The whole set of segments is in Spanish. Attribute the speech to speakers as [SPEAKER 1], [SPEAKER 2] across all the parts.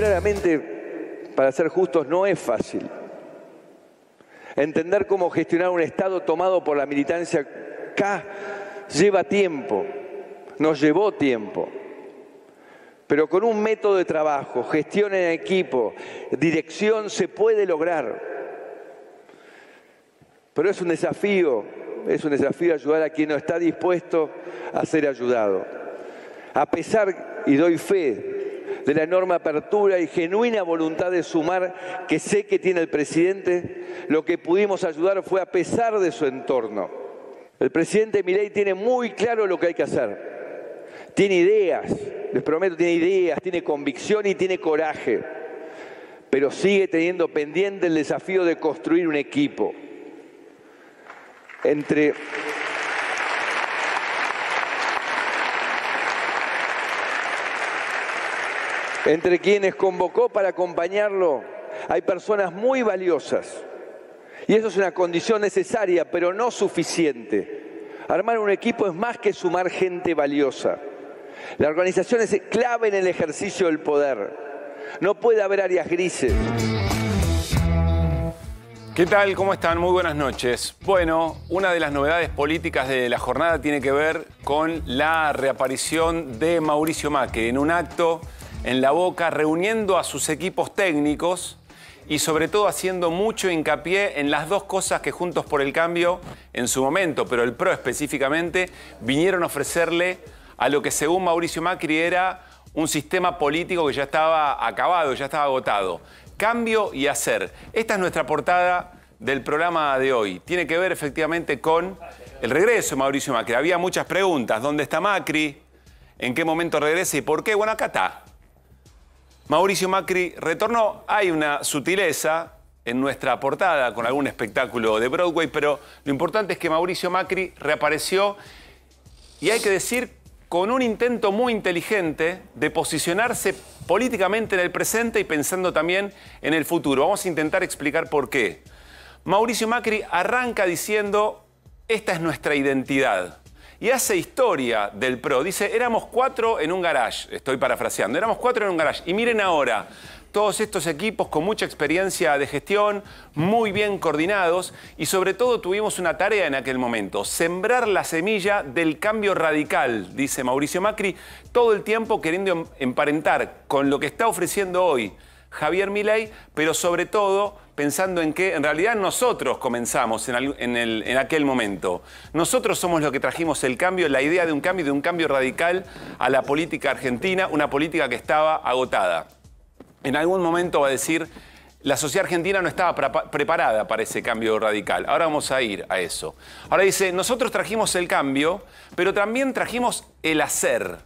[SPEAKER 1] claramente, para ser justos, no es fácil. Entender cómo gestionar un Estado tomado por la militancia K lleva tiempo, nos llevó tiempo. Pero con un método de trabajo, gestión en equipo, dirección, se puede lograr. Pero es un desafío, es un desafío ayudar a quien no está dispuesto a ser ayudado. A pesar, y doy fe de la enorme apertura y genuina voluntad de sumar que sé que tiene el presidente, lo que pudimos ayudar fue a pesar de su entorno. El presidente Milei tiene muy claro lo que hay que hacer. Tiene ideas, les prometo, tiene ideas, tiene convicción y tiene coraje. Pero sigue teniendo pendiente el desafío de construir un equipo entre Entre quienes convocó para acompañarlo hay personas muy valiosas. Y eso es una condición necesaria, pero no suficiente. Armar un equipo es más que sumar gente valiosa. La organización es clave en el ejercicio del poder. No puede haber áreas grises. ¿Qué tal? ¿Cómo están? Muy buenas noches.
[SPEAKER 2] Bueno, una de las novedades políticas de la jornada tiene que ver con la reaparición de Mauricio Macri en un acto en la boca, reuniendo a sus equipos técnicos y sobre todo haciendo mucho hincapié en las dos cosas que Juntos por el Cambio en su momento, pero el PRO específicamente, vinieron a ofrecerle a lo que según Mauricio Macri era un sistema político que ya estaba acabado, ya estaba agotado. Cambio y hacer. Esta es nuestra portada del programa de hoy. Tiene que ver efectivamente con el regreso de Mauricio Macri. Había muchas preguntas. ¿Dónde está Macri? ¿En qué momento regresa y por qué? Bueno, acá está. Mauricio Macri retornó. Hay una sutileza en nuestra portada con algún espectáculo de Broadway, pero lo importante es que Mauricio Macri reapareció y hay que decir con un intento muy inteligente de posicionarse políticamente en el presente y pensando también en el futuro. Vamos a intentar explicar por qué. Mauricio Macri arranca diciendo, esta es nuestra identidad y hace historia del PRO. Dice, éramos cuatro en un garage, estoy parafraseando, éramos cuatro en un garage. Y miren ahora, todos estos equipos con mucha experiencia de gestión, muy bien coordinados y sobre todo tuvimos una tarea en aquel momento, sembrar la semilla del cambio radical, dice Mauricio Macri, todo el tiempo queriendo em-, emparentar con lo que está ofreciendo hoy Javier Milei, pero sobre todo pensando en que en realidad nosotros comenzamos en, aquel momento. Nosotros somos los que trajimos el cambio, la idea de un cambio, de un cambio radical a la política argentina, una política que estaba agotada. En algún momento va a decir, la sociedad argentina no estaba preparada para ese cambio radical. Ahora vamos a ir a eso. Ahora dice, nosotros trajimos el cambio, pero también trajimos el hacer.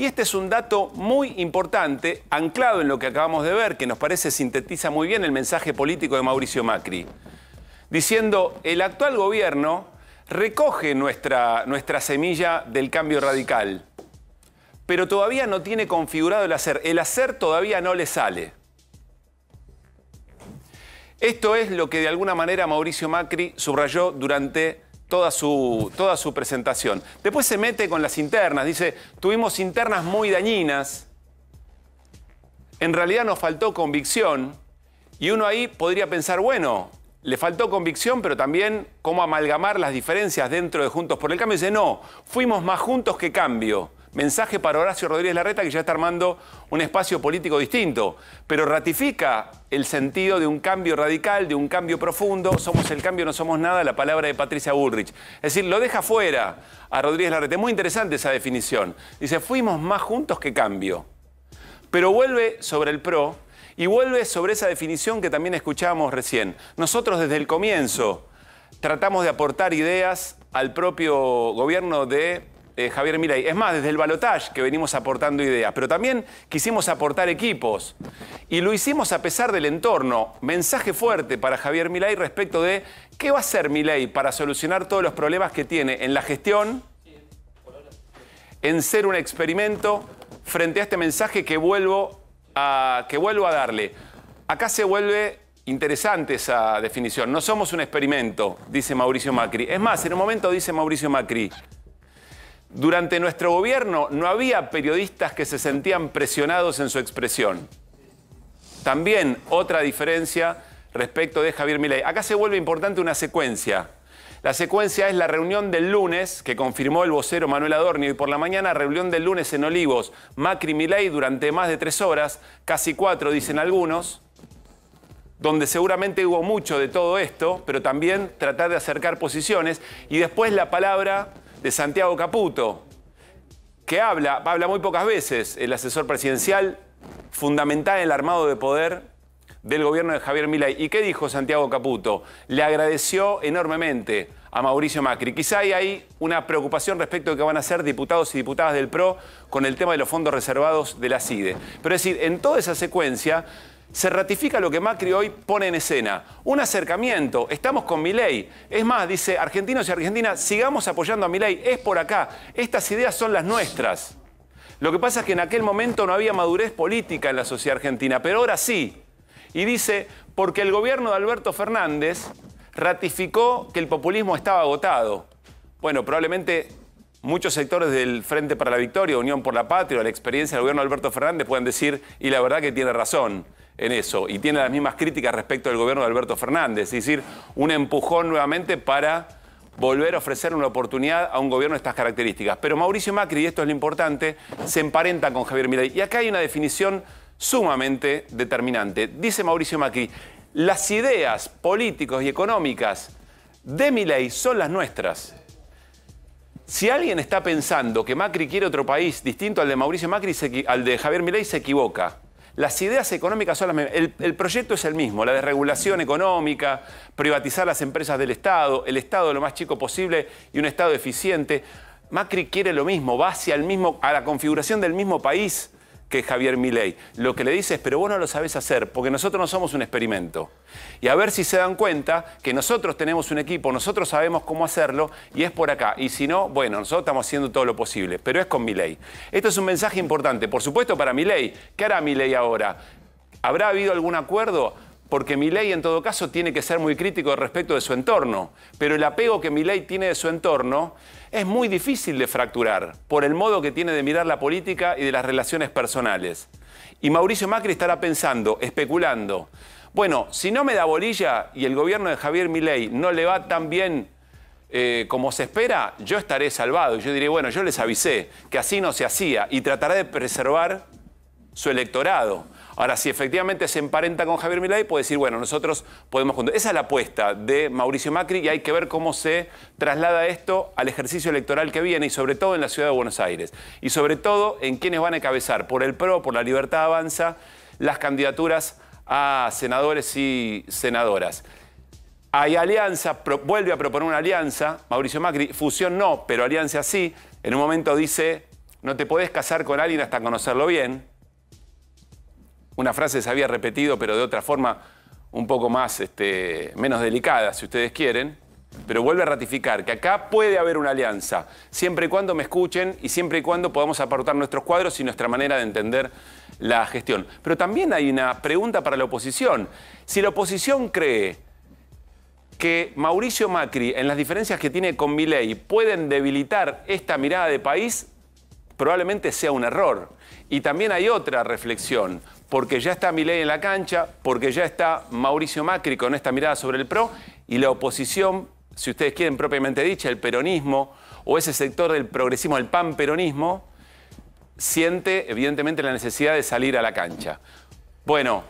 [SPEAKER 2] Y este es un dato muy importante, anclado en lo que acabamos de ver, que nos parece sintetiza muy bien el mensaje político de Mauricio Macri, diciendo, el actual gobierno recoge nuestra, nuestra semilla del cambio radical, pero todavía no tiene configurado el hacer. El hacer todavía no le sale. Esto es lo que de alguna manera Mauricio Macri subrayó durante toda su, toda su presentación. Después se mete con las internas, dice, tuvimos internas muy dañinas, en realidad nos faltó convicción, y uno ahí podría pensar, bueno, le faltó convicción, pero también cómo amalgamar las diferencias dentro de Juntos por el Cambio. dice, no, fuimos más juntos que cambio. Mensaje para Horacio Rodríguez Larreta, que ya está armando un espacio político distinto, pero ratifica el sentido de un cambio radical, de un cambio profundo. Somos el cambio, no somos nada, la palabra de Patricia Bullrich. Es decir, lo deja fuera a Rodríguez Larreta. Es muy interesante esa definición. Dice, fuimos más juntos que cambio. Pero vuelve sobre el PRO y vuelve sobre esa definición que también escuchábamos recién. Nosotros desde el comienzo tratamos de aportar ideas al propio gobierno de eh, Javier Milei, Es más, desde el balotage que venimos aportando ideas, pero también quisimos aportar equipos. Y lo hicimos a pesar del entorno. Mensaje fuerte para Javier Milei respecto de qué va a hacer Milei para solucionar todos los problemas que tiene en la gestión, en ser un experimento, frente a este mensaje que vuelvo a, que vuelvo a darle. Acá se vuelve Interesante esa definición. No somos un experimento, dice Mauricio Macri. Es más, en un momento dice Mauricio Macri, durante nuestro gobierno no había periodistas que se sentían presionados en su expresión. También otra diferencia respecto de Javier Milei. Acá se vuelve importante una secuencia. La secuencia es la reunión del lunes, que confirmó el vocero Manuel Adornio, y por la mañana reunión del lunes en Olivos. Macri Milei durante más de tres horas, casi cuatro dicen algunos, donde seguramente hubo mucho de todo esto, pero también tratar de acercar posiciones. Y después la palabra de Santiago Caputo, que habla, habla muy pocas veces, el asesor presidencial fundamental en el armado de poder del gobierno de Javier Milay. ¿Y qué dijo Santiago Caputo? Le agradeció enormemente a Mauricio Macri. Quizá hay ahí una preocupación respecto de que van a ser diputados y diputadas del PRO con el tema de los fondos reservados de la CIDE. Pero es decir, en toda esa secuencia se ratifica lo que Macri hoy pone en escena. Un acercamiento, estamos con Milei. Es más, dice, argentinos y argentinas, sigamos apoyando a Milei, es por acá. Estas ideas son las nuestras. Lo que pasa es que en aquel momento no había madurez política en la sociedad argentina, pero ahora sí. Y dice, porque el gobierno de Alberto Fernández ratificó que el populismo estaba agotado. Bueno, probablemente muchos sectores del Frente para la Victoria, Unión por la Patria, la experiencia del gobierno de Alberto Fernández puedan decir, y la verdad que tiene razón en eso y tiene las mismas críticas respecto al gobierno de Alberto Fernández, es decir, un empujón nuevamente para volver a ofrecer una oportunidad a un gobierno de estas características. Pero Mauricio Macri, y esto es lo importante, se emparenta con Javier Milei. Y acá hay una definición sumamente determinante. Dice Mauricio Macri, las ideas políticas y económicas de Milei son las nuestras. Si alguien está pensando que Macri quiere otro país distinto al de Mauricio Macri, al de Javier Milei, se equivoca. Las ideas económicas son las mismas. El, proyecto es el mismo, la desregulación económica, privatizar las empresas del Estado, el Estado lo más chico posible y un Estado eficiente. Macri quiere lo mismo, va hacia el mismo, a la configuración del mismo país que Javier Milei. Lo que le dice es, pero vos no lo sabés hacer, porque nosotros no somos un experimento. Y a ver si se dan cuenta que nosotros tenemos un equipo, nosotros sabemos cómo hacerlo y es por acá. Y si no, bueno, nosotros estamos haciendo todo lo posible, pero es con Milei. Esto es un mensaje importante, por supuesto para Milei. ¿Qué hará Milei ahora? ¿Habrá habido algún acuerdo? porque mi ley en todo caso tiene que ser muy crítico respecto de su entorno, pero el apego que mi ley tiene de su entorno es muy difícil de fracturar por el modo que tiene de mirar la política y de las relaciones personales. Y Mauricio Macri estará pensando, especulando, bueno, si no me da bolilla y el gobierno de Javier Milei no le va tan bien eh, como se espera, yo estaré salvado. Y yo diré, bueno, yo les avisé que así no se hacía y trataré de preservar su electorado. Ahora, si efectivamente se emparenta con Javier Milei, puede decir, bueno, nosotros podemos juntar. Esa es la apuesta de Mauricio Macri y hay que ver cómo se traslada esto al ejercicio electoral que viene y sobre todo en la ciudad de Buenos Aires. Y sobre todo en quienes van a encabezar, por el PRO, por la Libertad Avanza, las candidaturas a senadores y senadoras. Hay alianza, vuelve a proponer una alianza, Mauricio Macri, fusión no, pero alianza sí. En un momento dice, no te puedes casar con alguien hasta conocerlo bien. Una frase se había repetido, pero de otra forma un poco más, este, menos delicada, si ustedes quieren. Pero vuelve a ratificar que acá puede haber una alianza, siempre y cuando me escuchen y siempre y cuando podamos aportar nuestros cuadros y nuestra manera de entender la gestión. Pero también hay una pregunta para la oposición. Si la oposición cree que Mauricio Macri, en las diferencias que tiene con Milei, pueden debilitar esta mirada de país, probablemente sea un error. Y también hay otra reflexión porque ya está Milei en la cancha, porque ya está Mauricio Macri con esta mirada sobre el PRO y la oposición, si ustedes quieren propiamente dicha, el peronismo o ese sector del progresismo, el pan-peronismo, siente evidentemente la necesidad de salir a la cancha. Bueno,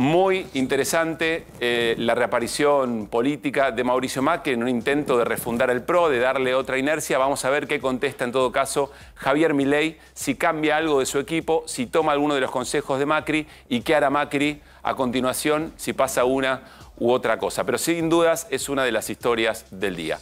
[SPEAKER 2] muy interesante eh, la reaparición política de Mauricio Macri en un intento de refundar el PRO, de darle otra inercia. Vamos a ver qué contesta en todo caso Javier Milei, si cambia algo de su equipo, si toma alguno de los consejos de Macri y qué hará Macri a continuación, si pasa una u otra cosa. Pero sin dudas es una de las historias del día.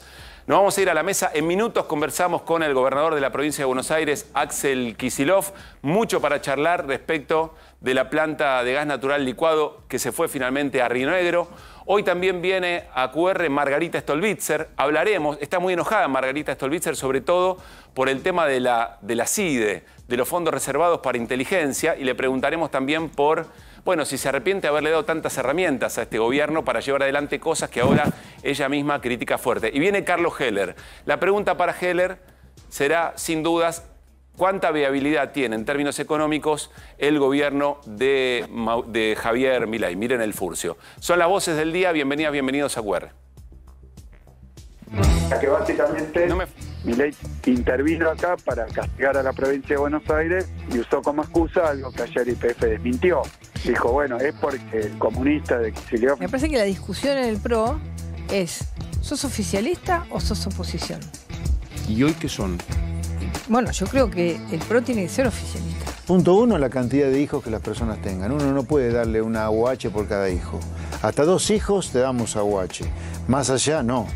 [SPEAKER 2] Nos vamos a ir a la mesa. En minutos conversamos con el gobernador de la provincia de Buenos Aires, Axel Kisilov. Mucho para charlar respecto de la planta de gas natural licuado que se fue finalmente a Río Negro. Hoy también viene a QR Margarita Stolbitzer. Hablaremos, está muy enojada Margarita Stolbitzer, sobre todo por el tema de la, de CIDE, de los fondos reservados para inteligencia, y le preguntaremos también por, bueno, si se arrepiente de haberle dado tantas herramientas a este gobierno para llevar adelante cosas que ahora ella misma critica fuerte. Y viene Carlos Heller. La pregunta para Heller será, sin dudas, cuánta viabilidad tiene en términos económicos el gobierno de, Javier Milei. Miren el furcio. Son las voces del día. Bienvenidas, bienvenidos a QR.
[SPEAKER 3] Que básicamente no Milei intervino acá para castigar a la provincia de Buenos Aires y usó como excusa algo que ayer IPF desmintió. Dijo, bueno, es porque
[SPEAKER 4] el comunista de Kicillof... Me parece
[SPEAKER 5] que la discusión en el PRO es, ¿sos oficialista o sos oposición?
[SPEAKER 6] Y hoy qué son
[SPEAKER 5] bueno, yo creo que el PRO tiene que ser oficialista.
[SPEAKER 6] Punto uno, la cantidad de hijos que las personas tengan. Uno no puede darle una aguache por cada hijo. Hasta dos hijos te damos aguache. Más allá, no.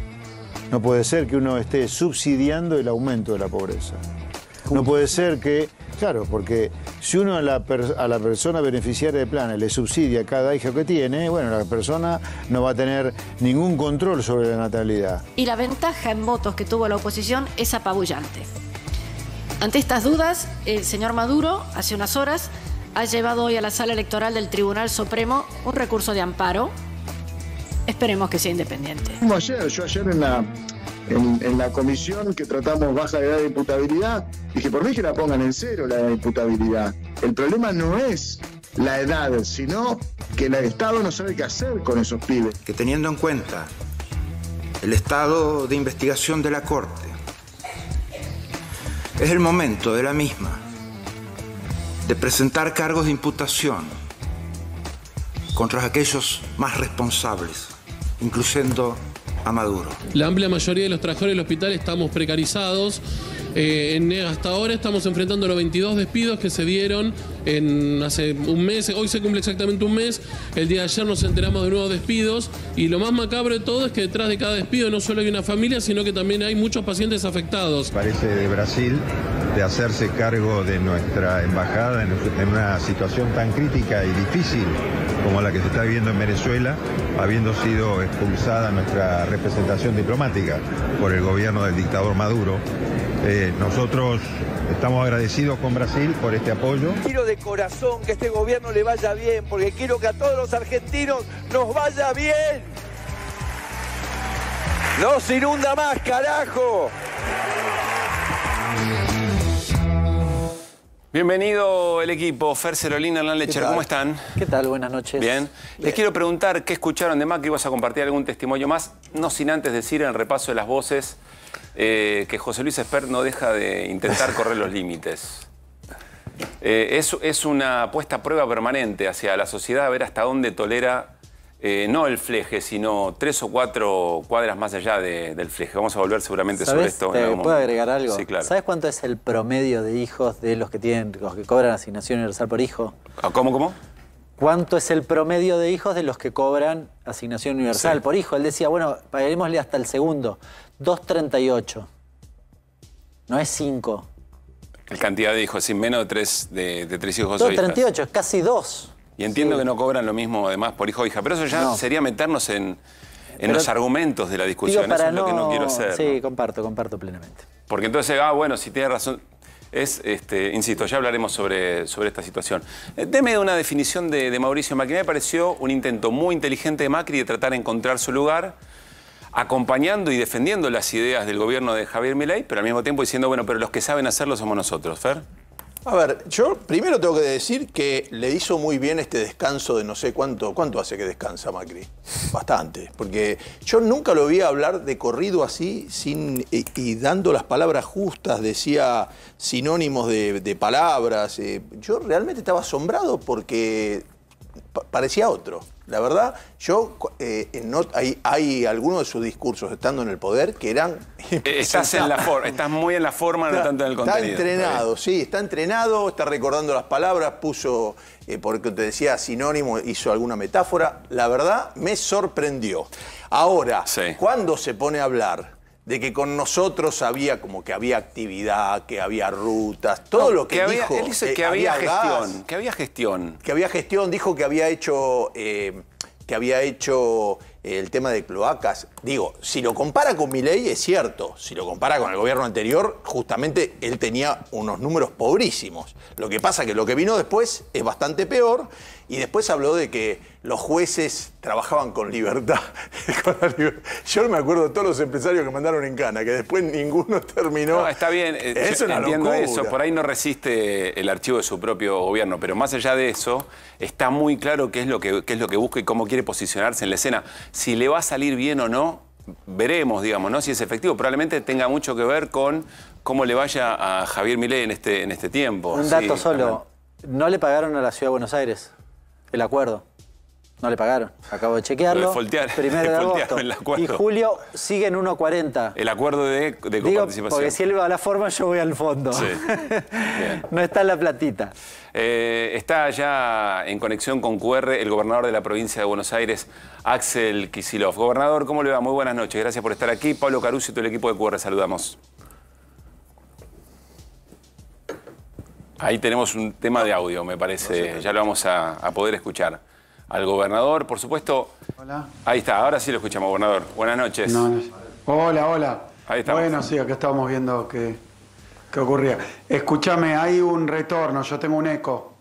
[SPEAKER 6] No puede ser que uno esté subsidiando el aumento de la pobreza. No puede ser que, claro, porque si uno a la, a la persona beneficiaria de planes le subsidia cada hijo que tiene, bueno, la persona no va a tener ningún control sobre la natalidad.
[SPEAKER 5] Y la ventaja en votos que tuvo la oposición es apabullante. Ante estas dudas, el señor Maduro, hace unas horas, ha llevado hoy a la sala electoral del Tribunal Supremo un recurso de amparo. Esperemos que sea independiente.
[SPEAKER 6] ayer, yo ayer en la, en, en, la comisión que tratamos baja edad de imputabilidad, dije, por mí que la pongan en cero la edad de imputabilidad. El problema no es la edad, sino que el Estado no sabe qué hacer con esos pibes. Que teniendo en cuenta el estado de investigación de la Corte, es el momento de la misma
[SPEAKER 4] de presentar cargos de imputación contra aquellos más responsables, incluyendo a Maduro. La amplia
[SPEAKER 2] mayoría de los trabajadores del hospital estamos precarizados. Eh, hasta ahora estamos enfrentando los 22 despidos que se dieron en hace un mes, hoy se cumple exactamente un mes, el día de ayer nos enteramos de nuevos despidos y lo más macabro de todo es que detrás de cada despido no solo hay una familia, sino que también hay muchos pacientes afectados.
[SPEAKER 7] Parece de Brasil de hacerse cargo
[SPEAKER 6] de nuestra embajada en una situación tan crítica y difícil como la que se está viviendo en Venezuela, habiendo sido expulsada nuestra representación diplomática
[SPEAKER 7] por el gobierno del dictador Maduro. Eh, nosotros estamos agradecidos
[SPEAKER 6] con Brasil por este apoyo
[SPEAKER 1] corazón que este gobierno le vaya bien, porque quiero que a todos los argentinos nos vaya bien. No se inunda más, carajo.
[SPEAKER 2] Bienvenido el equipo, Fer Cerolina, ¿cómo están? ¿Qué tal? Buenas noches. Bien. Les quiero preguntar qué escucharon de que ibas a compartir algún testimonio más, no sin antes decir en el repaso de las voces eh, que José Luis Espert no deja de intentar correr los límites. Eh, es, una puesta a prueba permanente hacia la sociedad, a ver hasta dónde tolera eh, no el fleje, sino tres o cuatro cuadras más allá del fleje. Vamos a volver seguramente sobre esto. en ¿Puedo agregar algo? ¿Sabes
[SPEAKER 8] cuánto es el promedio de hijos de los que tienen, los que cobran asignación universal por hijo? Ah, ¿Cómo, cómo? ¿Cuánto es el promedio de hijos de los que cobran asignación universal por hijo? Él decía, bueno, paguémosle hasta el segundo. 2.38. No es 5.
[SPEAKER 2] El cantidad de hijos, sin menos de tres, de, tres hijos. Dos, 38,
[SPEAKER 8] casi dos.
[SPEAKER 2] Y entiendo que no cobran lo mismo además por hijo o hija, pero eso ya sería meternos en, los argumentos de la discusión, eso es lo que no quiero hacer. Sí,
[SPEAKER 8] comparto, comparto plenamente.
[SPEAKER 2] Porque entonces, ah, bueno, si tiene razón, es, este, insisto, ya hablaremos sobre, sobre esta situación. Eh, deme una definición de, de Mauricio Macri. Me pareció un intento muy inteligente de Macri de tratar de encontrar su lugar acompañando y defendiendo las ideas del gobierno de Javier Milei, pero al mismo tiempo diciendo, bueno, pero los que saben hacerlo somos nosotros, Fer.
[SPEAKER 7] A ver, yo primero tengo que decir que le hizo muy bien este descanso de no sé cuánto, cuánto hace que descansa Macri. Bastante, porque yo nunca lo vi hablar de corrido así sin, y, dando las palabras justas, decía sinónimos de, palabras. Eh, yo realmente estaba asombrado porque parecía otro. La verdad, yo eh, hay, algunos de sus discursos estando en el poder
[SPEAKER 2] que eran. Eh, estás en la forma, estás muy en la forma, no tanto en el contenido. Está entrenado, sí, está
[SPEAKER 7] entrenado, está recordando las palabras, puso, eh, porque te decía sinónimo, hizo alguna metáfora. La verdad, me sorprendió. Ahora, cuando se pone a hablar de que con nosotros había como que había actividad, que había rutas, todo lo que, dijo. Él dice eh, que había, gestión, que había
[SPEAKER 2] gestión.
[SPEAKER 7] Que había gestión, dijo que había hecho, eh, que había hecho eh, el tema de cloacas. Digo, si lo compara con mi ley es cierto, si lo compara con el gobierno anterior, justamente él tenía unos números pobrísimos. Lo que pasa que lo que vino después es bastante peor y después habló de que los jueces trabajaban con libertad. Yo me acuerdo de todos los empresarios que mandaron en cana, que después ninguno terminó. No, está bien, eh, entiendo eso. Por ahí
[SPEAKER 2] no resiste el archivo de su propio gobierno, pero más allá de eso, está muy claro qué es lo que, es lo que busca y cómo quiere posicionarse en la escena. Si le va a salir bien o no, veremos, digamos, ¿no? Si es efectivo. Probablemente tenga mucho que ver con cómo le vaya a Javier Milei en este, en este tiempo. Un dato solo.
[SPEAKER 8] No le pagaron a la Ciudad de Buenos Aires el acuerdo. No le pagaron. Acabo de chequearlo. De primero de agosto. Y julio sigue en 1.40.
[SPEAKER 2] El acuerdo de, de Porque si
[SPEAKER 8] él va a la forma, yo voy al fondo. Sí. no está en la platita.
[SPEAKER 2] Eh, está ya en conexión con QR el gobernador de la provincia de Buenos Aires, Axel Kisilov. Gobernador, ¿cómo le va? Muy buenas noches. Gracias por estar aquí. Pablo Caruso y todo el equipo de QR, saludamos. Ahí tenemos un tema de audio, me parece. Ya lo vamos a, poder escuchar. Al gobernador, por supuesto. Hola. Ahí está, ahora sí lo escuchamos, gobernador. Buenas noches. No,
[SPEAKER 3] Hola, hola.
[SPEAKER 2] Ahí está. Bueno, sí,
[SPEAKER 3] acá estábamos viendo qué, ocurría. Escúchame, hay un retorno, yo tengo un eco.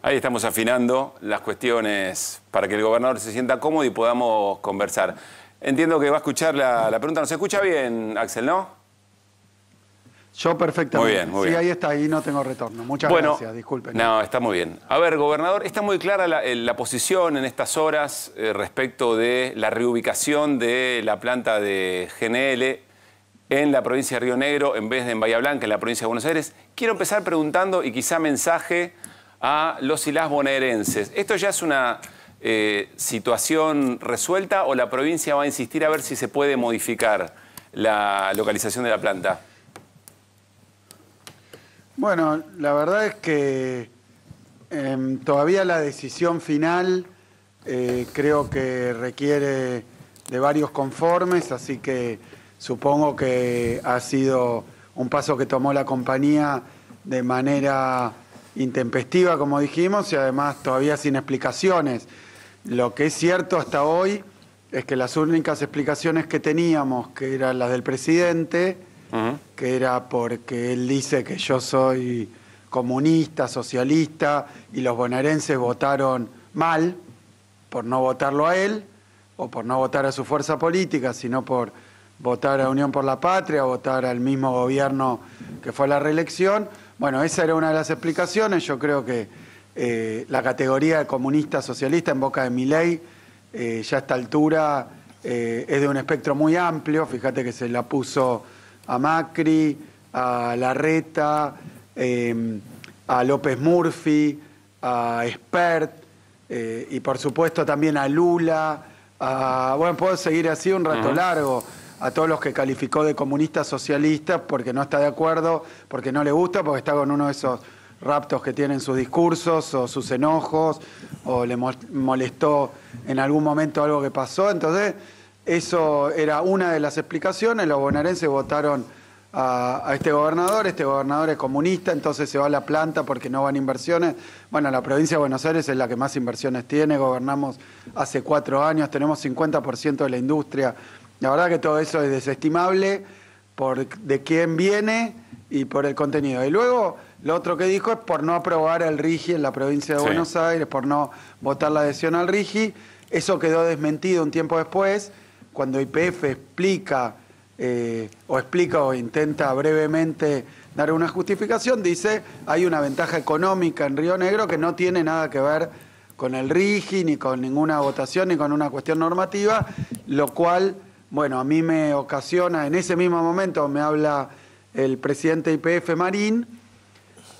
[SPEAKER 2] Ahí estamos afinando las cuestiones para que el gobernador se sienta cómodo y podamos conversar. Entiendo que va a escuchar la, la pregunta. se escucha bien, Axel, no?
[SPEAKER 3] Yo perfectamente. Muy bien, Sí, ahí está, ahí no tengo retorno. Muchas gracias, disculpen.
[SPEAKER 2] No, está muy bien. A ver, gobernador, está muy clara la, eh, posición en estas horas eh, respecto de la reubicación de la planta de GNL en la provincia de Río Negro en vez de en Bahía Blanca, en la provincia de Buenos Aires. Quiero empezar preguntando y quizá mensaje a los y las bonaerenses. ¿Esto ya es una eh, situación resuelta o la provincia va a insistir a ver si se puede modificar la localización de la planta?
[SPEAKER 3] Bueno, la verdad es que em, todavía la decisión final eh, creo que requiere de varios conformes, así que supongo que ha sido un paso que tomó la compañía de manera intempestiva, como dijimos, y además todavía sin explicaciones. Lo que es cierto hasta hoy es que las únicas explicaciones que teníamos, que eran las del presidente, que era porque él dice que yo soy comunista, socialista, y los bonaerenses votaron mal por no votarlo a él, o por no votar a su fuerza política, sino por votar a Unión por la Patria, votar al mismo gobierno que fue a la reelección. Bueno, esa era una de las explicaciones. Yo creo que eh, la categoría de comunista socialista en boca de mi ley eh, ya a esta altura eh, es de un espectro muy amplio. Fíjate que se la puso a Macri, a Larreta, em, a López Murphy, a Spert, eh, y por supuesto también a Lula. A, bueno, puedo seguir así un rato largo a todos los que calificó de comunistas socialistas porque no está de acuerdo, porque no le gusta, porque está con uno de esos raptos que tienen sus discursos o sus enojos o le molestó en algún momento algo que pasó. Entonces, eso era una de las explicaciones. Los bonaerenses votaron a, este gobernador. Este gobernador es comunista, entonces se va a la planta porque no van inversiones. Bueno, la provincia de Buenos Aires es la que más inversiones tiene. Gobernamos hace cuatro años, tenemos 50% de la industria. La verdad que todo eso es desestimable por de quién viene y por el contenido. Y luego, lo otro que dijo es por no aprobar el RIGI en la provincia de Buenos Aires, por no votar la adhesión al RIGI. Eso quedó desmentido un tiempo después cuando IPF explica eh, o explica o intenta brevemente dar una justificación, dice hay una ventaja económica en Río Negro que no tiene nada que ver con el RIGI, ni con ninguna votación, ni con una cuestión normativa, lo cual, bueno, a mí me ocasiona, en ese mismo momento me habla el presidente IPF Marín,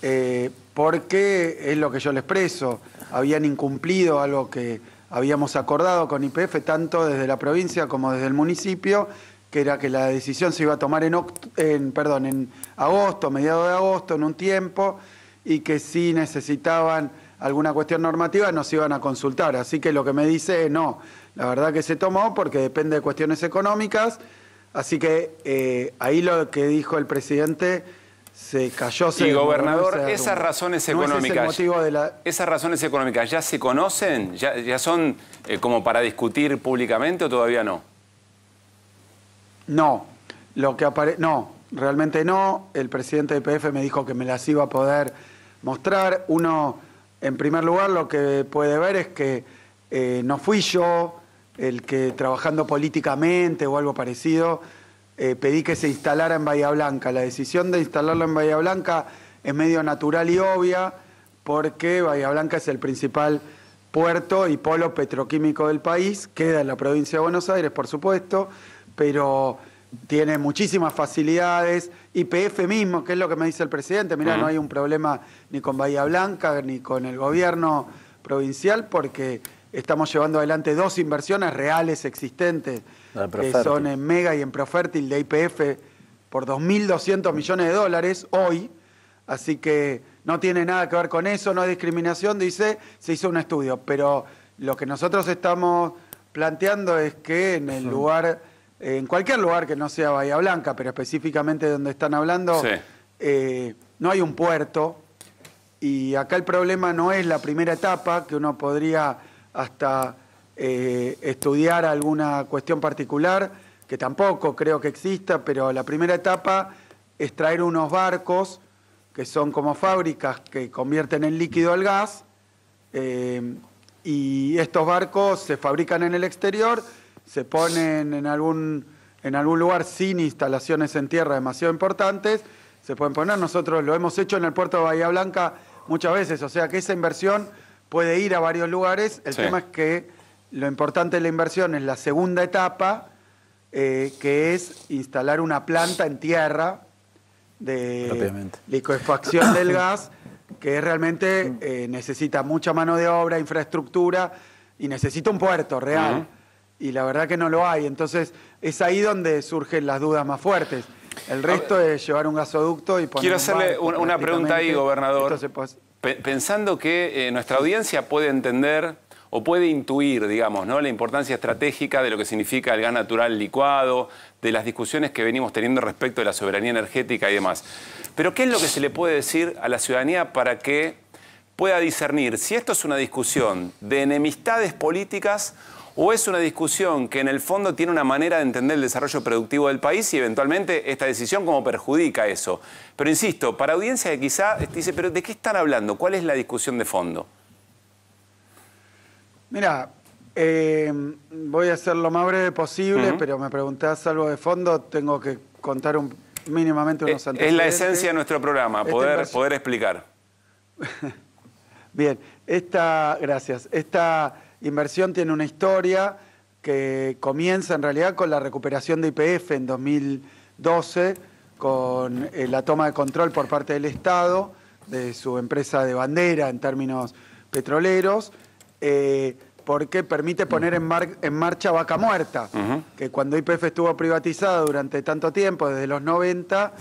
[SPEAKER 3] eh, porque es lo que yo le expreso, habían incumplido algo que habíamos acordado con IPF, tanto desde la provincia como desde el municipio, que era que la decisión se iba a tomar en, en, perdón, en agosto, mediados de agosto, en un tiempo, y que si necesitaban alguna cuestión normativa nos iban a consultar. Así que lo que me dice es no, la verdad que se tomó porque depende de cuestiones económicas, así que eh, ahí lo que dijo el presidente se cayó. y gobernador, esas razones económicas. de
[SPEAKER 2] Esas razones económicas ya se conocen, ya, son eh, como para discutir públicamente o todavía no.
[SPEAKER 3] No, lo que no, realmente no. El presidente de PF me dijo que me las iba a poder mostrar. Uno, en primer lugar, lo que puede ver es que eh, no fui yo el que trabajando políticamente o algo parecido eh, pedí que se instalara en Bahía Blanca. La decisión de instalarlo en Bahía Blanca es medio natural y obvia porque Bahía Blanca es el principal puerto y polo petroquímico del país, queda en la provincia de Buenos Aires, por supuesto, pero tiene muchísimas facilidades, YPF mismo, que es lo que me dice el presidente, Mira, no hay un problema ni con Bahía Blanca ni con el gobierno provincial porque estamos llevando adelante dos inversiones reales existentes que son en Mega y en Profértil de IPF por 2.200 millones de dólares hoy. Así que no tiene nada que ver con eso, no hay discriminación, dice, se hizo un estudio. Pero lo que nosotros estamos planteando es que en el lugar, en cualquier lugar que no sea Bahía Blanca, pero específicamente donde están hablando, eh, no hay un puerto. Y acá el problema no es la primera etapa, que uno podría hasta eh, estudiar alguna cuestión particular, que tampoco creo que exista, pero la primera etapa es traer unos barcos que son como fábricas que convierten el líquido al gas, eh, y estos barcos se fabrican en el exterior, se ponen en algún, en algún lugar sin instalaciones en tierra demasiado importantes, se pueden poner, nosotros lo hemos hecho en el puerto de Bahía Blanca muchas veces, o sea que esa inversión puede ir a varios lugares, el tema es que lo importante de la inversión es la segunda etapa, eh, que es instalar una planta en tierra de liquefacción del gas, que realmente eh, necesita mucha mano de obra, infraestructura y necesita un puerto real. Y la verdad que no lo hay. Entonces es ahí donde surgen las dudas más fuertes. El resto es llevar un gasoducto y poner. Quiero hacerle una pregunta ahí, gobernador.
[SPEAKER 2] Pensando que eh, nuestra audiencia puede entender o puede intuir, digamos, ¿no? la importancia estratégica de lo que significa el gas natural licuado, de las discusiones que venimos teniendo respecto de la soberanía energética y demás. Pero ¿qué es lo que se le puede decir a la ciudadanía para que pueda discernir si esto es una discusión de enemistades políticas o es una discusión que en el fondo tiene una manera de entender el desarrollo productivo del país y eventualmente esta decisión como perjudica eso? Pero insisto, para audiencia que quizá dice, pero ¿de qué están hablando? ¿Cuál es la discusión de fondo?
[SPEAKER 3] Mira, eh, voy a ser lo más breve posible, pero me preguntás algo de fondo, tengo que contar mínimamente unos antecedentes. Eh, es la esencia de nuestro
[SPEAKER 2] programa, este poder, poder explicar.
[SPEAKER 3] Bien, esta, gracias. Esta inversión tiene una historia que comienza en realidad con la recuperación de IPF en 2012, con eh, la toma de control por parte del Estado de su empresa de bandera en términos petroleros eh, porque permite poner en, marcha Vaca Muerta, que cuando IPF estuvo privatizado durante tanto tiempo, desde los 90,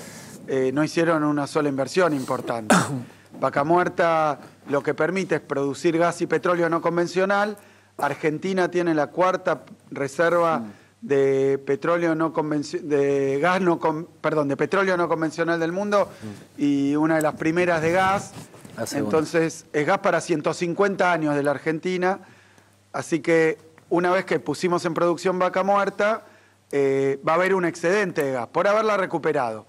[SPEAKER 3] eh, no hicieron una sola inversión importante. Vaca Muerta lo que permite es producir gas y petróleo no convencional. Argentina tiene la cuarta reserva mm. de petróleo no de gas no perdón, de petróleo no convencional del mundo mm. y una de las primeras de gas entonces, es gas para 150 años de la Argentina, así que una vez que pusimos en producción vaca muerta, eh, va a haber un excedente de gas por haberla recuperado.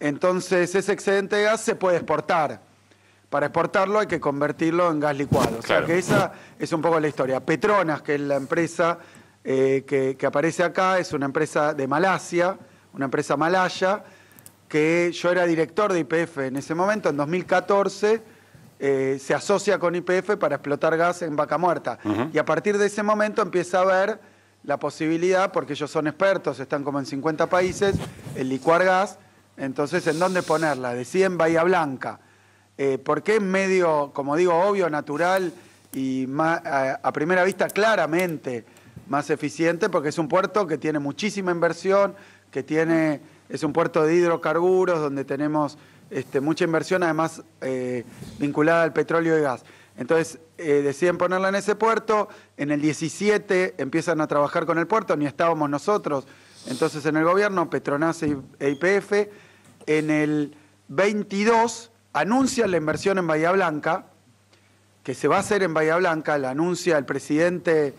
[SPEAKER 3] Entonces, ese excedente de gas se puede exportar. Para exportarlo hay que convertirlo en gas licuado. O sea que esa es un poco la historia. Petronas, que es la empresa eh, que, que, aparece acá, es una empresa de Malasia, una empresa malaya, que yo era director de IPF en ese momento, en 2014. Eh, se asocia con IPF para explotar gas en vaca muerta. Y a partir de ese momento empieza a ver la posibilidad, porque ellos son expertos, están como en 50 países, el licuar gas. Entonces, ¿en dónde ponerla? Deciden Bahía Blanca. Eh, porque en medio, como digo, obvio, natural y a, a primera vista claramente más eficiente, porque es un puerto que tiene muchísima inversión, que tiene, es un puerto de hidrocarburos, donde tenemos este, mucha inversión además eh, vinculada al petróleo y gas. Entonces eh, deciden ponerla en ese puerto, en el 17 empiezan a trabajar con el puerto, ni estábamos nosotros, entonces en el gobierno, Petronas e IPF, en el 22 anuncian la inversión en Bahía Blanca, que se va a hacer en Bahía Blanca, la anuncia el presidente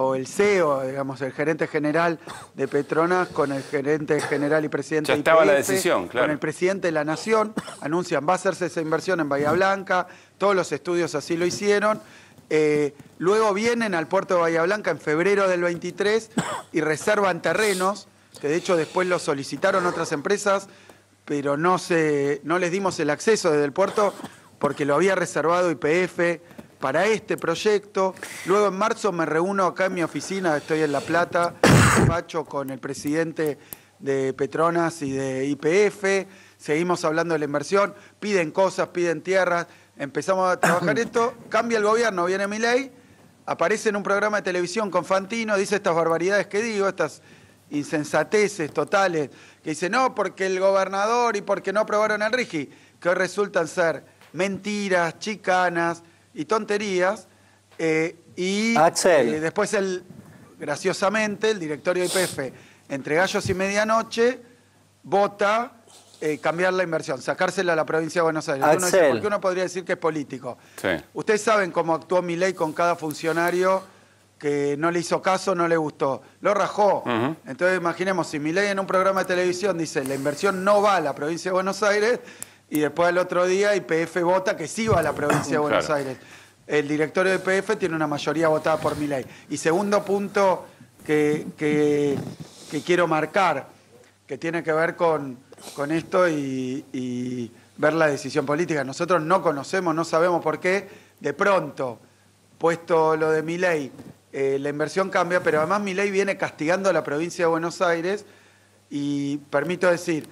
[SPEAKER 3] o el CEO, digamos, el gerente general de Petronas con el gerente general y presidente ya estaba la decisión, claro. con el presidente de la Nación, anuncian va a hacerse esa inversión en Bahía Blanca, todos los estudios así lo hicieron. Eh, luego vienen al puerto de Bahía Blanca en febrero del 23 y reservan terrenos, que de hecho después lo solicitaron otras empresas, pero no, se, no les dimos el acceso desde el puerto porque lo había reservado IPF para este proyecto. Luego en marzo me reúno acá en mi oficina, estoy en La Plata, despacho con el presidente de Petronas y de IPF. Seguimos hablando de la inversión, piden cosas, piden tierras. Empezamos a trabajar esto, cambia el gobierno, viene mi ley, aparece en un programa de televisión con Fantino, dice estas barbaridades que digo, estas insensateces totales, que dice no, porque el gobernador y porque no aprobaron el RIGI, que hoy resultan ser mentiras, chicanas, y tonterías. Eh, y eh, después, el, graciosamente, el directorio de IPF, entre gallos y medianoche, vota eh, cambiar la inversión, sacársela a la provincia de Buenos Aires. porque uno podría decir que es político. Ustedes saben cómo actuó mi ley con cada funcionario que no le hizo caso, no le gustó. Lo rajó. Entonces imaginemos, si mi ley en un programa de televisión dice la inversión no va a la provincia de Buenos Aires, y después al otro día IPF vota que sí va a la provincia de Buenos Aires. El directorio de PF tiene una mayoría votada por mi ley. Y segundo punto que, quiero marcar, que tiene que ver con, con esto y, ver la decisión política. Nosotros no conocemos, no sabemos por qué, de pronto, puesto lo de mi ley, eh, la inversión cambia, pero además mi ley viene castigando a la provincia de Buenos Aires y permito decir,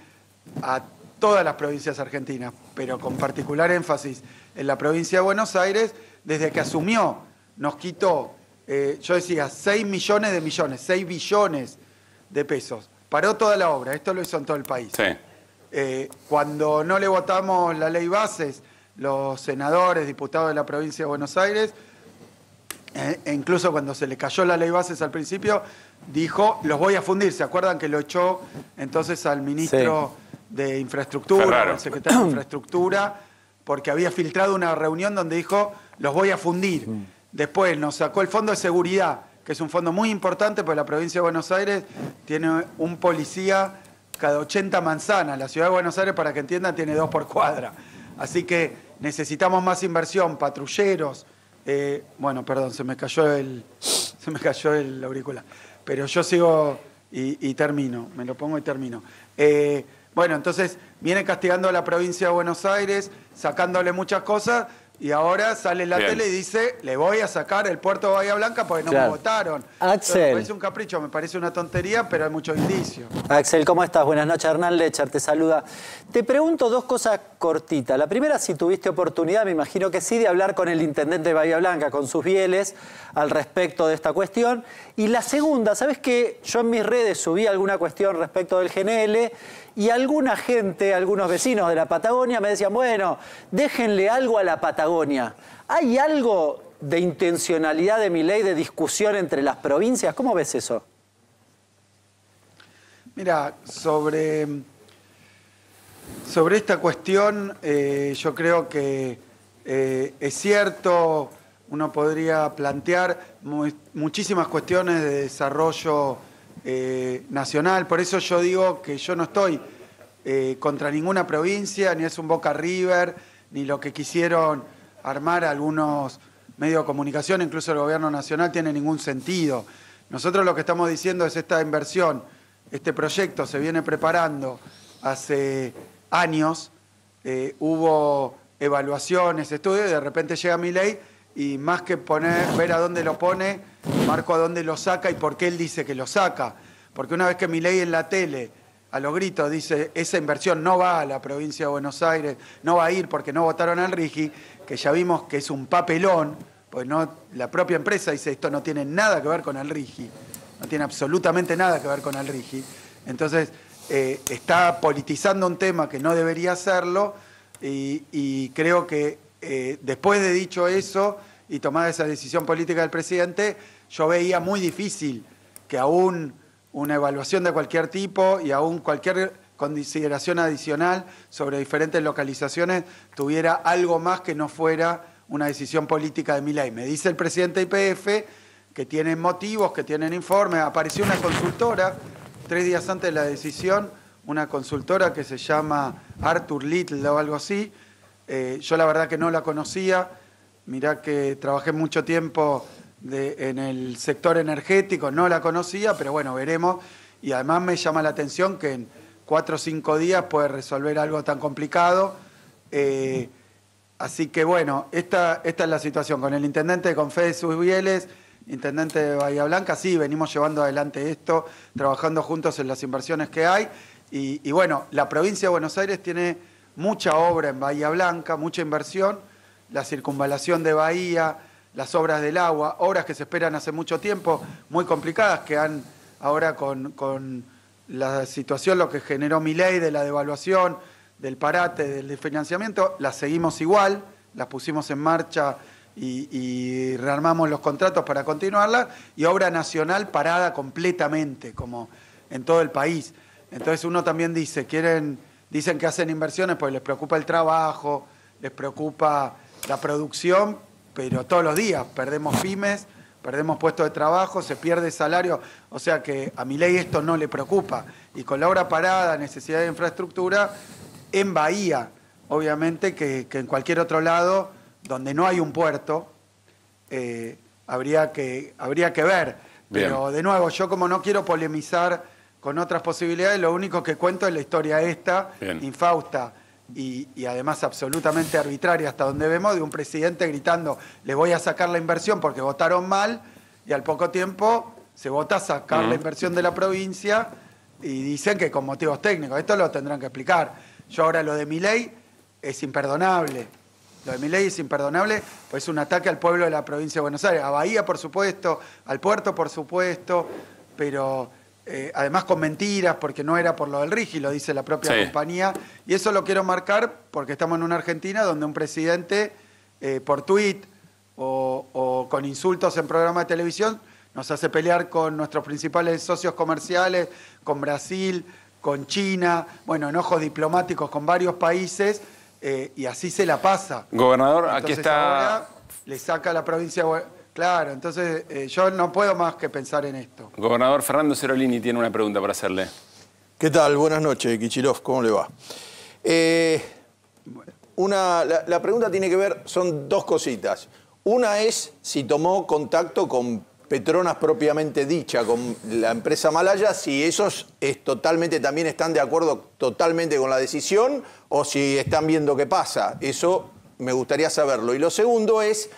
[SPEAKER 3] a todas las provincias argentinas, pero con particular énfasis en la provincia de Buenos Aires, desde que asumió, nos quitó, eh, yo decía, 6 millones de millones, 6 billones de pesos. Paró toda la obra, esto lo hizo en todo el país. Eh, cuando no le votamos la ley bases, los senadores, diputados de la provincia de Buenos Aires, eh, e incluso cuando se le cayó la ley bases al principio, dijo, los voy a fundir. ¿Se acuerdan que lo echó entonces al ministro de infraestructura, el secretario de infraestructura, porque había filtrado una reunión donde dijo, los voy a fundir. Mm. Después nos sacó el fondo de seguridad, que es un fondo muy importante, porque la provincia de Buenos Aires tiene un policía cada 80 manzanas. La ciudad de Buenos Aires, para que entiendan, tiene dos por cuadra. Así que necesitamos más inversión, patrulleros. Eh, bueno, perdón, se me cayó el, se me cayó el auricular. Pero yo sigo y, termino, me lo pongo y termino. Eh, bueno, entonces viene castigando a la provincia de Buenos Aires, sacándole muchas cosas, y ahora sale en la tele y dice, le voy a sacar el puerto de Bahía Blanca porque no me votaron. Axel. me parece un capricho, me parece una tontería, pero hay mucho indicio.
[SPEAKER 8] Axel, ¿cómo estás? Buenas noches, Hernán Lecher te saluda. Te pregunto dos cosas cortitas. La primera, si tuviste oportunidad, me imagino que sí, de hablar con el intendente de Bahía Blanca, con sus bieles, al respecto de esta cuestión. Y la segunda, ¿sabes qué? Yo en mis redes subí alguna cuestión respecto del GNL y alguna gente, algunos vecinos de la Patagonia me decían, bueno, déjenle algo a la Patagonia. ¿Hay algo de intencionalidad de mi ley, de discusión entre las provincias? ¿Cómo ves eso?
[SPEAKER 3] Mira, sobre, sobre esta cuestión eh, yo creo que eh, es cierto, uno podría plantear muchísimas cuestiones de desarrollo eh, nacional. Por eso yo digo que yo no estoy eh, contra ninguna provincia, ni es un Boca River, ni lo que quisieron armar algunos medios de comunicación, incluso el gobierno nacional, tiene ningún sentido. Nosotros lo que estamos diciendo es esta inversión, este proyecto se viene preparando hace años, eh, hubo evaluaciones, estudios, y de repente llega mi ley y más que poner, ver a dónde lo pone, marco a dónde lo saca y por qué él dice que lo saca. Porque una vez que mi ley en la tele a los gritos dice esa inversión no va a la provincia de Buenos Aires, no va a ir porque no votaron al Rigi, que ya vimos que es un papelón, pues no, la propia empresa dice esto no tiene nada que ver con el Rigi, no tiene absolutamente nada que ver con el Rigi. Entonces eh, está politizando un tema que no debería hacerlo y creo que eh, después de dicho eso y tomada esa decisión política del presidente, yo veía muy difícil que aún una evaluación de cualquier tipo y aún cualquier consideración adicional sobre diferentes localizaciones tuviera algo más que no fuera una decisión política de mi ley. Me dice el presidente IPF que tienen motivos, que tienen informes. Apareció una consultora, tres días antes de la decisión, una consultora que se llama Arthur Little o algo así, eh, yo la verdad que no la conocía. Mirá que trabajé mucho tiempo en el sector energético, no la conocía, pero bueno, veremos. Y además me llama la atención que en cuatro o cinco días puede resolver algo tan complicado. Eh, así que bueno, esta, esta es la situación. Con el intendente de Fede Susbieles, intendente de Bahía Blanca, sí, venimos llevando adelante esto, trabajando juntos en las inversiones que hay. y bueno, la provincia de Buenos Aires tiene mucha obra en Bahía Blanca, mucha inversión, la circunvalación de Bahía, las obras del agua, obras que se esperan hace mucho tiempo, muy complicadas, que han ahora con, la situación, lo que generó mi ley de la devaluación, del parate, del desfinanciamiento, las seguimos igual, las pusimos en marcha y, y, rearmamos los contratos para continuarla, y obra nacional parada completamente, como en todo el país. Entonces uno también dice, quieren dicen que hacen inversiones porque les preocupa el trabajo, les preocupa la producción, pero todos los días perdemos pymes, perdemos puestos de trabajo, se pierde salario. O sea que a mi ley esto no le preocupa. Y con la obra parada, necesidad de infraestructura, en Bahía, obviamente que, en cualquier otro lado donde no hay un puerto, eh, habría, que, habría que ver. Pero de nuevo, yo como no quiero polemizar con otras posibilidades. Lo único que cuento es la historia esta, infausta. Y, además absolutamente arbitraria hasta donde vemos, de un presidente gritando, le voy a sacar la inversión porque votaron mal, y al poco tiempo se vota sacar la inversión de la provincia y dicen que con motivos técnicos. Esto lo tendrán que explicar. Yo ahora lo de mi ley es imperdonable. Lo de mi ley es imperdonable, pues es un ataque al pueblo de la provincia de Buenos Aires, a Bahía por supuesto, al puerto por supuesto, pero eh, además con mentiras, porque no era por lo del RIGI, lo dice la propia compañía. Y eso lo quiero marcar porque estamos en una Argentina donde un presidente, eh, por tuit o, con insultos en programa de televisión, nos hace pelear con nuestros principales socios comerciales, con Brasil, con China, bueno, enojos diplomáticos con varios países, eh, y así se la pasa.
[SPEAKER 2] Gobernador, aquí está...
[SPEAKER 3] le saca a la provincia de Claro, entonces eh, yo no puedo más que pensar en esto.
[SPEAKER 2] Gobernador Fernando Cerolini tiene una pregunta para hacerle. ¿Qué tal? Buenas
[SPEAKER 7] noches, Kichilov, ¿cómo le va? Eh, una, la, pregunta tiene que ver, son dos cositas. Una es si tomó contacto con Petronas propiamente dicha, con la empresa malaya, si esos es totalmente, también están de acuerdo totalmente con la decisión o si están viendo qué pasa. Eso me gustaría saberlo. Y lo segundo es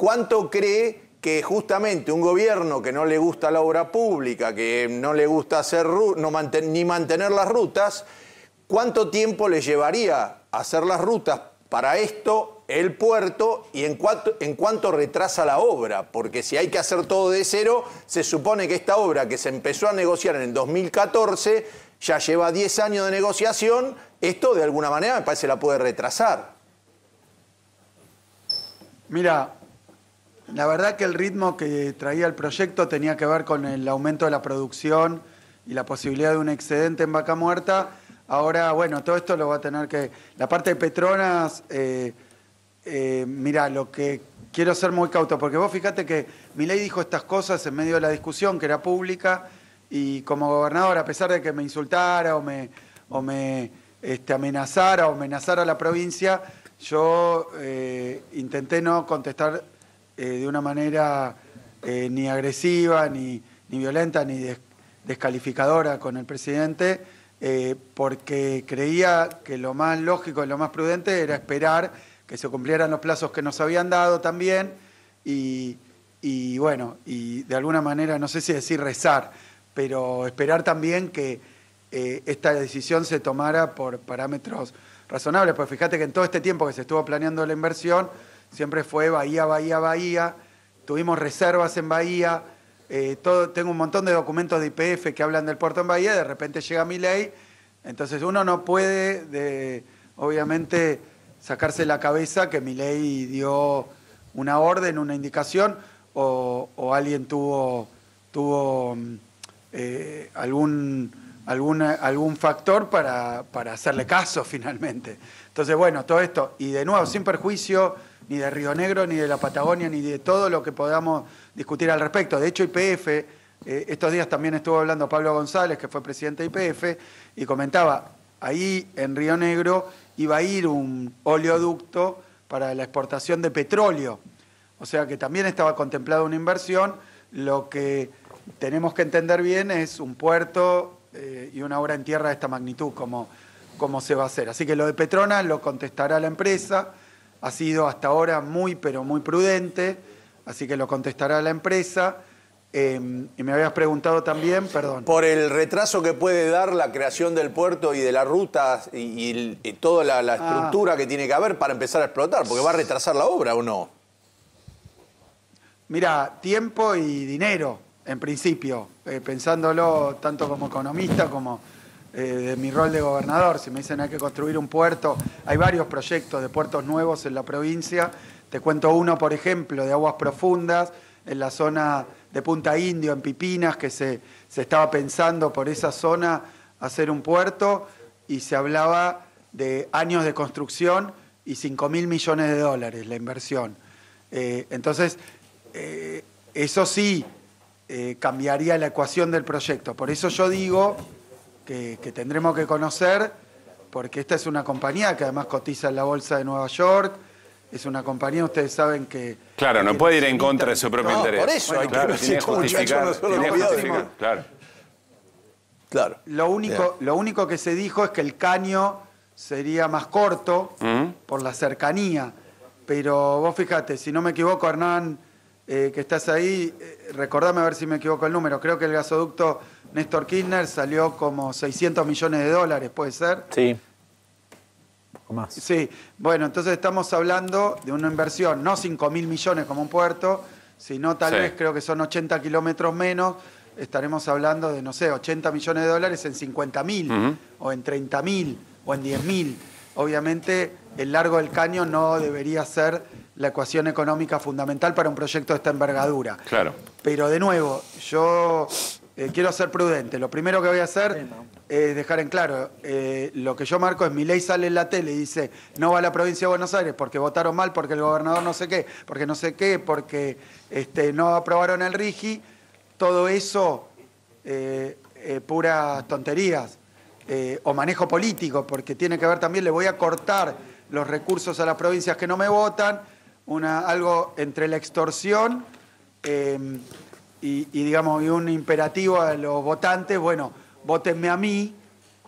[SPEAKER 7] ¿Cuánto cree que justamente un gobierno que no le gusta la obra pública, que no le gusta hacer no ni mantener las rutas, cuánto tiempo le llevaría hacer las rutas para esto, el puerto, y en cuánto, en retrasa la obra? Porque si hay que hacer todo de cero, se supone que esta obra que se empezó a negociar en el 2014 ya lleva 10 años de negociación, esto de alguna manera me parece la puede retrasar.
[SPEAKER 3] Mira, la verdad que el ritmo que traía el proyecto tenía que ver con el aumento de la producción y la posibilidad de un excedente en vaca muerta. Ahora, bueno, todo esto lo va a tener que... La parte de Petronas, eh, eh, mira, lo que quiero ser muy cauto, porque vos fíjate que mi ley dijo estas cosas en medio de la discusión, que era pública, y como gobernador, a pesar de que me insultara o me, este, amenazara o amenazara a la provincia, yo eh, intenté no contestar eh, de una manera eh, ni agresiva, ni, violenta, ni descalificadora con el presidente, eh, porque creía que lo más lógico y lo más prudente era esperar que se cumplieran los plazos que nos habían dado también y, bueno, y de alguna manera, no sé si decir rezar, pero esperar también que esta decisión se tomara por parámetros razonables, porque fíjate que en todo este tiempo que se estuvo planeando la inversión, siempre fue Bahía, Bahía, Bahía. Tuvimos reservas en Bahía. Eh, tengo un montón de documentos de IPF que hablan del puerto en Bahía. De repente llega mi ley. Entonces uno no puede, obviamente, sacarse la cabeza que mi ley dio una orden, una indicación, o, alguien tuvo, mm, eh, algún, algún factor para, para hacerle caso finalmente. Entonces, bueno, todo esto, y de nuevo, sin perjuicio ni de Río Negro, ni de la Patagonia, ni de todo lo que podamos discutir al respecto. De hecho, IPF, eh, estos días también estuvo hablando Pablo González, que fue presidente de IPF, y comentaba, ahí en Río Negro iba a ir un oleoducto para la exportación de petróleo. O sea que también estaba contemplada una inversión. Lo que tenemos que entender bien es un puerto eh, y una obra en tierra de esta magnitud, como, se va a hacer. Así que lo de Petrona lo contestará la empresa ha sido hasta ahora muy, pero muy prudente, así que lo contestará la empresa. Em, y me habías preguntado también, perdón. Por
[SPEAKER 7] el retraso que puede dar la creación del puerto y de las rutas y, toda la, ah. estructura que tiene que haber para empezar a explotar, porque va a retrasar la obra o no.
[SPEAKER 3] Mira, tiempo y dinero, en principio, eh, pensándolo tanto como economista como eh, de mi rol de gobernador. Si me dicen hay que construir un puerto, hay varios proyectos de puertos nuevos en la provincia. Te cuento uno, por ejemplo, de aguas profundas, en la zona de Punta Indio, en Pipinas, que se, estaba pensando por esa zona hacer un puerto y se hablaba de años de construcción y 5 mil millones de dólares la inversión. Eh, entonces, eh, eso sí cambiaría la ecuación del proyecto. Por eso yo digo que, tendremos que conocer, porque esta es una compañía que además cotiza en la Bolsa de Nueva York, es una compañía, ustedes saben que...
[SPEAKER 2] Claro, no puede ir en contra de su propio interés. Por eso, hay que justificar, tiene claro.
[SPEAKER 3] Lo, único, lo único que se dijo es que el caño sería más corto por la cercanía, pero vos fíjate, si no me equivoco, Hernán eh, que estás ahí, eh, recordame a ver si me equivoco el número, creo que el gasoducto Néstor Kirchner salió como 600 millones de dólares, ¿puede ser?
[SPEAKER 8] Sí. un poco más.
[SPEAKER 3] Sí, bueno, entonces estamos hablando de una inversión, no 5 mil millones como un puerto, sino tal vez creo que son 80 kilómetros menos, estaremos hablando de, no sé, 80 millones de dólares en 50 o en 30.000, o en 10.000. Obviamente el largo del caño no debería ser la ecuación económica fundamental para un proyecto de esta envergadura. Claro. Pero de nuevo, yo eh, quiero ser prudente. Lo primero que voy a hacer es dejar en claro, eh, lo que yo marco es mi ley sale en la tele y dice, no va a la provincia de Buenos Aires porque votaron mal, porque el gobernador no sé qué, porque no sé qué, porque este, no aprobaron el RIGI. Todo eso, eh, puras tonterías. o manejo político, porque tiene que ver también, le voy a cortar los recursos a las provincias que no me votan, una, algo entre la extorsión em, y, digamos, y un imperativo a los votantes, bueno, votenme a mí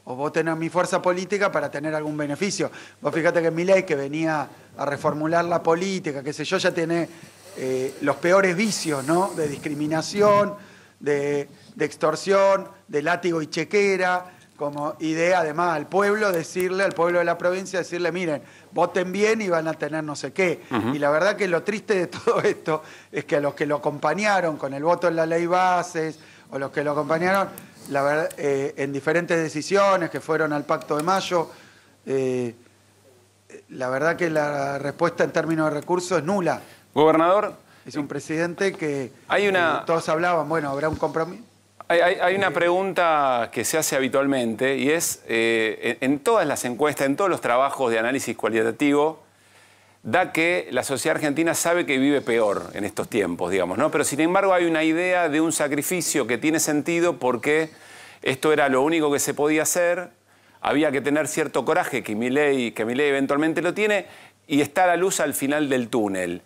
[SPEAKER 3] o voten a mi fuerza política para tener algún beneficio. Vos fíjate que mi ley que venía a reformular la política, qué sé yo, ya tiene eh, los peores vicios, ¿no? De discriminación, de, de extorsión, de látigo y chequera, como idea además al pueblo decirle, al pueblo de la provincia decirle, miren, voten bien y van a tener no sé qué. Y la verdad que lo triste de todo esto es que a los que lo acompañaron con el voto en la ley bases o los que lo acompañaron la verdad, eh, en diferentes decisiones que fueron al Pacto de Mayo, eh, la verdad que la respuesta en términos de recursos es nula. Gobernador. Es un presidente que hay una... todos hablaban, bueno, habrá un compromiso.
[SPEAKER 2] Hay, una pregunta que se hace habitualmente y es, eh, en, todas las encuestas, en todos los trabajos de análisis cualitativo, da que la sociedad argentina sabe que vive peor en estos tiempos, digamos, ¿no? Pero sin embargo hay una idea de un sacrificio que tiene sentido porque esto era lo único que se podía hacer, había que tener cierto coraje que mi que eventualmente lo tiene, y está la luz al final del túnel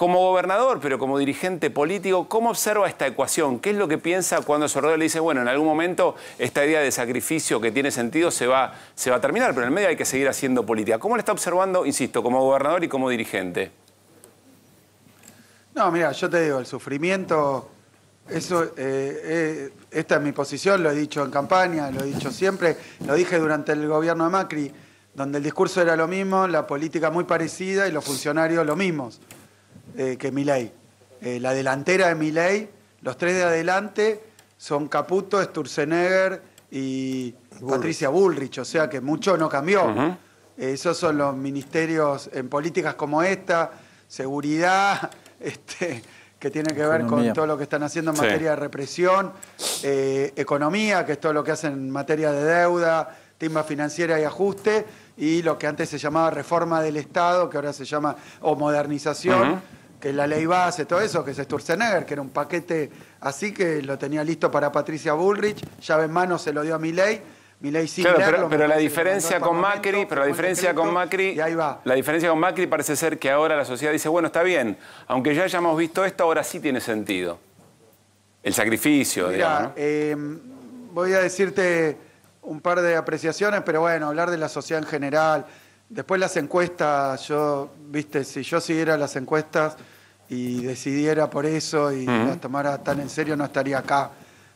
[SPEAKER 2] como gobernador, pero como dirigente político, ¿cómo observa esta ecuación? ¿Qué es lo que piensa cuando su le dice, bueno, en algún momento esta idea de sacrificio que tiene sentido se va, se va a terminar, pero en el medio hay que seguir haciendo política? ¿Cómo le está observando, insisto, como gobernador y como dirigente?
[SPEAKER 3] No, mira, yo te digo, el sufrimiento, eso, eh, eh, esta es mi posición, lo he dicho en campaña, lo he dicho siempre, lo dije durante el gobierno de Macri, donde el discurso era lo mismo, la política muy parecida y los funcionarios lo mismos. Eh, que mi Eh, la delantera de ley, los tres de adelante son Caputo, Sturzenegger y Patricia Bullrich, o sea que mucho no cambió. Eh, esos son los ministerios en políticas como esta, seguridad, este, que tiene que ver con todo lo que están haciendo en materia de represión, eh, economía, que es todo lo que hacen en materia de deuda, timba financiera y ajuste, y lo que antes se llamaba reforma del Estado, que ahora se llama o modernización que la ley base, todo eso, que es Sturzenegger, que era un paquete así que lo tenía listo para Patricia Bullrich, llave en mano se lo dio a mi ley, mi ley pero, este pero la diferencia con Macri,
[SPEAKER 2] pero la diferencia con Macri, y ahí va. la diferencia con Macri parece ser que ahora la sociedad dice, bueno, está bien, aunque ya hayamos visto esto, ahora sí tiene sentido. El sacrificio, digamos.
[SPEAKER 3] Em, voy a decirte un par de apreciaciones, pero bueno, hablar de la sociedad en general. Después las encuestas, yo, viste, si yo siguiera las encuestas, y decidiera por eso y las tomara tan en serio, no estaría acá.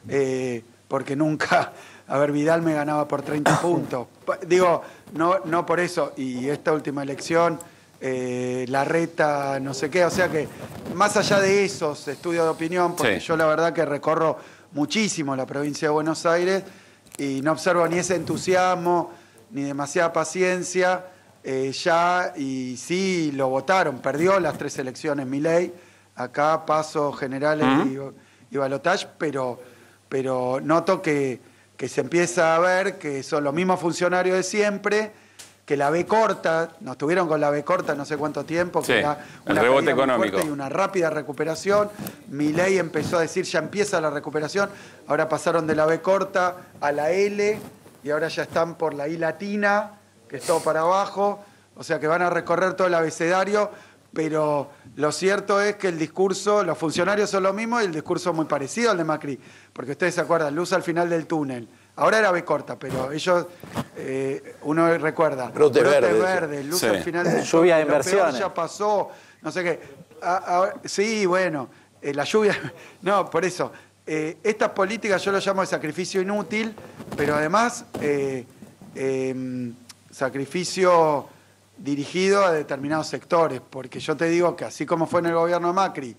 [SPEAKER 3] Eh, porque nunca, a ver, Vidal me ganaba por 30 puntos. Digo, no, no por eso. Y esta última elección, eh, la reta, no sé qué. O sea que, más allá de esos estudios de opinión, porque yo la verdad que recorro muchísimo la provincia de Buenos Aires y no observo ni ese entusiasmo, ni demasiada paciencia. Eh, ya, y sí, lo votaron, perdió las tres elecciones Milei, acá paso generales y, y pero, pero noto que, que se empieza a ver que son los mismos funcionarios de siempre, que la B corta, nos tuvieron con la B corta no sé cuánto tiempo, que una el rebote económico. y una rápida recuperación. Milei empezó a decir ya empieza la recuperación, ahora pasaron de la B corta a la L y ahora ya están por la I latina todo para abajo, o sea que van a recorrer todo el abecedario, pero lo cierto es que el discurso, los funcionarios son lo mismo y el discurso es muy parecido al de Macri, porque ustedes se acuerdan, luz al final del túnel. Ahora era B corta, pero ellos, eh, uno recuerda, brote, verde, luz al final del túnel, lluvia de inversiones. ya pasó, no sé qué. sí, bueno, eh, la lluvia, no, por eso. Eh, estas políticas yo lo llamo de sacrificio inútil, pero además... Eh, em, sacrificio dirigido a determinados sectores, porque yo te digo que así como fue en el gobierno de Macri,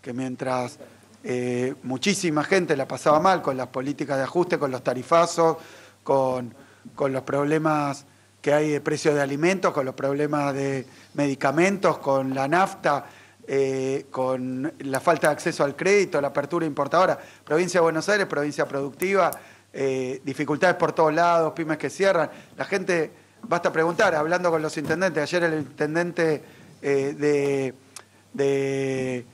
[SPEAKER 3] que mientras eh, muchísima gente la pasaba mal con las políticas de ajuste, con los tarifazos, con, los problemas que hay de precios de alimentos, con los problemas de medicamentos, con la nafta, eh, con la falta de acceso al crédito, la apertura importadora. Provincia de Buenos Aires, provincia productiva, eh, dificultades por todos lados, pymes que cierran. La gente basta preguntar, hablando con los intendentes, ayer el intendente eh, de, de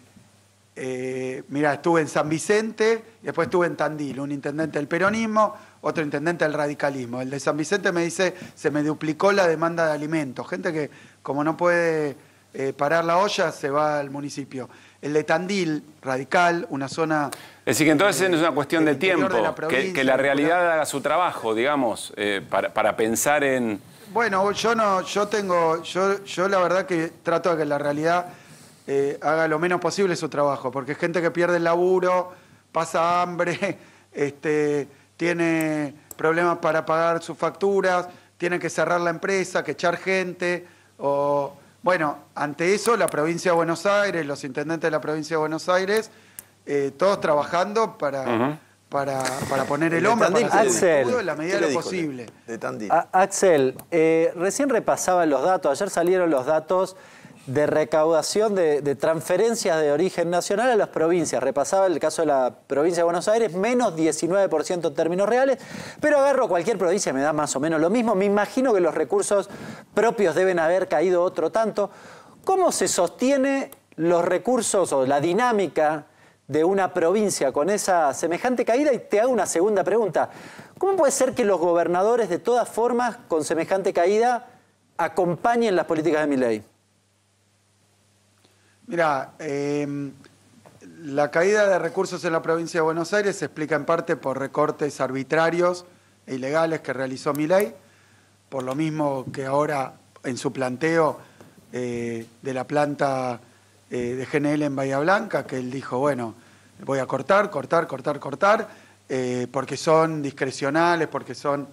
[SPEAKER 3] eh, mira, estuve en San Vicente, después estuve en Tandil, un intendente del peronismo, otro intendente del radicalismo. El de San Vicente me dice, se me duplicó la demanda de alimentos, gente que como no puede eh, parar la olla, se va al municipio. El de Tandil, radical, una zona...
[SPEAKER 2] Es decir, que entonces es una cuestión de tiempo, que, la realidad haga su trabajo, digamos, para pensar en
[SPEAKER 3] bueno, yo no, yo tengo, yo, yo la verdad que trato de que la realidad eh, haga lo menos posible su trabajo, porque es gente que pierde el laburo, pasa hambre, este, tiene problemas para pagar sus facturas, tiene que cerrar la empresa, que echar gente, o bueno, ante eso la provincia de Buenos Aires, los intendentes de la provincia de Buenos Aires, eh, todos trabajando
[SPEAKER 8] para para, poner el hombro, en la medida de lo posible. Axel, eh, recién repasaba los datos, ayer salieron los datos de recaudación de, de, transferencias de origen nacional a las provincias. Repasaba el caso de la provincia de Buenos Aires, menos 19% en términos reales, pero agarro cualquier provincia, me da más o menos lo mismo. Me imagino que los recursos propios deben haber caído otro tanto. ¿Cómo se sostiene los recursos o la dinámica de una provincia con esa semejante caída y te hago una segunda pregunta. ¿Cómo puede ser que los gobernadores de todas formas con semejante caída acompañen las políticas de mi ley?
[SPEAKER 3] Mira, em, la caída de recursos en la provincia de Buenos Aires se explica en parte por recortes arbitrarios e ilegales que realizó ley. por lo mismo que ahora en su planteo eh, de la planta eh, de GNL en Bahía Blanca, que él dijo, bueno, voy a cortar, cortar, cortar, cortar, eh, porque son discrecionales, porque son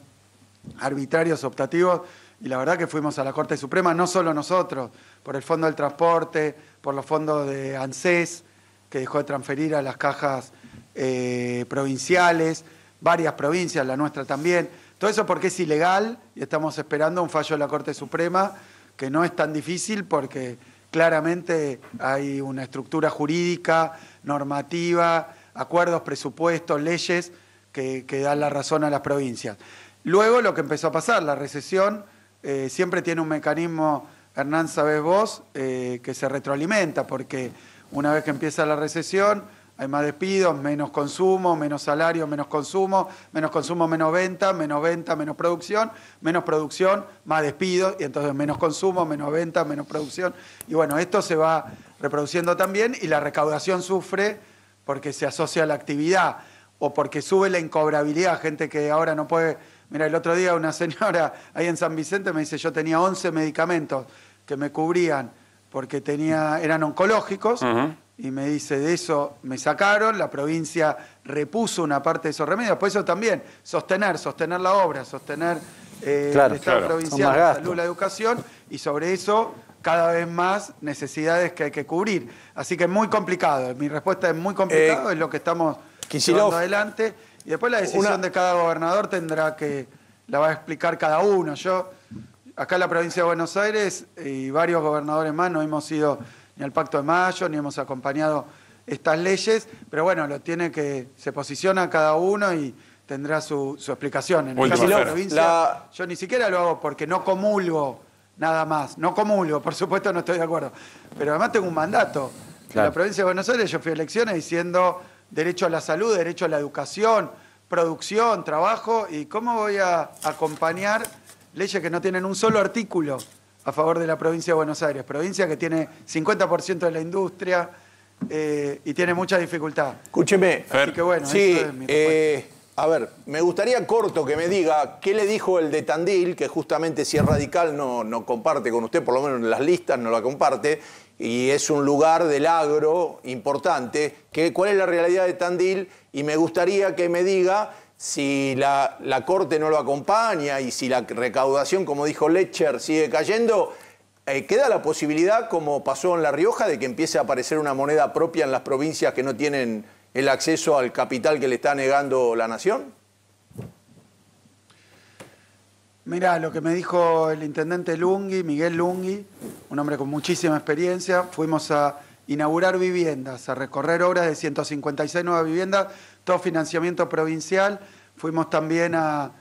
[SPEAKER 3] arbitrarios, optativos, y la verdad que fuimos a la Corte Suprema, no solo nosotros, por el Fondo del Transporte, por los fondos de ANSES, que dejó de transferir a las cajas eh, provinciales, varias provincias, la nuestra también. Todo eso porque es ilegal y estamos esperando un fallo de la Corte Suprema que no es tan difícil porque Claramente hay una estructura jurídica, normativa, acuerdos, presupuestos, leyes que, dan la razón a las provincias. Luego lo que empezó a pasar, la recesión eh, siempre tiene un mecanismo, Hernán, sabes vos, eh, que se retroalimenta, porque una vez que empieza la recesión, hay más despidos, menos consumo, menos salario, menos consumo, menos consumo, menos venta, menos venta, menos producción, menos producción, más despidos, y entonces menos consumo, menos venta, menos producción. Y bueno, esto se va reproduciendo también y la recaudación sufre porque se asocia a la actividad o porque sube la incobrabilidad, gente que ahora no puede... Mira, el otro día una señora ahí en San Vicente me dice, yo tenía 11 medicamentos que me cubrían porque tenía, eran oncológicos, y me dice, de eso me sacaron, la provincia repuso una parte de esos remedios. Por eso también, sostener, sostener la obra, sostener eh, el la salud, la educación, y sobre eso cada vez más necesidades que hay que cubrir. Así que es muy complicado, mi respuesta es muy eh, complicado, es lo que estamos llevando adelante. Y después la decisión de cada gobernador tendrá que, la va a explicar cada uno. Yo, acá en la provincia de Buenos Aires y varios gobernadores más, no hemos ido ni al Pacto de Mayo, ni hemos acompañado estas leyes, pero bueno, lo tiene que, se posiciona cada uno y tendrá su, explicación. En la provincia, yo ni siquiera lo hago porque no comulgo nada más, no comulgo, por supuesto no estoy de acuerdo, pero además tengo un mandato. En la provincia de Buenos Aires yo fui a elecciones diciendo derecho a la salud, derecho a la educación, producción, trabajo, y cómo voy a acompañar leyes que no tienen un solo artículo a favor de la provincia de Buenos Aires, provincia que tiene 50% de la industria eh, y tiene mucha dificultad.
[SPEAKER 7] Escúcheme, Así que bueno, sí, eh, a ver, me gustaría corto que me diga qué le dijo el de Tandil, que justamente si es radical no, no comparte con usted, por lo menos en las listas no la comparte, y es un lugar del agro importante, cuál es la realidad de Tandil, y me gustaría que me diga si la, Corte no lo acompaña y si la recaudación, como dijo Lecher, sigue cayendo, eh, queda la posibilidad, como pasó en La Rioja, de que empiece a aparecer una moneda propia en las provincias que no tienen el acceso al capital que le está negando la nación?
[SPEAKER 3] Mirá, lo que me dijo el intendente Lungi, Miguel Lungi, un hombre con muchísima experiencia, fuimos a inaugurar viviendas, a recorrer obras de 156 nuevas viviendas todo financiamiento provincial. Fuimos también a,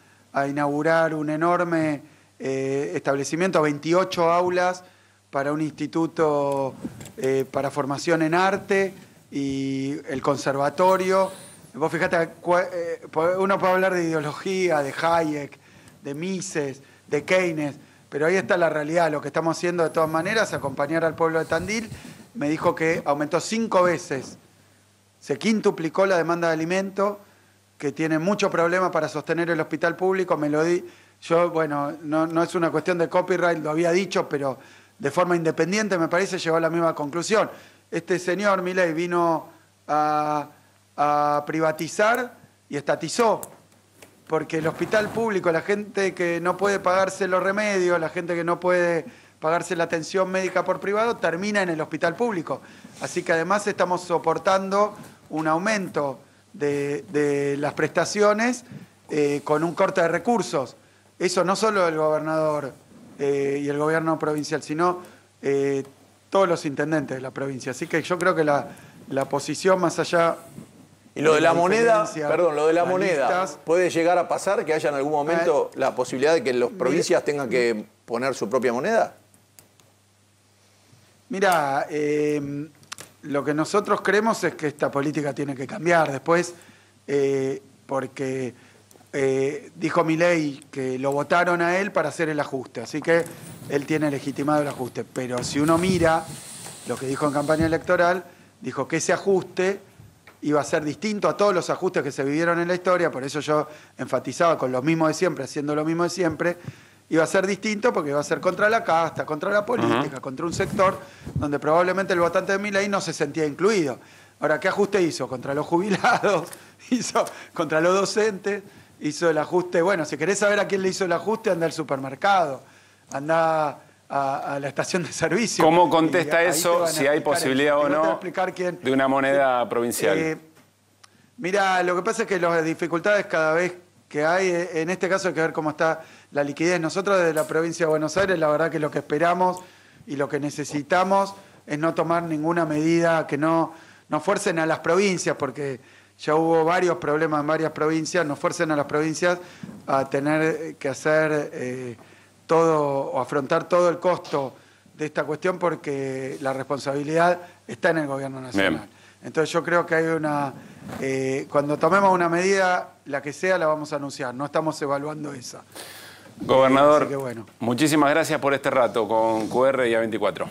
[SPEAKER 3] inaugurar un enorme eh, establecimiento, 28 aulas para un instituto eh, para formación en arte y el conservatorio. Vos fijate, eh, uno puede hablar de ideología, de Hayek, de Mises, de Keynes, pero ahí está la realidad. Lo que estamos haciendo de todas maneras, acompañar al pueblo de Tandil, me dijo que aumentó cinco veces se quintuplicó la demanda de alimento, que tiene mucho problema para sostener el hospital público. Me lo di. Yo, bueno, no, es una cuestión de copyright, lo había dicho, pero de forma independiente, me parece, llegó a la misma conclusión. Este señor Miley, vino a, a, privatizar y estatizó, porque el hospital público, la gente que no puede pagarse los remedios, la gente que no puede pagarse la atención médica por privado, termina en el hospital público. Así que además estamos soportando un aumento de, las prestaciones eh, con un corte de recursos. Eso no solo el gobernador eh, y el gobierno provincial, sino eh, todos los intendentes de la provincia. Así que yo creo que la, posición más allá... Y lo de, la, moneda, perdón, lo de la moneda,
[SPEAKER 7] ¿puede llegar a pasar que haya en algún momento la posibilidad de que las provincias tengan que poner su propia moneda?
[SPEAKER 3] Mira, lo que nosotros creemos es que esta política tiene que cambiar. Después, eh, porque dijo eh, dijo Milei que lo votaron a él para hacer el ajuste, así que él tiene legitimado el ajuste. Pero si uno mira lo que dijo en campaña electoral, dijo que ese ajuste iba a ser distinto a todos los ajustes que se vivieron en la historia, por eso yo enfatizaba con lo mismo de siempre, haciendo lo mismo de siempre, Iba a ser distinto porque va a ser contra la casta, contra la política, contra un sector donde probablemente el votante de Milei no se sentía incluido. Ahora, ¿qué ajuste hizo? Contra los jubilados, hizo contra los docentes, hizo el ajuste. Bueno, si querés saber a quién le hizo el ajuste, anda al supermercado, anda a, la estación de servicio. ¿Cómo contesta eso, si hay posibilidad o no,
[SPEAKER 2] quién, de una moneda provincial? Eh,
[SPEAKER 3] mira, lo que pasa es que las dificultades cada vez que hay, eh, en este caso hay que ver cómo está la liquidez. Nosotros desde la provincia de Buenos Aires, la verdad que lo que esperamos y lo que necesitamos es no tomar ninguna medida que no, nos fuercen a las provincias, porque ya hubo varios problemas en varias provincias, nos fuercen a las provincias a tener que hacer eh, todo o afrontar todo el costo de esta cuestión porque la responsabilidad está en el gobierno nacional. Entonces yo creo que hay una... Eh, cuando tomemos una medida, la que sea, la vamos a anunciar, no estamos evaluando esa.
[SPEAKER 2] Gobernador, muchísimas gracias por este rato con QR y A24.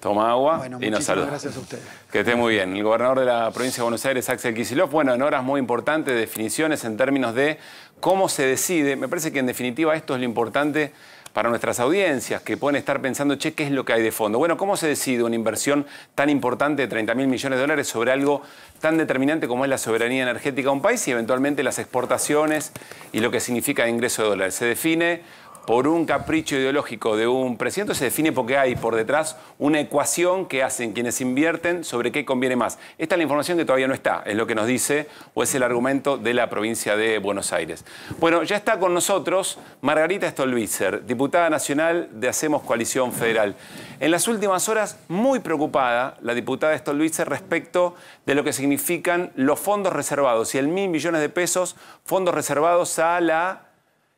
[SPEAKER 2] Toma agua y nos saluda. gracias a ustedes. Que esté muy bien. El gobernador de la provincia de Buenos Aires, Axel Kicillof, bueno, en horas muy importantes, definiciones en términos de cómo se decide. Me parece que en definitiva esto es lo importante para nuestras audiencias que pueden estar pensando, che, ¿qué es lo que hay de fondo? Bueno, ¿cómo se decide una inversión tan importante de 30 mil millones de dólares sobre algo tan determinante como es la soberanía energética de un país y eventualmente las exportaciones y lo que significa ingreso de dólares? Se define por un capricho ideológico de un presidente se define porque hay por detrás una ecuación que hacen quienes invierten sobre qué conviene más. Esta es la información que todavía no está, es lo que nos dice o es el argumento de la provincia de Buenos Aires. Bueno, ya está con nosotros Margarita Stolbizer, diputada nacional de Hacemos Coalición Federal. En las últimas horas, muy preocupada la diputada Stolbizer respecto de lo que significan los fondos reservados y el mil millones de pesos, fondos reservados a la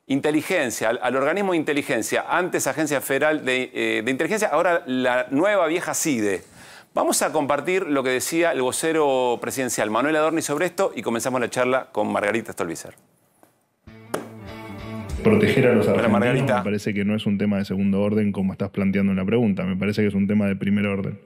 [SPEAKER 2] Inteligencia, al, organismo de inteligencia, antes Agencia Federal de, eh, Inteligencia, ahora la nueva vieja CIDE. Vamos a compartir lo que decía el vocero presidencial Manuel Adorni sobre esto y comenzamos la charla con Margarita Stolbizer.
[SPEAKER 6] Proteger a los argentinos me parece que no es un tema de segundo orden como estás planteando en la pregunta, me parece que
[SPEAKER 8] es un tema de primer orden.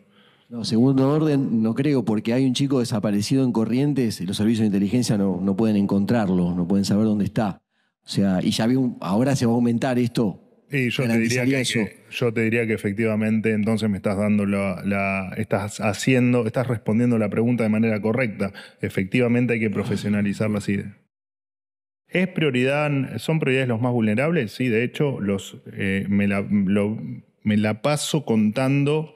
[SPEAKER 8] No, segundo orden no creo, porque hay un chico desaparecido en Corrientes y los servicios de inteligencia no, no pueden encontrarlo, no pueden saber dónde está. O sea, y ya vi
[SPEAKER 6] ahora se va a aumentar esto. Y yo te, diría que, yo te diría que efectivamente entonces me estás dando la, estás haciendo, estás respondiendo la pregunta de manera correcta. Efectivamente hay que profesionalizar las ideas. ¿Es prioridad, son prioridades los más vulnerables? Sí, de hecho, los, eh, me, la, paso contando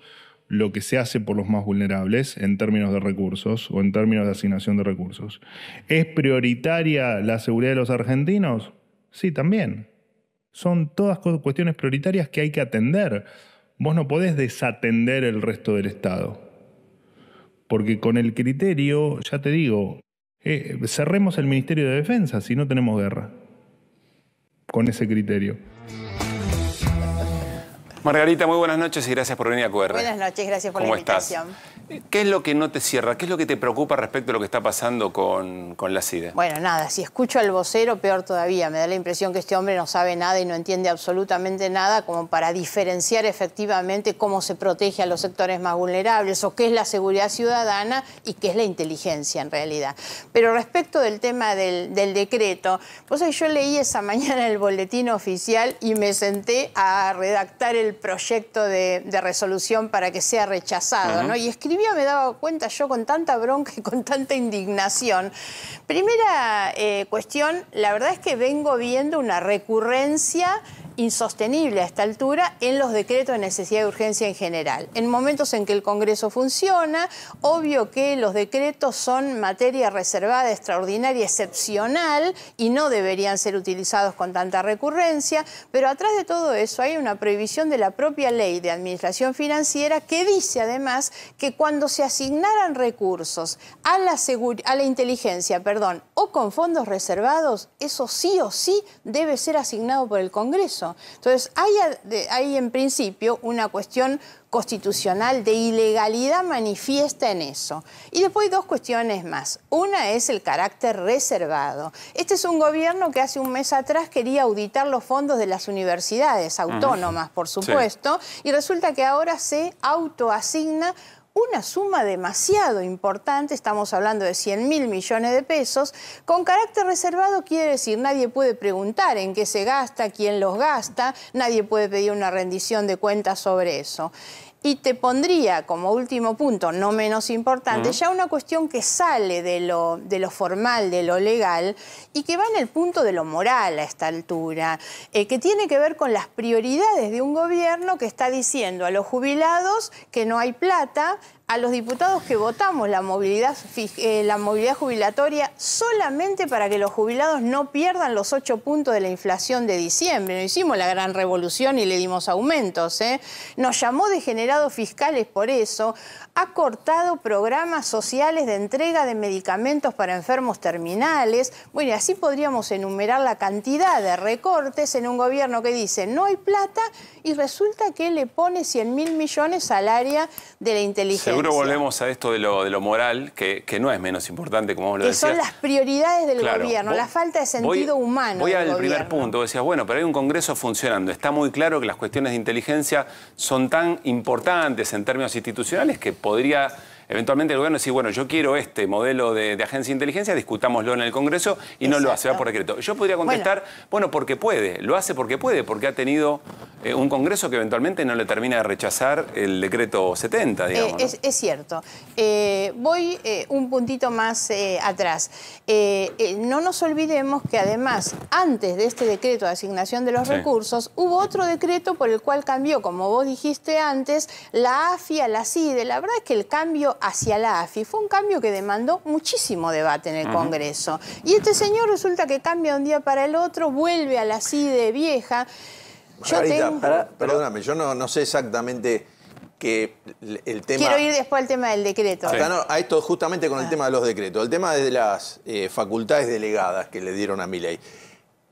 [SPEAKER 6] lo que se hace por los más vulnerables en términos de recursos o en términos de asignación de recursos. ¿Es prioritaria la seguridad de los argentinos? Sí, también. Son todas cuestiones prioritarias que hay que atender. Vos no podés desatender el resto del Estado. Porque con el criterio, ya te digo, eh, cerremos el Ministerio de Defensa si no tenemos guerra. Con ese criterio.
[SPEAKER 2] Margarita, muy buenas noches y gracias por venir a QR. Buenas
[SPEAKER 5] noches, gracias por la invitación.
[SPEAKER 2] ¿Qué es lo que no te cierra? ¿Qué es lo que te preocupa respecto a lo que está pasando con, con la CIDE?
[SPEAKER 5] Bueno, nada, si escucho al vocero, peor todavía. Me da la impresión que este hombre no sabe nada y no entiende absolutamente nada como para diferenciar efectivamente cómo se protege a los sectores más vulnerables o qué es la seguridad ciudadana y qué es la inteligencia en realidad. Pero respecto del tema del, decreto, pues yo leí esa mañana el boletín oficial y me senté a redactar el proyecto de, resolución para que sea rechazado. ¿no? Y escribía, me daba cuenta yo con tanta bronca y con tanta indignación. Primera eh, cuestión, la verdad es que vengo viendo una recurrencia insostenible a esta altura en los decretos de necesidad y urgencia en general. En momentos en que el Congreso funciona, obvio que los decretos son materia reservada, extraordinaria, excepcional y no deberían ser utilizados con tanta recurrencia, pero atrás de todo eso hay una prohibición de la propia ley de administración financiera que dice además que cuando se asignaran recursos a la, a la inteligencia, perdón, con fondos reservados, eso sí o sí debe ser asignado por el Congreso. Entonces, hay, en principio una cuestión constitucional de ilegalidad manifiesta en eso. Y después dos cuestiones más. Una es el carácter reservado. Este es un gobierno que hace un mes atrás quería auditar los fondos de las universidades autónomas, por supuesto, y resulta que ahora se autoasigna una suma demasiado importante, estamos hablando de 100 mil millones de pesos, con carácter reservado quiere decir nadie puede preguntar en qué se gasta, quién los gasta, nadie puede pedir una rendición de cuentas sobre eso. Y te pondría como último punto, no menos importante, ya una cuestión que sale de lo, formal, de lo legal, y que va en el punto de lo moral a esta altura, eh, que tiene que ver con las prioridades de un gobierno que está diciendo a los jubilados que no hay plata, a los diputados que votamos la movilidad, eh, la movilidad jubilatoria solamente para que los jubilados no pierdan los ocho puntos de la inflación de diciembre. No hicimos la gran revolución y le dimos aumentos. ¿eh? Nos llamó degenerados fiscales por eso ha cortado programas sociales de entrega de medicamentos para enfermos terminales. Bueno, y así podríamos enumerar la cantidad de recortes en un gobierno que dice no hay plata y resulta que le pone 100 mil millones al área de la inteligencia. Seguro volvemos
[SPEAKER 2] a esto de lo, de lo moral, que, que, no es menos importante, como vos lo que son las
[SPEAKER 5] prioridades del gobierno, la falta de sentido humano. Voy al primer punto,
[SPEAKER 2] decías, bueno, pero hay un Congreso funcionando. Está muy claro que las cuestiones de inteligencia son tan importantes en términos institucionales que podría eventualmente el gobierno dice, bueno, yo quiero este modelo de, agencia de inteligencia, discutámoslo en el Congreso y no lo hace, va por decreto. Yo podría contestar, bueno. porque puede, lo hace porque puede, porque ha tenido eh, un Congreso que eventualmente no le termina de rechazar el decreto 70, eh, digamos.
[SPEAKER 5] es, cierto. Eh, voy un puntito más atrás. no nos olvidemos que además, antes de este decreto de asignación de los recursos, hubo otro decreto por el cual cambió, como vos dijiste antes, la AFIA, la CIDE. La verdad es que el cambio hacia la AFI. Fue un cambio que demandó muchísimo debate en el Congreso. Y este señor resulta que cambia de un día para el otro, vuelve a la CIDE vieja. Yo
[SPEAKER 7] perdóname, yo no, sé exactamente que el tema... Quiero ir
[SPEAKER 5] después al tema del decreto.
[SPEAKER 7] a esto justamente con el ah. tema de los decretos. El tema de las eh, facultades delegadas que le dieron a mi ley.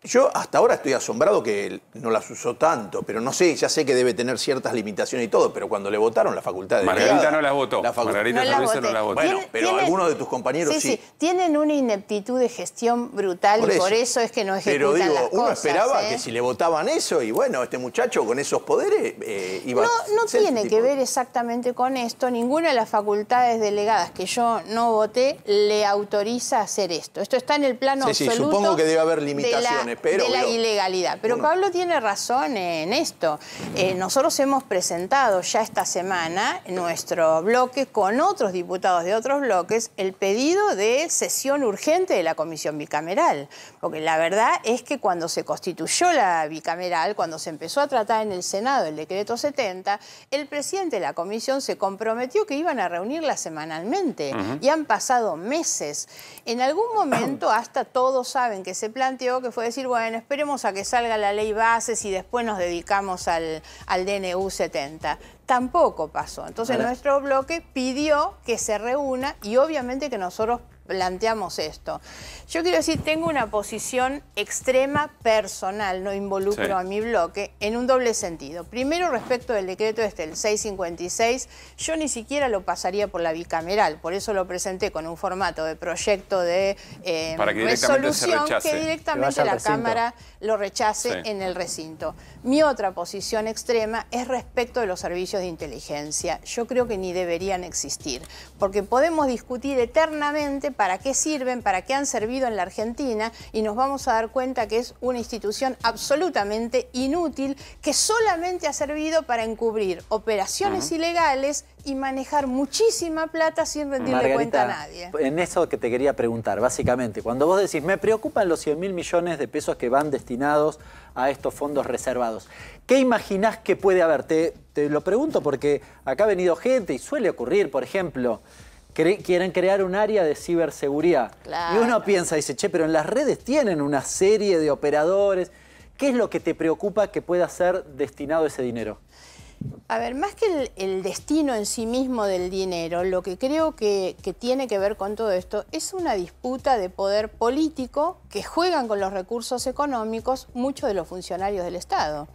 [SPEAKER 7] Yo hasta ahora estoy asombrado que no las usó tanto, pero no sé, ya sé que debe tener ciertas limitaciones y todo, pero cuando le votaron la facultad de Margarita no las votó.
[SPEAKER 4] Margarita no, las votó. Bueno, pero algunos
[SPEAKER 7] de tus compañeros sí, sí, sí.
[SPEAKER 5] Tienen una ineptitud de gestión brutal y por eso es que no ejecutan Pero digo, uno esperaba ¿eh? que
[SPEAKER 7] si le votaban eso y bueno, este muchacho con esos poderes eh, iba no,
[SPEAKER 5] no tiene que ver exactamente con esto. Ninguna de las facultades delegadas que yo no voté le autoriza a hacer esto. Esto está en el plano sí, absoluto. Sí, supongo que debe haber limitaciones. De la ilegalidad. Pero Pablo tiene razón en esto. Eh, nosotros hemos presentado ya esta semana nuestro bloque con otros diputados de otros bloques el pedido de sesión urgente de la comisión bicameral. Porque la verdad es que cuando se constituyó la bicameral, cuando se empezó a tratar en el Senado el decreto 70, el presidente de la comisión se comprometió que iban a reunirla semanalmente. Y han pasado meses. En algún momento hasta todos saben que se planteó que fue decir bueno, esperemos a que salga la ley bases y después nos dedicamos al, al DNU 70. Tampoco pasó. Entonces nuestro bloque pidió que se reúna y obviamente que nosotros planteamos esto. Yo quiero decir, tengo una posición extrema personal, no involucro a mi bloque, en un doble sentido. Primero, respecto del decreto este, el 656, yo ni siquiera lo pasaría por la bicameral, por eso lo presenté con un formato de proyecto de eh, resolución que directamente la Cámara lo rechace en el recinto. Mi otra posición extrema es respecto de los servicios de inteligencia. Yo creo que ni deberían existir, porque podemos discutir eternamente para qué sirven, para qué han servido en la Argentina y nos vamos a dar cuenta que es una institución absolutamente inútil que solamente ha servido para encubrir operaciones ilegales y manejar muchísima plata sin rendirle cuenta a nadie.
[SPEAKER 8] En eso que te quería preguntar, básicamente, cuando vos decís, me preocupan los 100 mil millones de pesos que van destinados a estos fondos reservados, ¿qué imaginás que puede haber? Te, te lo pregunto porque acá ha venido gente y suele ocurrir, por ejemplo, quieren crear un área de ciberseguridad. Y uno piensa, dice, che, pero en las redes tienen una serie de operadores. ¿Qué es lo que te preocupa que pueda ser destinado ese dinero?
[SPEAKER 5] A ver, más que el, destino en sí mismo del dinero, lo que creo que, tiene que ver con todo esto es una disputa de poder político que juegan con los recursos económicos muchos de los funcionarios del Estado.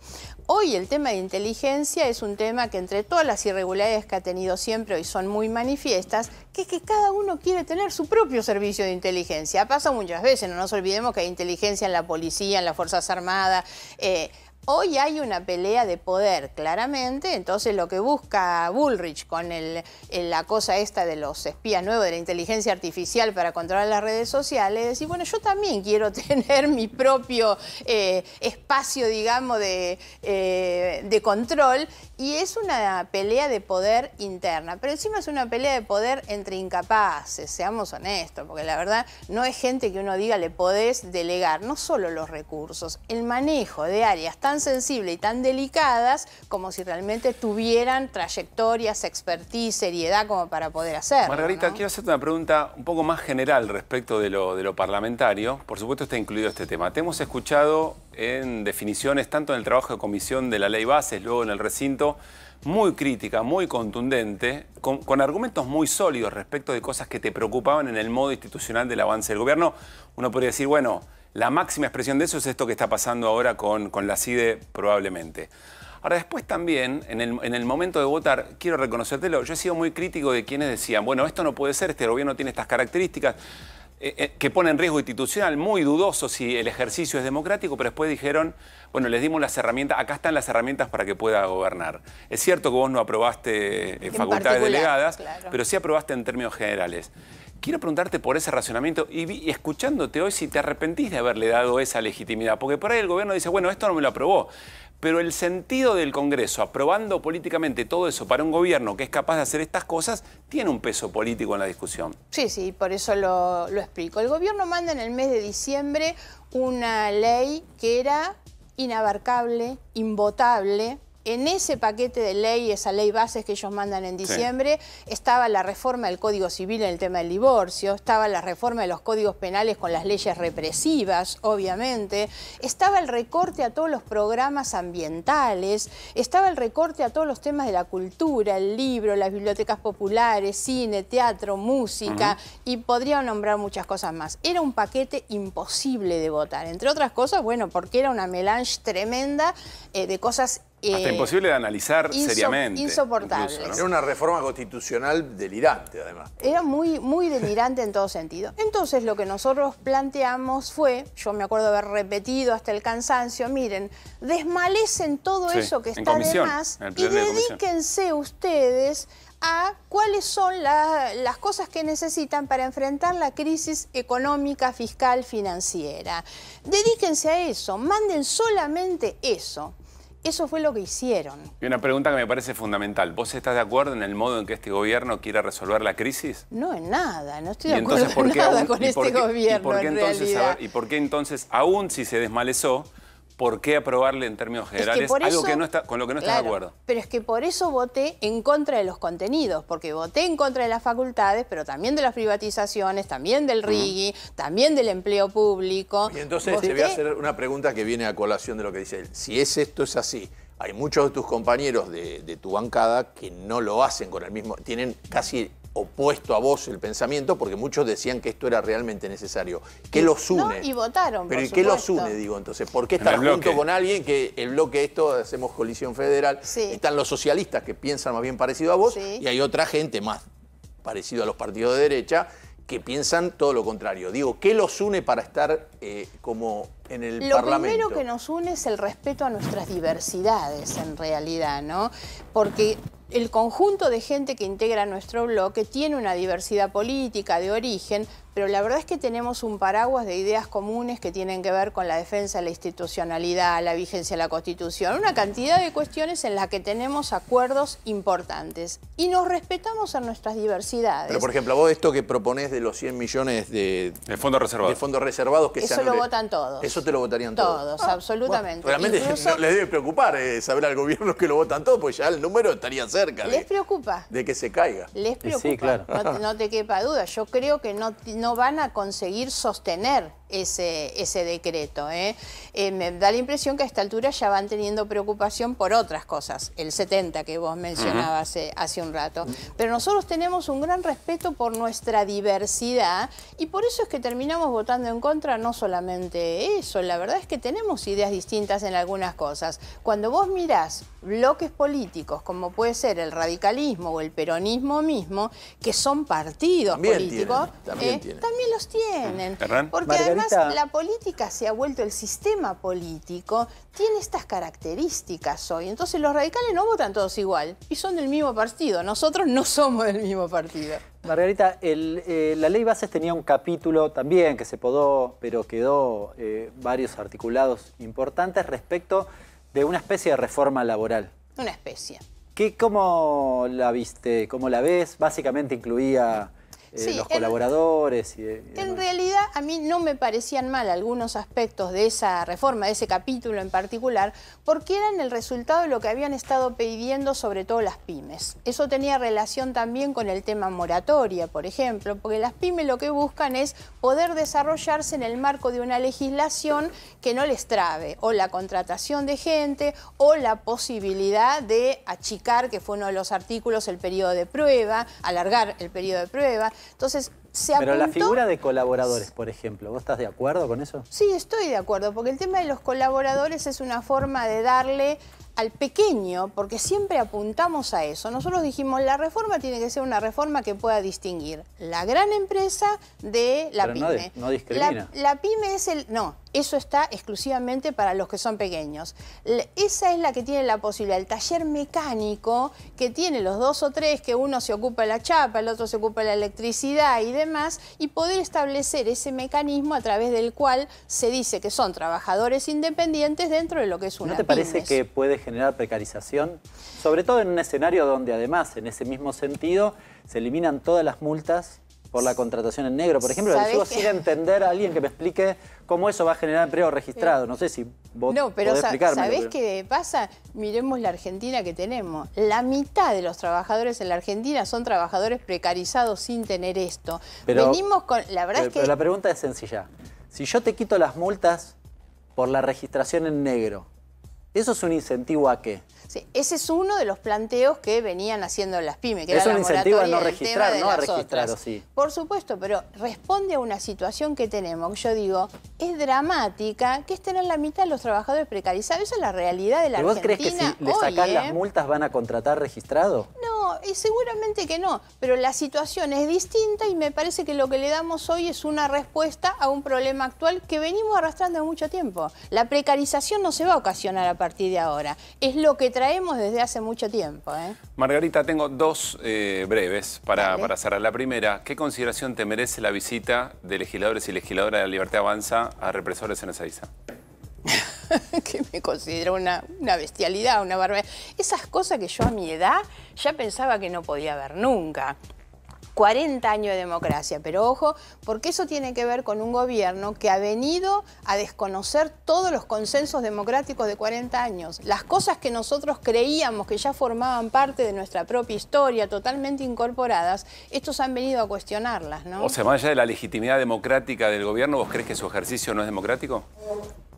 [SPEAKER 5] Hoy el tema de inteligencia es un tema que entre todas las irregularidades que ha tenido siempre hoy son muy manifiestas, que es que cada uno quiere tener su propio servicio de inteligencia. Ha pasado muchas veces, no nos olvidemos que hay inteligencia en la policía, en las Fuerzas Armadas. Eh, Hoy hay una pelea de poder, claramente, entonces lo que busca Bullrich con la cosa esta de los espías nuevos, de la inteligencia artificial para controlar las redes sociales, es decir, bueno, yo también quiero tener mi propio eh, espacio, digamos, eh, de, control, y es una pelea de poder interna, pero encima es una pelea de poder entre incapaces, seamos honestos, porque la verdad no es gente que uno diga le podés delegar, no solo los recursos, el manejo de áreas tan sensible y tan delicadas como si realmente tuvieran trayectorias, expertise, seriedad como para poder hacer. Margarita,
[SPEAKER 2] quiero hacerte una pregunta un poco más general respecto de lo, de lo parlamentario. Por supuesto está incluido este tema. Te hemos escuchado en definiciones tanto en el trabajo de comisión de la ley bases, luego en el recinto, muy crítica, muy contundente, con, con, argumentos muy sólidos respecto de cosas que te preocupaban en el modo institucional del avance del gobierno. Uno podría decir, bueno, la máxima expresión de eso es esto que está pasando ahora con, con la CIDE probablemente. Ahora, después también, en el, momento de votar, quiero reconocértelo, yo he sido muy crítico de quienes decían, bueno, esto no puede ser, este gobierno tiene estas características, eh, eh, que pone en riesgo institucional, muy dudoso si el ejercicio es democrático, pero después dijeron, bueno, les dimos las herramientas, acá están las herramientas para que pueda gobernar. Es cierto que vos no aprobaste eh, facultades delegadas, pero sí aprobaste en términos generales. Quiero preguntarte por ese racionamiento y, escuchándote hoy si te arrepentís de haberle dado esa legitimidad, porque por ahí el gobierno dice, bueno, esto no me lo aprobó, pero el sentido del Congreso aprobando políticamente todo eso para un gobierno que es capaz de hacer estas cosas tiene un peso político en la discusión.
[SPEAKER 5] Sí, sí, por eso lo, lo explico. El gobierno manda en el mes de diciembre una ley que era inabarcable, invotable, en ese paquete de ley, esa ley bases que ellos mandan en diciembre, estaba la reforma del Código Civil en el tema del divorcio, estaba la reforma de los códigos penales con las leyes represivas, obviamente, estaba el recorte a todos los programas ambientales, estaba el recorte a todos los temas de la cultura, el libro, las bibliotecas populares, cine, teatro, música, y podría nombrar muchas cosas más. Era un paquete imposible de votar, entre otras cosas, bueno, porque era una melange tremenda eh, de cosas hasta eh, imposible
[SPEAKER 2] de analizar
[SPEAKER 5] seriamente. Insoportable. Era
[SPEAKER 7] una reforma constitucional delirante, además.
[SPEAKER 5] Era muy, muy delirante en todo sentido. Entonces, lo que nosotros planteamos fue, yo me acuerdo haber repetido hasta el cansancio, miren, desmalecen todo eso que está comisión, de más y dedíquense ustedes a cuáles son las cosas que necesitan para enfrentar la crisis económica, fiscal, financiera. Dedíquense a eso, manden solamente eso. Eso fue lo que hicieron.
[SPEAKER 2] Y una pregunta que me parece fundamental. ¿Vos estás de acuerdo en el modo en que este gobierno quiere resolver la crisis?
[SPEAKER 5] No, en nada. No estoy de acuerdo en nada con este gobierno, ¿Y
[SPEAKER 2] por qué entonces, aún si se desmalezó, ¿por qué aprobarle en términos generales algo que con lo que no estás de acuerdo?
[SPEAKER 5] Pero es que por eso voté en contra de los contenidos, porque voté en contra de las facultades, pero también de las privatizaciones, también del RIGI, también del empleo público. Y entonces te voy a hacer
[SPEAKER 7] una pregunta que viene a colación de lo que dice él. Si es esto es así, hay muchos de tus compañeros de, de tu bancada que no lo hacen con el mismo, tienen casi opuesto a vos el pensamiento, porque muchos decían que esto era realmente necesario. ¿Qué los une? y
[SPEAKER 5] votaron. Pero qué los une? Digo,
[SPEAKER 7] entonces, ¿por qué estar junto con alguien que el bloque esto hacemos coalición federal? Están los socialistas que piensan más bien parecido a vos y hay otra gente más parecido a los partidos de derecha que piensan todo lo contrario. Digo, ¿qué los une para estar eh, como en el Parlamento? Lo primero que
[SPEAKER 5] nos une es el respeto a nuestras diversidades, en realidad, ¿no? Porque el conjunto de gente que integra nuestro bloque tiene una diversidad política, de origen, pero la verdad es que tenemos un paraguas de ideas comunes que tienen que ver con la defensa de la institucionalidad, la vigencia de la Constitución, una cantidad de cuestiones en las que tenemos acuerdos importantes y nos respetamos a nuestras diversidades. Pero, por
[SPEAKER 7] ejemplo, vos esto que proponés de los 100 millones de... de fondos reservados. De fondos reservados que Eso lo votan todos. Eso te lo votarían todos.
[SPEAKER 5] Todos, ah, absolutamente. realmente
[SPEAKER 7] no les debe preocupar eh, saber al gobierno que lo votan todos, porque ya el número estaría ¿Les preocupa? De que se caiga. Les preocupa, sí, claro. no,
[SPEAKER 5] te quepa duda. Yo creo que no, no van a conseguir sostener ese, decreto. ¿eh? Eh, me da la impresión que a esta altura ya van teniendo preocupación por otras cosas, el 70 que vos mencionabas eh, hace un rato. Pero nosotros tenemos un gran respeto por nuestra diversidad y por eso es que terminamos votando en contra no solamente eso, la verdad es que tenemos ideas distintas en algunas cosas. Cuando vos mirás bloques políticos, como puede ser el radicalismo o el peronismo mismo, que son partidos políticos, también, los tienen. Porque la política se ha vuelto, el sistema político tiene estas características hoy. Entonces los radicales no votan todos igual y son del mismo partido. Nosotros no somos del mismo partido.
[SPEAKER 8] Margarita, eh, la ley bases tenía un capítulo también que se podó, pero quedó eh, varios articulados importantes respecto de una especie de reforma laboral.
[SPEAKER 5] Una especie.
[SPEAKER 8] ¿Qué, ¿Cómo la viste? ¿Cómo la ves? Básicamente incluía eh, los colaboradores. en
[SPEAKER 5] realidad a mí no me parecían mal algunos aspectos de esa reforma, de ese capítulo en particular, porque eran el resultado de lo que habían estado pidiendo sobre todo las pymes. Eso tenía relación también con el tema moratoria, por ejemplo, porque las pymes lo que buscan es poder desarrollarse en el marco de una legislación que no les trabe o la contratación de gente o la posibilidad de achicar, que fue uno de los artículos, el periodo de prueba, alargar el periodo de prueba. Entonces, se apuntó... Pero la figura
[SPEAKER 8] de colaboradores, por ejemplo, ¿vos estás de acuerdo con eso?
[SPEAKER 5] Sí, estoy de acuerdo, porque el tema de los colaboradores es una forma de darle al pequeño, porque siempre apuntamos a eso. Nosotros dijimos, la reforma tiene que ser una reforma que pueda distinguir la gran empresa de la pyme. No, discrimina. la pyme es el... No, eso está exclusivamente para los que son pequeños. Esa es la que tiene la posibilidad. El taller mecánico, que tiene los dos o tres, que uno se ocupa de la chapa, el otro se ocupa de la electricidad y demás, y poder establecer ese mecanismo a través del cual se dice que son trabajadores independientes dentro de lo que es una ¿No te parece que
[SPEAKER 8] puede generar precarización? Sobre todo en un escenario donde además, en ese mismo sentido, se eliminan todas las multas por la contratación en negro. Por ejemplo, yo quisiera entender a alguien que me explique cómo eso va a generar empleo registrado. No sé si vos No, pero ¿sabés
[SPEAKER 5] qué pasa? Miremos la Argentina que tenemos. La mitad de los trabajadores en la Argentina son trabajadores precarizados sin tener esto. Venimos con... La verdad eh, que... Pero
[SPEAKER 8] la pregunta es sencilla. Si yo te quito las multas por la registración en negro, ¿eso es un incentivo a qué?
[SPEAKER 5] ese es uno de los planteos que venían haciendo las pymes, que es era un incentivo a no registrar, no a registrar, sí. Por supuesto, pero responde a una situación que tenemos, yo digo, es dramática, que estén tener la mitad de los trabajadores precarizados, esa es la realidad de la ¿Pero Argentina. ¿Vos crees que si le sacan las ¿eh?
[SPEAKER 8] multas van a contratar registrado?
[SPEAKER 5] No, eh, seguramente que no, pero la situación es distinta y me parece que lo que le damos hoy es una respuesta a un problema actual que venimos arrastrando mucho tiempo. La precarización no se va a ocasionar a partir de ahora, es lo que traemos desde hace mucho tiempo. ¿eh?
[SPEAKER 2] Margarita, tengo dos eh, breves para, para, cerrar. La primera, ¿qué consideración te merece la visita de legisladores y legisladoras de la Libertad Avanza a represores en Ezeiza?
[SPEAKER 5] que me considero una, una bestialidad, una barbaridad. Esas cosas que yo a mi edad ya pensaba que no podía ver nunca. 40 años de democracia. Pero ojo, porque eso tiene que ver con un gobierno que ha venido a desconocer todos los consensos democráticos de 40 años. Las cosas que nosotros creíamos que ya formaban parte de nuestra propia historia, totalmente incorporadas, estos han venido a cuestionarlas, ¿no? O sea, más
[SPEAKER 2] allá de la legitimidad democrática del gobierno, ¿vos crees que su ejercicio no es democrático?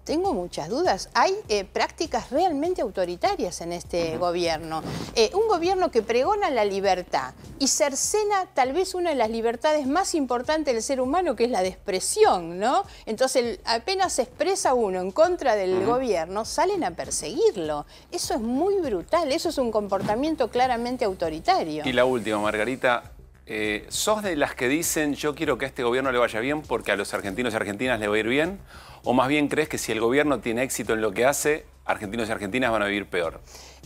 [SPEAKER 5] Tengo muchas dudas. Hay eh, prácticas realmente autoritarias en este gobierno. Eh, un gobierno que pregona la libertad y cercena tal vez una de las libertades más importantes del ser humano, que es la de expresión, ¿no? Entonces, apenas se expresa uno en contra del gobierno, salen a perseguirlo. Eso es muy brutal, eso es un comportamiento claramente autoritario. Y
[SPEAKER 2] la última, Margarita, eh, ¿Sos de las que dicen yo quiero que este gobierno le vaya bien porque a los argentinos y argentinas le va a ir bien? ¿O más bien crees que si el gobierno tiene éxito en lo que hace, argentinos y argentinas van a vivir peor?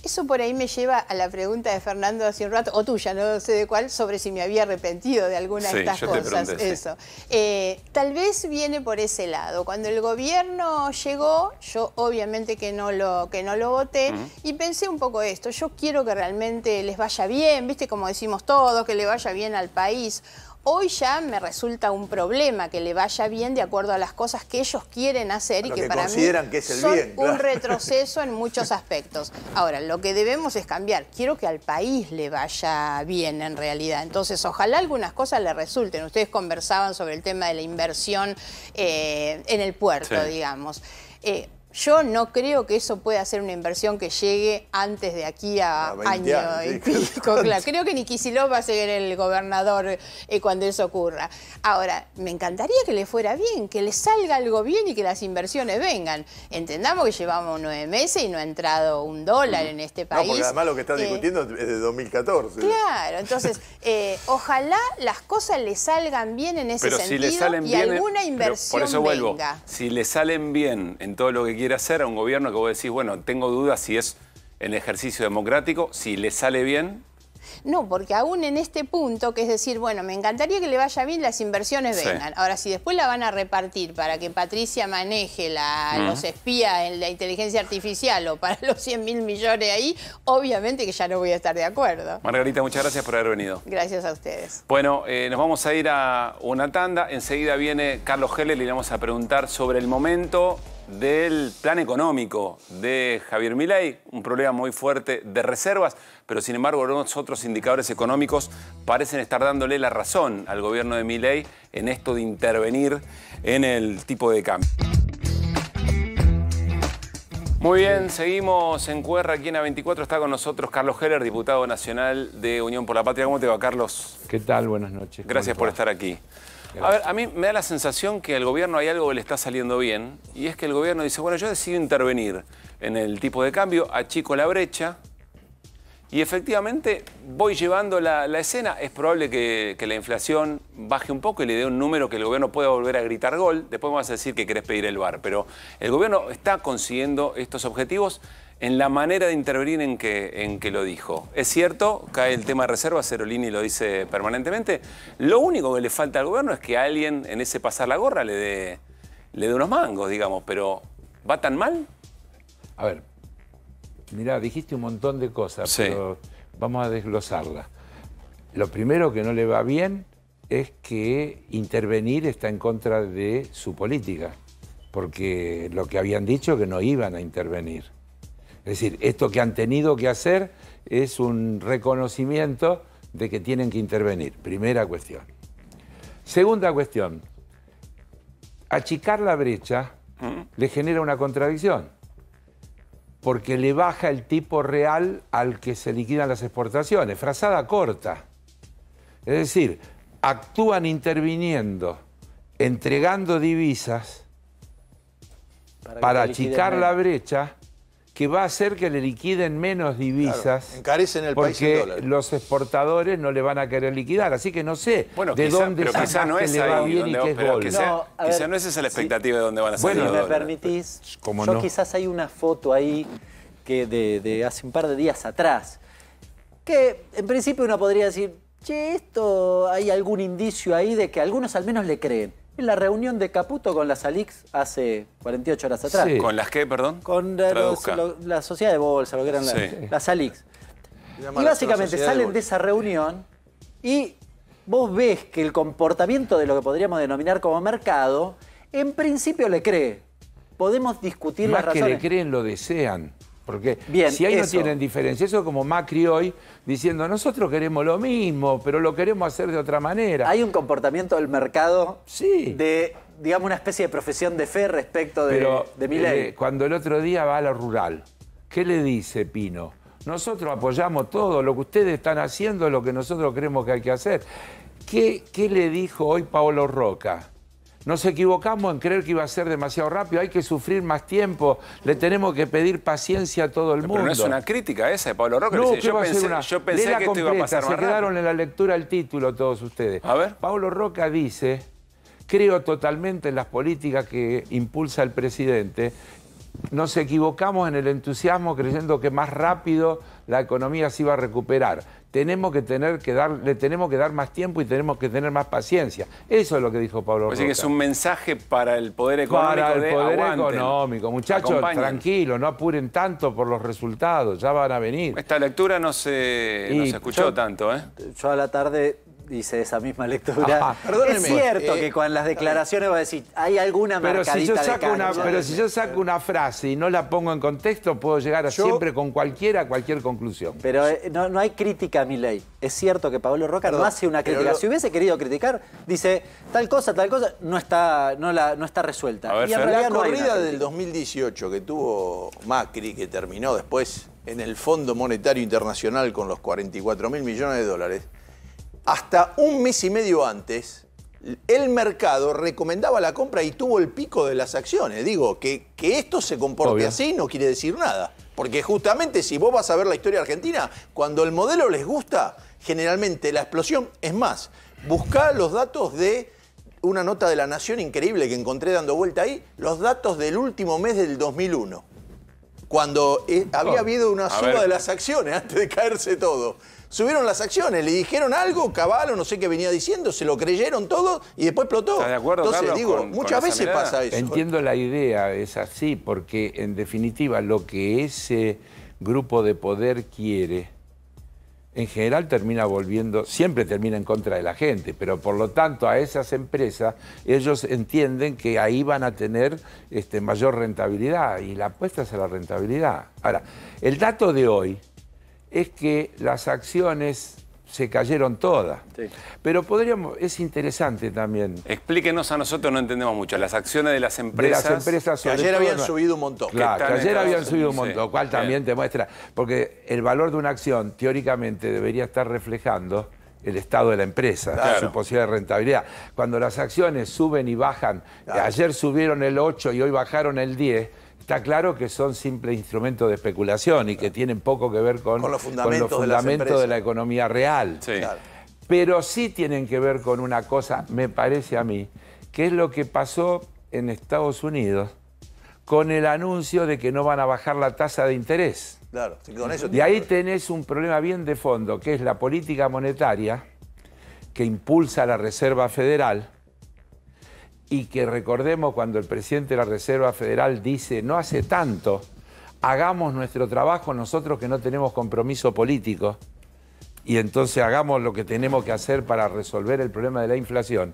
[SPEAKER 5] Eso por ahí me lleva a la pregunta de Fernando hace un rato, o tuya, no sé de cuál, sobre si me había arrepentido de alguna de estas cosas. eso. Eh, tal vez viene por ese lado. Cuando el gobierno llegó, yo obviamente que no lo, que no lo voté, y pensé un poco esto. Yo quiero que realmente les vaya bien, viste, como decimos todos, que le vaya bien al país. Hoy ya me resulta un problema que le vaya bien de acuerdo a las cosas que ellos quieren hacer y que, para mí que es son un retroceso en muchos aspectos. Ahora, lo que debemos es cambiar. Quiero que al país le vaya bien en realidad. Entonces, ojalá algunas cosas le resulten. Ustedes conversaban sobre el tema de la inversión eh, en el puerto, digamos. Eh, yo no creo que eso pueda ser una inversión que llegue antes de aquí a, año y pico. Creo que ni va a ser el gobernador eh, cuando eso ocurra. Ahora, me encantaría que le fuera bien, que le salga algo bien y que las inversiones vengan. Entendamos que llevamos nueve meses y no ha entrado un dólar en este país. No, porque además lo que está eh, discutiendo
[SPEAKER 7] es de 2014.
[SPEAKER 5] Claro, entonces, eh, ojalá las cosas le salgan bien en ese sentido y alguna inversión por eso vuelvo,
[SPEAKER 2] Si le salen bien en todo lo que quiere hacer, a un gobierno que vos decís, bueno, tengo dudas si es en ejercicio democrático, si le sale bien.
[SPEAKER 5] No, porque aún en este punto, que es decir, bueno, me encantaría que le vaya bien, las inversiones vengan. Ahora, si después la van a repartir para que Patricia maneje la, los espías en la inteligencia artificial o para los 100 mil millones ahí, obviamente que ya no voy a estar de acuerdo.
[SPEAKER 2] Margarita, muchas gracias por haber venido.
[SPEAKER 5] Gracias a ustedes.
[SPEAKER 2] Bueno, eh, nos vamos a ir a una tanda. Enseguida viene Carlos Heller y le vamos a preguntar sobre el momento del plan económico de Javier Milei, un problema muy fuerte de reservas, pero sin embargo algunos otros indicadores económicos parecen estar dándole la razón al gobierno de Milei en esto de intervenir en el tipo de cambio. Muy bien, seguimos en Cuerra, aquí en A24 está con nosotros Carlos Heller, diputado nacional de Unión por la Patria. ¿Cómo te va, Carlos?
[SPEAKER 4] ¿Qué tal? Buenas noches. Gracias por estar
[SPEAKER 2] aquí. A ver, a mí me da la sensación que al gobierno hay algo que le está saliendo bien y es que el gobierno dice, bueno, yo decido intervenir en el tipo de cambio, achico la brecha y efectivamente voy llevando la, escena. Es probable que, que, la inflación baje un poco y le dé un número que el gobierno pueda volver a gritar gol. Después me vas a decir que querés pedir el bar, pero el gobierno está consiguiendo estos objetivos en la manera de intervenir en que, lo dijo. Es cierto, cae el tema de reserva, Cerolini lo dice permanentemente. Lo único que le falta al gobierno es que alguien en ese pasar la gorra le dé, unos mangos, digamos, pero ¿va tan mal?
[SPEAKER 4] A ver, mirá, dijiste un montón de cosas, pero vamos a desglosarlas. Lo primero que no le va bien es que intervenir está en contra de su política, porque lo que habían dicho que no iban a intervenir. Es decir, esto que han tenido que hacer es un reconocimiento de que tienen que intervenir. Primera cuestión. Segunda cuestión. Achicar la brecha mm. le genera una contradicción, porque le baja el tipo real al que se liquidan las exportaciones, frazada corta. Es decir, actúan interviniendo, entregando divisas para, para achicar la brecha que va a hacer que le liquiden menos divisas. porque los exportadores no le van a querer liquidar. Así que no sé de dónde pero no es bien y qué es
[SPEAKER 2] Quizá, no, esa es la expectativa de dónde van a salir bueno, Si me
[SPEAKER 8] permitís, yo quizás hay una foto ahí que de hace un par de días atrás que en principio uno podría decir, che, esto hay algún indicio ahí de que algunos al menos le creen en la reunión de Caputo con las Salix hace 48 horas atrás. ¿Con las
[SPEAKER 2] qué, perdón? Con la,
[SPEAKER 8] sociedad de bolsa, lo que eran las, las, Y básicamente salen de, esa reunión y vos ves que el comportamiento de lo que podríamos denominar como mercado, en principio le cree. Podemos discutir las razones. que le
[SPEAKER 4] creen, lo desean. Porque si ahí no tienen diferencia, eso es como Macri hoy diciendo, nosotros queremos lo
[SPEAKER 8] mismo, pero lo queremos hacer de otra manera. Hay un comportamiento del mercado de, digamos, una especie de profesión de fe respecto de, eh,
[SPEAKER 4] cuando el otro día va a la rural, ¿qué le dice Pino? Nosotros apoyamos todo, lo que ustedes están haciendo lo que nosotros creemos que hay que hacer. qué le dijo hoy Paolo Roca? Nos equivocamos en creer que iba a ser demasiado rápido, hay que sufrir más tiempo, le tenemos que pedir paciencia a todo el mundo. no es una
[SPEAKER 2] crítica esa de Pablo Roca. yo, pensé, que iba a pasar Se quedaron
[SPEAKER 4] en la lectura el título todos ustedes. A ver. Pablo Roca dice, creo totalmente en las políticas que impulsa el presidente. Nos equivocamos en el entusiasmo creyendo que más rápido la economía se iba a recuperar tenemos que tener que dar, le tenemos que dar más tiempo y tenemos que tener más paciencia. Eso es lo que dijo Pablo. Así que es un
[SPEAKER 2] mensaje para el poder económico. Para el poder económico, muchachos,
[SPEAKER 4] tranquilos, no apuren tanto por los resultados, ya van a venir.
[SPEAKER 8] Esta lectura no se, escuchó tanto, ¿eh? Yo a la tarde ...dice esa misma lectura. Es cierto eh, que con las declaraciones va a decir, hay alguna pero si yo saco una, Pero si
[SPEAKER 4] yo saco una frase y no la pongo en contexto,
[SPEAKER 8] puedo llegar a siempre con cualquiera, cualquier conclusión. Pero eh, no, hay crítica a mi ley. Es cierto que Pablo Roca no hace una crítica. Si hubiese querido criticar, dice, tal cosa, tal cosa, no está, no la, no está resuelta. y la corrida del
[SPEAKER 7] 2018 que tuvo Macri, que terminó después en el Fondo Monetario Internacional con los 44 mil millones de dólares, hasta un mes y medio antes, el mercado recomendaba la compra y tuvo el pico de las acciones. Digo, que, esto se comporte así no quiere decir nada. Porque justamente si vos vas a ver la historia argentina, cuando el modelo les gusta, generalmente la explosión es más. Buscá los datos de una nota de la Nación increíble que encontré dando vuelta ahí, los datos del último mes del 2001. Cuando eh, había oh, habido una suba de las acciones antes de caerse todo subieron las acciones, le dijeron algo, Caballo, no sé qué venía diciendo, se lo creyeron todo y después explotó. acuerdo, Entonces, digo, muchas veces pasa eso. ¿eh? Entiendo
[SPEAKER 4] la idea, es así, porque en definitiva lo que ese grupo de poder quiere, en general termina volviendo, siempre termina en contra de la gente, pero por lo tanto a esas empresas ellos entienden que ahí van a tener este, mayor rentabilidad y la apuesta es a la rentabilidad. Ahora, el dato de hoy, es que las acciones se cayeron todas. Pero podríamos, es interesante también.
[SPEAKER 2] Explíquenos a nosotros, no entendemos mucho, las acciones de las empresas. empresas ayer habían subido un montón. Claro, ayer habían subido un montón, lo cual también
[SPEAKER 4] te muestra, porque el valor de una acción teóricamente debería estar reflejando el estado de la empresa, su posibilidad de rentabilidad. Cuando las acciones suben y bajan, ayer subieron el 8 y hoy bajaron el 10, está claro que son simples instrumentos de especulación y que tienen poco que ver con, los fundamentos, de, la economía real. Pero sí tienen que ver con una cosa, me parece a mí, que es lo que pasó en Estados Unidos con el anuncio de que no van a bajar la tasa de interés.
[SPEAKER 7] Claro, De
[SPEAKER 4] ahí tenés un problema bien de fondo, que es la política monetaria que impulsa la Reserva Federal y que recordemos cuando el presidente de la Reserva Federal dice, no hace tanto, hagamos nuestro trabajo nosotros que no tenemos compromiso político y entonces hagamos lo que tenemos que hacer para resolver el problema de la inflación.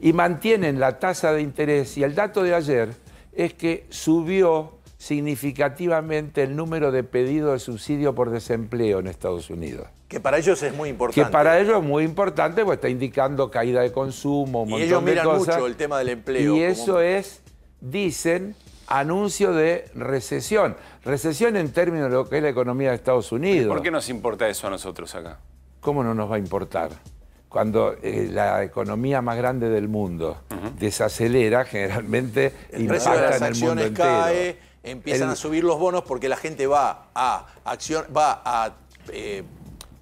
[SPEAKER 4] Y mantienen la tasa de interés y el dato de ayer es que subió significativamente el número de pedidos de subsidio por desempleo en Estados Unidos. Que
[SPEAKER 7] para ellos es muy importante. Que
[SPEAKER 4] para ellos es muy importante, porque está indicando caída de consumo, un y ellos miran mucho el tema del empleo. Y eso es, dicen, anuncio de recesión. Recesión en términos de lo que es la economía de Estados Unidos. ¿Por qué
[SPEAKER 2] nos importa eso a nosotros acá?
[SPEAKER 4] ¿Cómo no nos va a importar? Cuando eh, la economía más grande del mundo desacelera, generalmente y impacta en el mundo entero empiezan a
[SPEAKER 7] subir los bonos porque la gente va a acción, va a eh,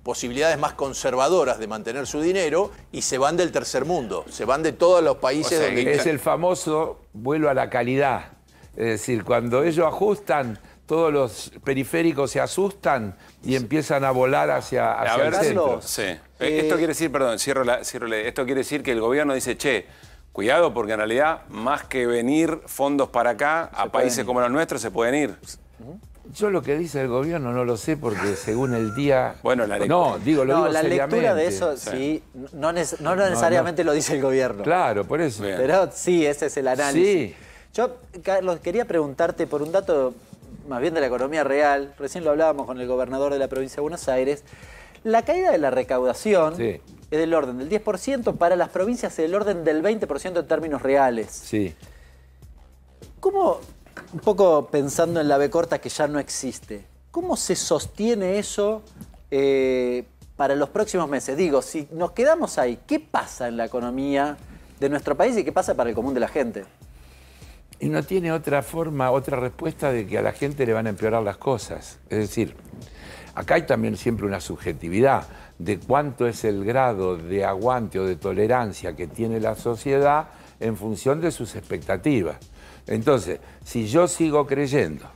[SPEAKER 7] posibilidades más conservadoras de mantener su dinero y se van del tercer mundo, se van de todos los países Es el
[SPEAKER 4] famoso vuelo a la calidad. Es decir, cuando ellos ajustan, todos los periféricos se asustan y empiezan a volar hacia, hacia el
[SPEAKER 2] Sí. Eh, esto eh, quiere decir, perdón, cierro la, cierro esto quiere decir que el gobierno dice, che, Cuidado, porque en realidad, más que venir fondos para acá, a países como los nuestros se pueden ir.
[SPEAKER 4] Yo lo que dice el gobierno no lo sé porque según el día... Bueno, la lectura... No, digo, la lectura de eso, sí,
[SPEAKER 8] no, no, necesariamente lo dice el gobierno. Claro, por eso. Pero sí, ese es el análisis. Sí. Yo, Carlos, quería preguntarte por un dato más bien de la economía real. Recién lo hablábamos con el gobernador de la provincia de Buenos Aires. La caída de la recaudación sí es del orden del 10%, para las provincias es del orden del 20% en términos reales. Sí. ¿Cómo, un poco pensando en la B corta que ya no existe, cómo se sostiene eso eh, para los próximos meses? Digo, si nos quedamos ahí, ¿qué pasa en la economía de nuestro país y qué pasa para el común de la gente?
[SPEAKER 4] Y no tiene otra forma, otra respuesta de que a la gente le van a empeorar las cosas. Es decir, acá hay también siempre una subjetividad de cuánto es el grado de aguante o de tolerancia que tiene la sociedad en función de sus expectativas. Entonces, si yo sigo creyendo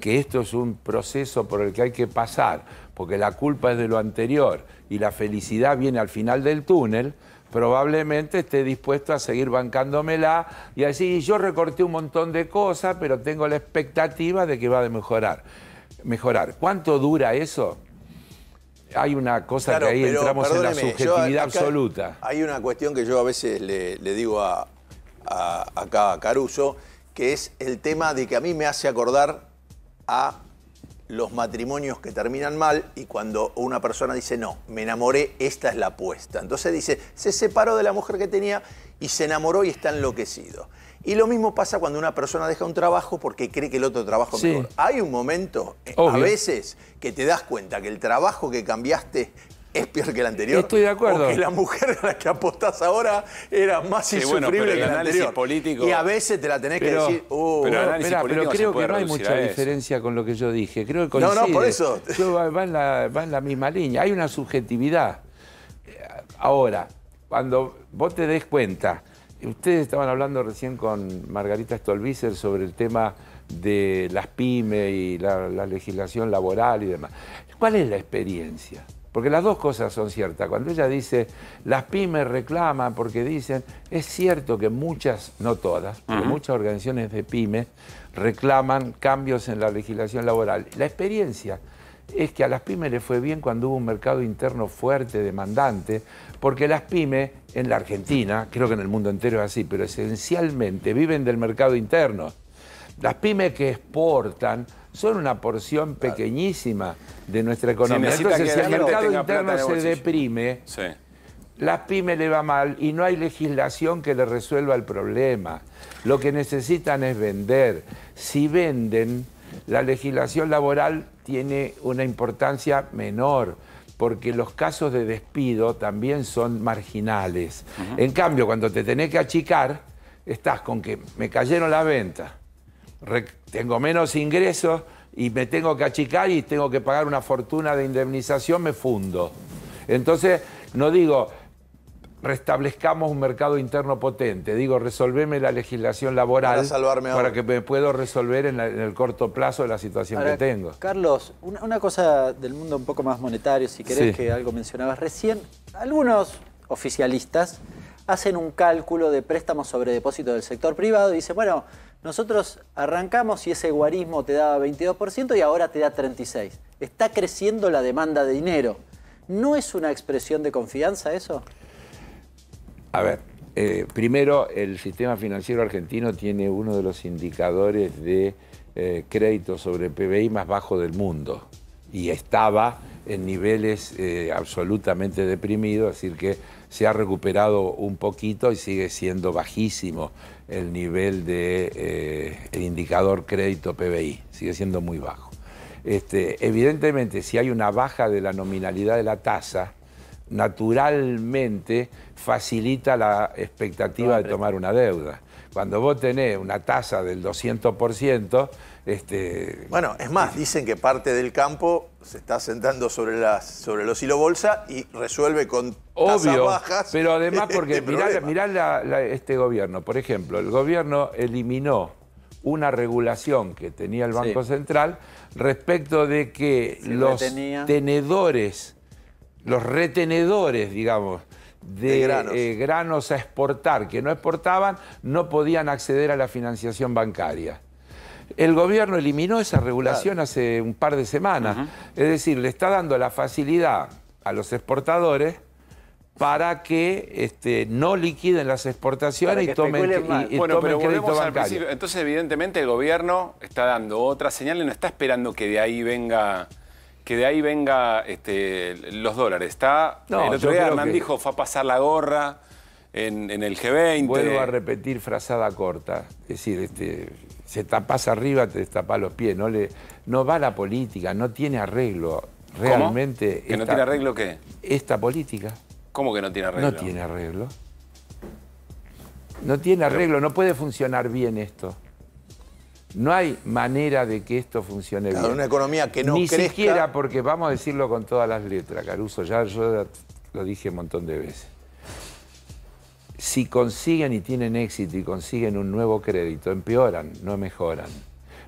[SPEAKER 4] que esto es un proceso por el que hay que pasar, porque la culpa es de lo anterior y la felicidad viene al final del túnel, probablemente esté dispuesto a seguir bancándomela y decir yo recorté un montón de cosas, pero tengo la expectativa de que va a mejorar. Mejorar. ¿Cuánto dura eso? hay una cosa que ahí entramos en la subjetividad absoluta.
[SPEAKER 7] Hay una cuestión que yo a veces le, digo a, acá a Caruso, que es el tema de que a mí me hace acordar a los matrimonios que terminan mal y cuando una persona dice, no, me enamoré, esta es la apuesta. Entonces dice, se separó de la mujer que tenía y se enamoró y está enloquecido. Y lo mismo pasa cuando una persona deja un trabajo porque cree que el otro trabajo mejor. Hay un momento, eh, a veces, que te das cuenta que el trabajo que cambiaste es peor que el anterior. Estoy de acuerdo. Porque la mujer a la que apostás ahora era más insufrible que el anterior. Político... Y a veces te la tenés que decir. Uh, pero, creo que no hay mucha diferencia
[SPEAKER 4] con lo que yo dije. Creo que coincide. No, no, por eso. va, va en la misma línea. Hay una subjetividad. Eh, ahora, cuando vos te des cuenta Ustedes estaban hablando recién con Margarita Stolbizer sobre el tema de las pymes y la, legislación laboral y demás. ¿Cuál es la experiencia? Porque las dos cosas son ciertas. Cuando ella dice, las pymes reclaman porque dicen, es cierto que muchas, no todas, pero muchas organizaciones de pymes reclaman cambios en la legislación laboral. La experiencia es que a las pymes les fue bien cuando hubo un mercado interno fuerte, demandante, porque las pymes en la Argentina, creo que en el mundo entero es así, pero esencialmente viven del mercado interno. Las pymes que exportan son una porción pequeñísima de nuestra economía. Entonces, si el mercado interno se deprime, las pymes le va mal y no hay legislación que le resuelva el problema. Lo que necesitan es vender. Si venden, la legislación laboral tiene una importancia menor porque los casos de despido también son marginales. En cambio, cuando te tenés que achicar, estás con que me cayeron las ventas, tengo menos ingresos y me tengo que achicar y tengo que pagar una fortuna de indemnización, me fundo. Entonces, no digo, restablezcamos un mercado interno potente. Digo, resolveme la legislación laboral para, que me puedo resolver en, el corto plazo la situación que tengo.
[SPEAKER 8] Carlos, una, cosa del mundo un poco más monetario, si querés que algo mencionabas recién. Algunos oficialistas hacen un cálculo de préstamos sobre depósitos del sector privado y dicen, bueno, nosotros arrancamos y ese guarismo te daba 22% y ahora te da 36%. Está creciendo la demanda de dinero. ¿No es una expresión de confianza eso?
[SPEAKER 4] A ver, eh, primero, el sistema financiero argentino tiene uno de los indicadores de eh, crédito sobre PBI más bajo del mundo y estaba en niveles eh, absolutamente deprimidos, es decir, que se ha recuperado un poquito y sigue siendo bajísimo el nivel de el indicador crédito PBI, sigue siendo muy bajo. Este, evidentemente, si hay una baja de la nominalidad de la tasa, naturalmente facilita la expectativa de tomar una deuda. Cuando vos tenés una tasa del 200%, este... Bueno, es más, dicen
[SPEAKER 7] que parte del campo se está sentando sobre, sobre los hilo bolsa y resuelve con
[SPEAKER 4] tasas bajas pero además este porque mirá, este gobierno, por ejemplo, el gobierno eliminó una regulación que tenía el Banco Central respecto de que los tenedores, los retenedores, digamos, de, eh, granos. a exportar, que no exportaban, no podían acceder a la financiación bancaria. El gobierno eliminó esa regulación hace un par de semanas. Es decir, le está dando la facilidad a los exportadores para que este, no liquiden las exportaciones y tomen, y, bancario.
[SPEAKER 2] Entonces, evidentemente, el gobierno está dando otra señal y no está esperando que de ahí venga que de ahí venga este, los dólares. Está, el otro día Hernán dijo, fue a pasar la gorra en, el G20. Vuelvo a
[SPEAKER 4] repetir frazada corta. Es decir, este, se tapas arriba, te destapa los pies. No, le, no va la política, no tiene arreglo. Realmente. ¿Que no tiene arreglo qué? Esta política.
[SPEAKER 2] ¿Cómo que no tiene arreglo? No tiene
[SPEAKER 4] arreglo. No tiene arreglo, no puede funcionar bien esto. No hay manera de que esto funcione bien. una
[SPEAKER 7] economía que no Ni siquiera
[SPEAKER 4] porque, vamos a decirlo con todas las letras, Caruso, ya yo lo dije un montón de veces. Si consiguen y tienen éxito y consiguen un nuevo crédito, empeoran, no mejoran.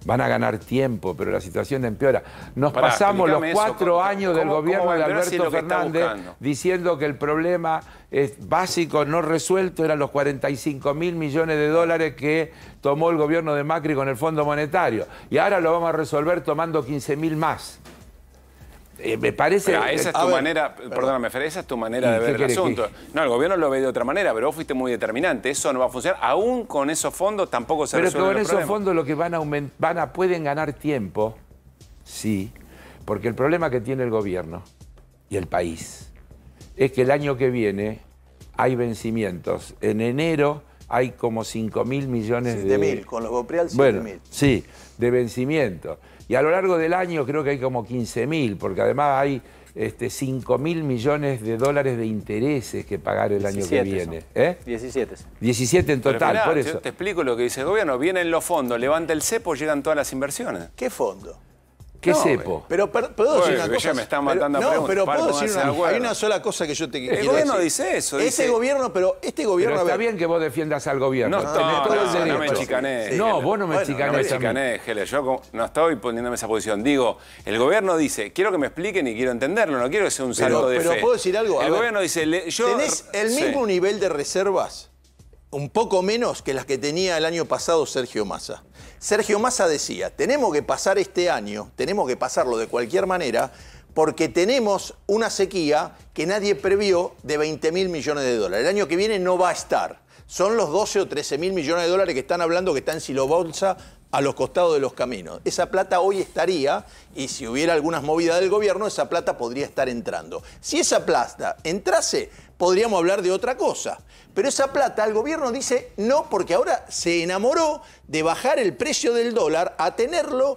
[SPEAKER 4] Van a ganar tiempo, pero la situación empeora. Nos pasamos los cuatro años del gobierno de Alberto Fernández diciendo que el problema es básico no resuelto eran los 45 mil millones de dólares que tomó el gobierno de Macri con el Fondo Monetario. Y ahora lo vamos a resolver tomando 15 mil más. Eh, me parece. esa es tu manera,
[SPEAKER 2] perdóname, Fer, esa es tu manera de ver el asunto. No, el gobierno lo ve de otra manera, pero vos fuiste muy determinante. Eso no va a funcionar. Aún con esos fondos tampoco se Pero con esos fondos
[SPEAKER 4] lo que van a van a, pueden ganar tiempo, sí, porque el problema que tiene el gobierno y el país es que el año que viene hay vencimientos. En enero hay como 5 mil millones de. mil, con
[SPEAKER 7] los 7 bueno,
[SPEAKER 4] Sí, de vencimiento. Y a lo largo del año creo que hay como mil porque además hay este, 5 mil millones de dólares de intereses que pagar el año que viene. 17. ¿eh? 17 en total, por eso. te
[SPEAKER 8] explico
[SPEAKER 2] lo que dice el gobierno. Vienen los fondos, levanta el cepo, llegan todas las inversiones. ¿Qué fondo? ¿Qué no, Pero puedo decir una cosa. me están matando pero, a No, pero puedo decir una, cosa. hay una sola cosa que yo te quiero
[SPEAKER 4] decir. El gobierno dice eso. Este dice... gobierno, pero este gobierno. está bien que vos defiendas al gobierno. No, no, no me chicané. no, vos no me bueno, No me chicané,
[SPEAKER 2] Gele. Yo no estoy poniéndome esa posición. Digo, el gobierno dice, quiero que me expliquen y quiero entenderlo. No quiero que sea un salto de pero Pero puedo decir algo. El gobierno dice, yo. ¿Tenés el mismo
[SPEAKER 7] nivel de reservas? un poco menos que las que tenía el año pasado Sergio Massa. Sergio Massa decía, tenemos que pasar este año, tenemos que pasarlo de cualquier manera, porque tenemos una sequía que nadie previó de 20 mil millones de dólares. El año que viene no va a estar. Son los 12 o 13 mil millones de dólares que están hablando que están en silobolsa a los costados de los caminos. Esa plata hoy estaría, y si hubiera algunas movidas del gobierno, esa plata podría estar entrando. Si esa plata entrase, podríamos hablar de otra cosa. Pero esa plata el gobierno dice no porque ahora se enamoró de bajar el precio del dólar a tenerlo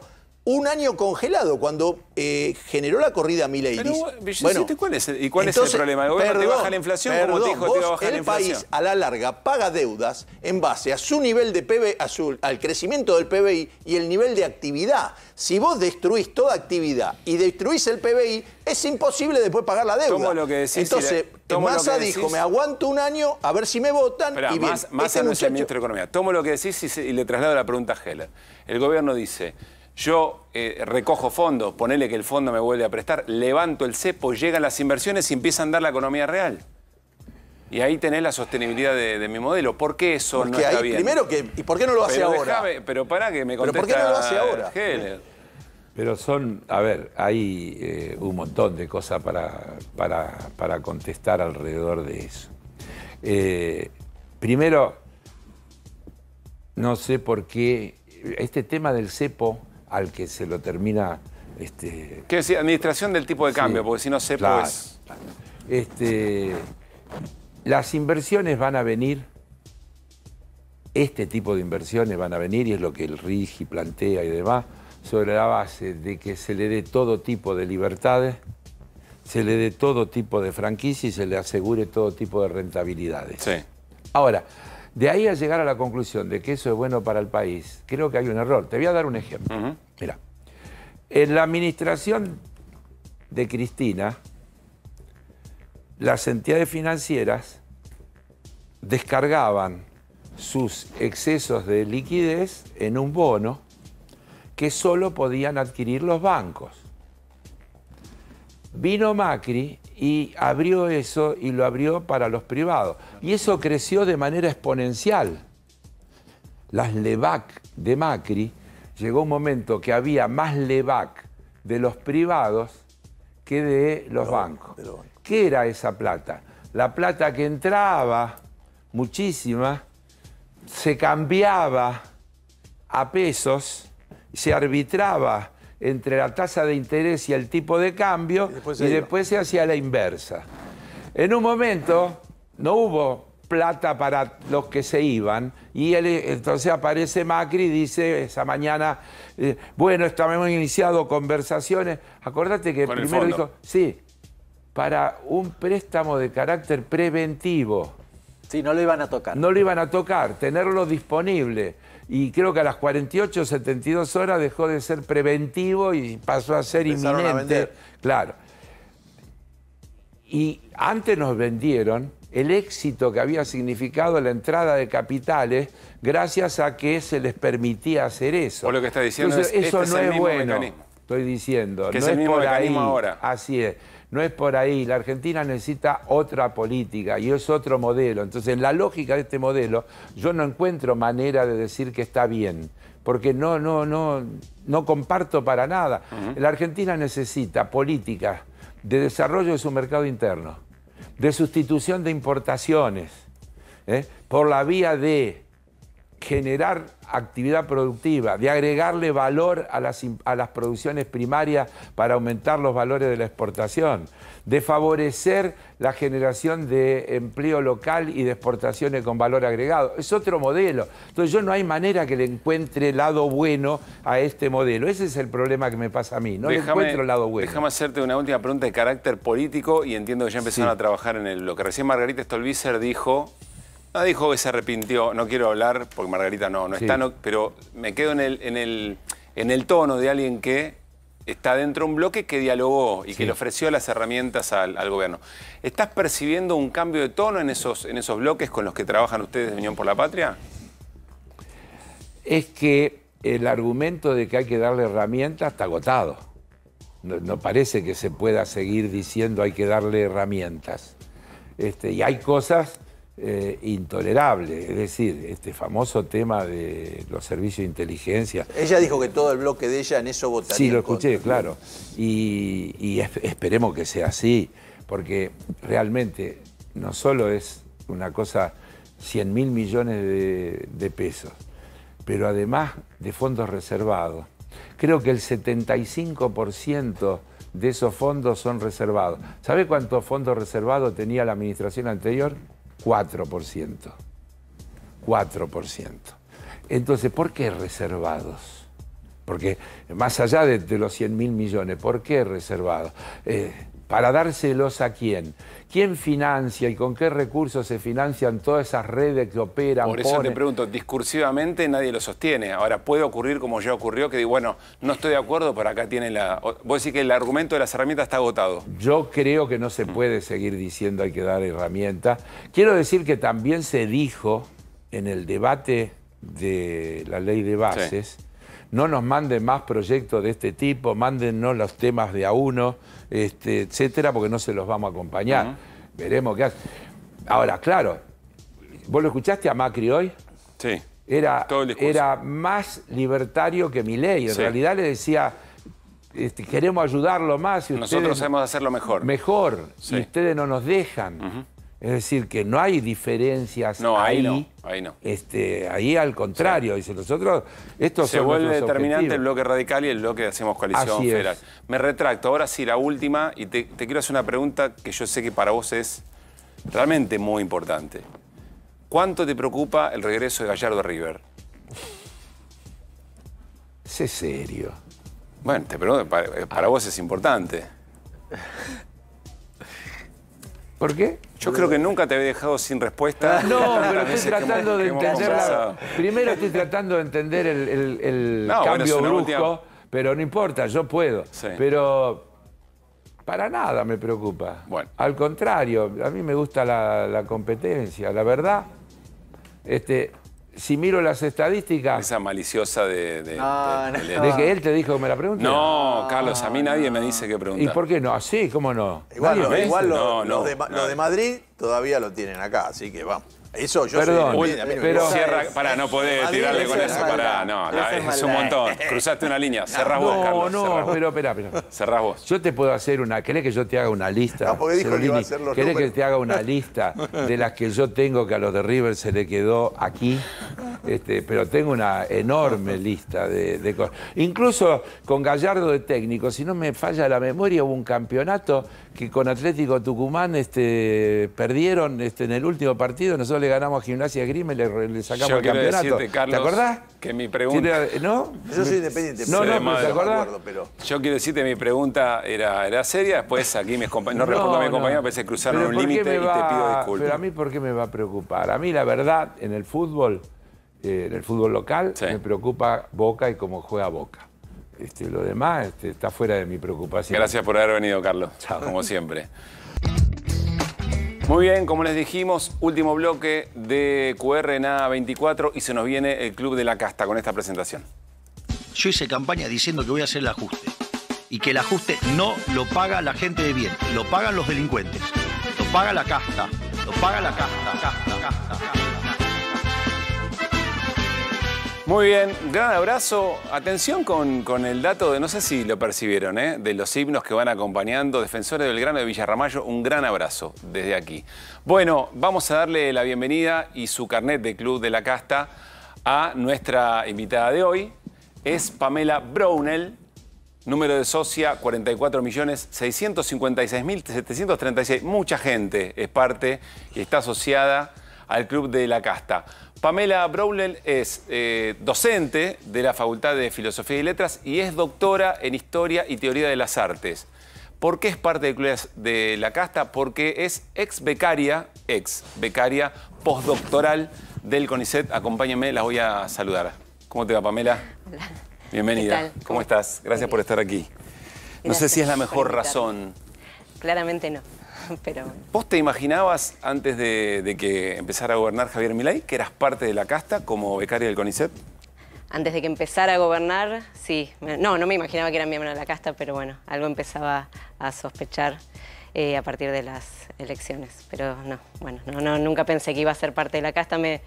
[SPEAKER 7] un año congelado cuando eh, generó la corrida Mileiris. bueno, ¿y cuál es
[SPEAKER 2] el problema? El gobierno te baja la inflación dijo, vos, el país
[SPEAKER 7] a la larga paga deudas en base a su nivel de PBI, azul, al crecimiento del PBI y el nivel de actividad. Si vos destruís toda actividad y destruís el PBI, es imposible después pagar la deuda. Tomo lo que decís, entonces, Massa dijo, me aguanto un año a ver si me votan. y bien, Massa este no es el ministro
[SPEAKER 2] de Economía. Tomo lo que decís y le traslado la pregunta a Heller. El gobierno dice yo eh, recojo fondos, ponele que el fondo me vuelve a prestar, levanto el cepo, llegan las inversiones y empieza a andar la economía real. Y ahí tenés la sostenibilidad de, mi modelo. ¿Por qué eso no está Primero que, ¿y por qué no lo hace ahora? pero para que me conteste. ¿Pero por qué no lo hace ahora?
[SPEAKER 4] Pero son, a ver, hay eh, un montón de cosas para, para, contestar alrededor de eso. Eh, primero, no sé por qué este tema del cepo al que se lo termina... Este...
[SPEAKER 2] Quiero decir, administración del tipo de cambio, porque si no se
[SPEAKER 4] Este, las inversiones van a venir, este tipo de inversiones van a venir, y es lo que el RIGI plantea y demás, sobre la base de que se le dé todo tipo de libertades, se le dé todo tipo de franquicias, y se le asegure todo tipo de rentabilidades. Sí. Ahora, de ahí a llegar a la conclusión de que eso es bueno para el país, creo que hay un error. Te voy a dar un ejemplo. Mira, en la administración de Cristina, las entidades financieras descargaban sus excesos de liquidez en un bono que solo podían adquirir los bancos. Vino Macri y abrió eso y lo abrió para los privados. Y eso creció de manera exponencial. Las LEVAC de Macri, llegó un momento que había más LEVAC de los privados que de los bancos. ¿Qué era esa plata? La plata que entraba, muchísima, se cambiaba a pesos, se arbitraba entre la tasa de interés y el tipo de cambio y después se, hacía la inversa. En un momento no hubo plata para los que se iban. Y entonces aparece Macri y dice esa mañana, eh, bueno, estamos iniciado conversaciones. Acordate que primero dijo, sí, para un préstamo de carácter preventivo. Sí, no lo iban a tocar. No lo iban a tocar, tenerlo disponible y creo que a las 48, o 72 horas dejó de ser preventivo y pasó a ser inminente. claro. Y antes nos vendieron el éxito que había significado la entrada de capitales gracias a que se les permitía hacer eso. O lo que está diciendo eso este no es, bueno. Estoy diciendo, que no es, el mismo mecanismo ahora. Así es. No es por ahí. La Argentina necesita otra política y es otro modelo. Entonces, en la lógica de este modelo, yo no encuentro manera de decir que está bien, porque no, no, no, no comparto para nada. La Argentina necesita políticas de desarrollo de su mercado interno, de sustitución de importaciones, ¿eh? por la vía de generar actividad productiva, de agregarle valor a las, a las producciones primarias para aumentar los valores de la exportación, de favorecer la generación de empleo local y de exportaciones con valor agregado. Es otro modelo. Entonces yo no hay manera que le encuentre lado bueno a este modelo. Ese es el problema que me pasa a mí. No le encuentro lado bueno.
[SPEAKER 2] Déjame hacerte una última pregunta de carácter político y entiendo que ya empezaron a trabajar en lo que recién Margarita Stolbizer dijo no, dijo que se arrepintió. No quiero hablar porque Margarita no, no está, pero me quedo en el, en, el, en el tono de alguien que está dentro de un bloque que dialogó y que le ofreció las herramientas al, gobierno. ¿Estás percibiendo un cambio de tono en esos, en esos bloques con los que trabajan ustedes de Unión por la Patria?
[SPEAKER 4] Es que el argumento de que hay que darle herramientas está agotado. No, parece que se pueda seguir diciendo hay que darle herramientas. Este, y hay cosas eh, intolerable, es decir, este famoso tema de los servicios de inteligencia.
[SPEAKER 7] Ella dijo que todo el bloque de ella en eso votaría. Sí,
[SPEAKER 4] lo escuché, claro. Y, esperemos que sea así, porque realmente no solo es una cosa 100 mil millones de, de pesos, pero además de fondos reservados. Creo que el 75% de esos fondos son reservados. ¿Sabe cuántos fondos reservados tenía la administración anterior? 4%. 4%. Entonces, ¿por qué reservados? Porque más allá de, los 100 mil millones, ¿por qué reservados? Eh, ¿Para dárselos a quién? ¿Quién financia y con qué recursos se financian todas esas redes que operan? Por eso te
[SPEAKER 2] pregunto, discursivamente nadie lo sostiene. Ahora, puede ocurrir como ya ocurrió, que digo, bueno, no estoy de acuerdo, pero acá tiene la... Vos decís que el argumento de las herramientas está agotado.
[SPEAKER 4] Yo creo que no se mm. puede seguir diciendo hay que dar herramientas. Quiero decir que también se dijo en el debate de la ley de bases, no nos manden más proyectos de este tipo, mándennos los temas de a uno este, etcétera, porque no se los vamos a acompañar. Veremos qué hace. Ahora, claro, ¿vos lo escuchaste a Macri hoy? Sí. Era, era más libertario que Milei. En realidad le decía, este, queremos ayudarlo más. Y Nosotros sabemos hacerlo mejor. Mejor. si ustedes no nos dejan. Es decir, que no hay diferencias. No, ahí, no. Ahí, no. Este, ahí al contrario, dice nosotros. Esto Se vuelve determinante el
[SPEAKER 2] bloque radical y el bloque de Hacemos Coalición Federal. Me retracto. Ahora sí, la última, y te, quiero hacer una pregunta que yo sé que para vos es realmente muy importante. ¿Cuánto te preocupa el regreso de Gallardo River? ¿Es
[SPEAKER 4] serio.
[SPEAKER 2] Bueno, te pregunto, para vos es importante. ¿Por qué? Yo creo que nunca te había dejado sin respuesta. No, pero estoy tratando de entender.
[SPEAKER 4] primero estoy tratando de entender el, cambio brusco, pero no importa, yo puedo. Pero para nada me preocupa. Bueno. Al contrario, a mí me gusta la, la competencia. La verdad, este, si miro las estadísticas. Esa maliciosa de. De, que él te dijo que me la preguntara? No, Carlos, a
[SPEAKER 2] mí nadie me dice que preguntar.
[SPEAKER 4] ¿Y por qué no? Así, ¿cómo no? Igual, los lo de Madrid
[SPEAKER 7] todavía lo tienen acá, así que vamos. Eso yo soy pero, cierra, pará, no podés tirarle con eso, pará, no, es un montón.
[SPEAKER 2] Cruzaste una línea, cerrás vos, Carlos. No, no, pero espera, espera. Cerrás vos.
[SPEAKER 4] Yo te puedo hacer una, ¿querés que yo te haga una lista? No, porque dijo que ¿Querés que te haga una lista de las que yo tengo que a los de River se le quedó aquí? Este, pero tengo una enorme lista de, de cosas. Incluso con Gallardo de técnico, si no me falla la memoria, hubo un campeonato que con Atlético Tucumán este, perdieron este, en el último partido, nosotros le ganamos a Gimnasia Grima y le, sacamos el campeonato. Carlos, ¿Te acordás?
[SPEAKER 2] Que mi pregunta. ¿No? Yo soy independiente, no, pero ¿te Acuerdo, pero... Yo quiero decirte, mi pregunta era, era seria, después aquí mis compañeros, no, no a mis compañeros, no. pensé cruzaron un límite y te pido disculpas.
[SPEAKER 4] Pero a mí, ¿por qué me va a preocupar? A mí, la verdad, en el fútbol, eh, en el fútbol local, me preocupa Boca y cómo juega Boca. Este, lo demás este, está fuera de mi preocupación. Gracias
[SPEAKER 2] por haber venido, Carlos. Chao. Como siempre. Muy bien, como les dijimos, último bloque de qrna 24 y se nos viene el Club de la Casta con esta presentación.
[SPEAKER 8] Yo hice campaña diciendo que voy a hacer el ajuste y que el
[SPEAKER 7] ajuste no lo paga la gente de bien, lo pagan los delincuentes, lo paga la casta,
[SPEAKER 8] lo paga la casta, casta. casta.
[SPEAKER 2] Muy bien, gran abrazo. Atención con, el dato de, no sé si lo percibieron, ¿eh? de los himnos que van acompañando. Defensores del Grano de Villarramayo, un gran abrazo desde aquí. Bueno, vamos a darle la bienvenida y su carnet de Club de la Casta a nuestra invitada de hoy. Es Pamela Brownell, número de socia 44.656.736. Mucha gente es parte y está asociada al Club de la Casta. Pamela Brownell es eh, docente de la Facultad de Filosofía y Letras y es doctora en Historia y Teoría de las Artes. ¿Por qué es parte de la Casta? Porque es ex becaria, ex becaria postdoctoral del CONICET. Acompáñenme, las voy a saludar. ¿Cómo te va, Pamela? Hola. Bienvenida. ¿Cómo, estás? Gracias por estar aquí.
[SPEAKER 9] No sé si es la mejor
[SPEAKER 2] razón.
[SPEAKER 9] Claramente no. pero
[SPEAKER 2] ¿Vos te imaginabas antes de, que empezara a gobernar Javier Milay, que eras parte de la casta como becario del CONICET?
[SPEAKER 9] Antes de que empezara a gobernar, sí. No, no me imaginaba que era miembro de la casta, pero bueno, algo empezaba a sospechar eh, a partir de las elecciones. Pero no, bueno, nunca pensé que iba a ser parte de la casta. Me,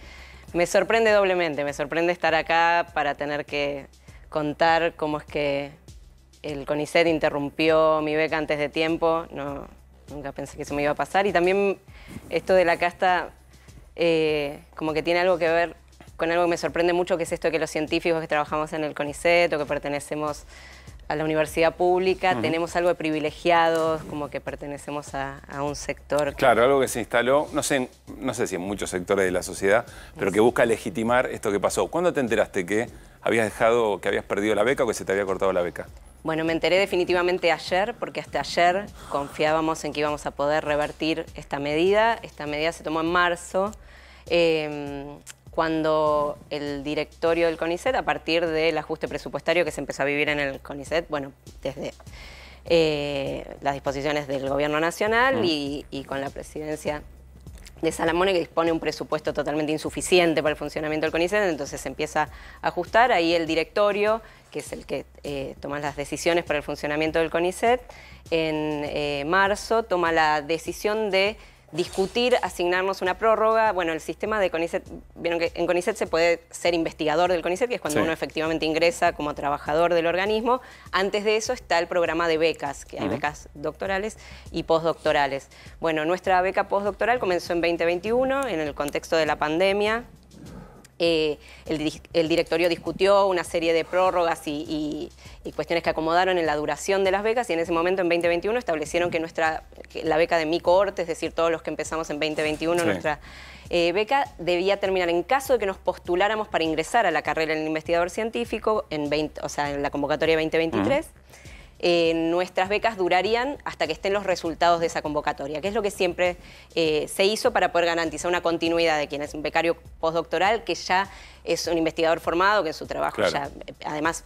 [SPEAKER 9] me sorprende doblemente, me sorprende estar acá para tener que contar cómo es que el CONICET interrumpió mi beca antes de tiempo. No, nunca pensé que se me iba a pasar. Y también esto de la casta, eh, como que tiene algo que ver con algo que me sorprende mucho, que es esto de que los científicos que trabajamos en el CONICET o que pertenecemos a la universidad pública, tenemos algo de privilegiados, como que pertenecemos a, un sector.
[SPEAKER 2] Claro, algo que se instaló, no sé, no sé si en muchos sectores de la sociedad, pero que busca legitimar esto que pasó. ¿Cuándo te enteraste que habías dejado, que habías perdido la beca o que se te había cortado la beca?
[SPEAKER 9] Bueno, me enteré definitivamente ayer, porque hasta ayer confiábamos en que íbamos a poder revertir esta medida. Esta medida se tomó en marzo, em, cuando el directorio del CONICET, a partir del ajuste presupuestario que se empezó a vivir en el CONICET, bueno, desde eh, las disposiciones del Gobierno Nacional mm. y con la presidencia de Salamone que dispone un presupuesto totalmente insuficiente para el funcionamiento del CONICET, entonces se empieza a ajustar. Ahí el directorio, que es el que eh, toma las decisiones para el funcionamiento del CONICET, en eh, marzo toma la decisión de discutir, asignarnos una prórroga. Bueno, el sistema de CONICET, vieron que en CONICET se puede ser investigador del CONICET, que es cuando uno efectivamente ingresa como trabajador del organismo. Antes de eso está el programa de becas, que hay becas doctorales y postdoctorales. Bueno, nuestra beca postdoctoral comenzó en 2021 en el contexto de la pandemia, eh, el, directorio discutió una serie de prórrogas y, cuestiones que acomodaron en la duración de las becas y en ese momento, en 2021, establecieron que nuestra la beca de mi cohorte, es decir, todos los que empezamos en 2021, nuestra eh, beca debía terminar en caso de que nos postuláramos para ingresar a la carrera del investigador científico, en o sea, en la convocatoria 2023. Eh, nuestras becas durarían hasta que estén los resultados de esa convocatoria, que es lo que siempre eh, se hizo para poder garantizar una continuidad de quien es un becario postdoctoral, que ya es un investigador formado, que en su trabajo ya eh, además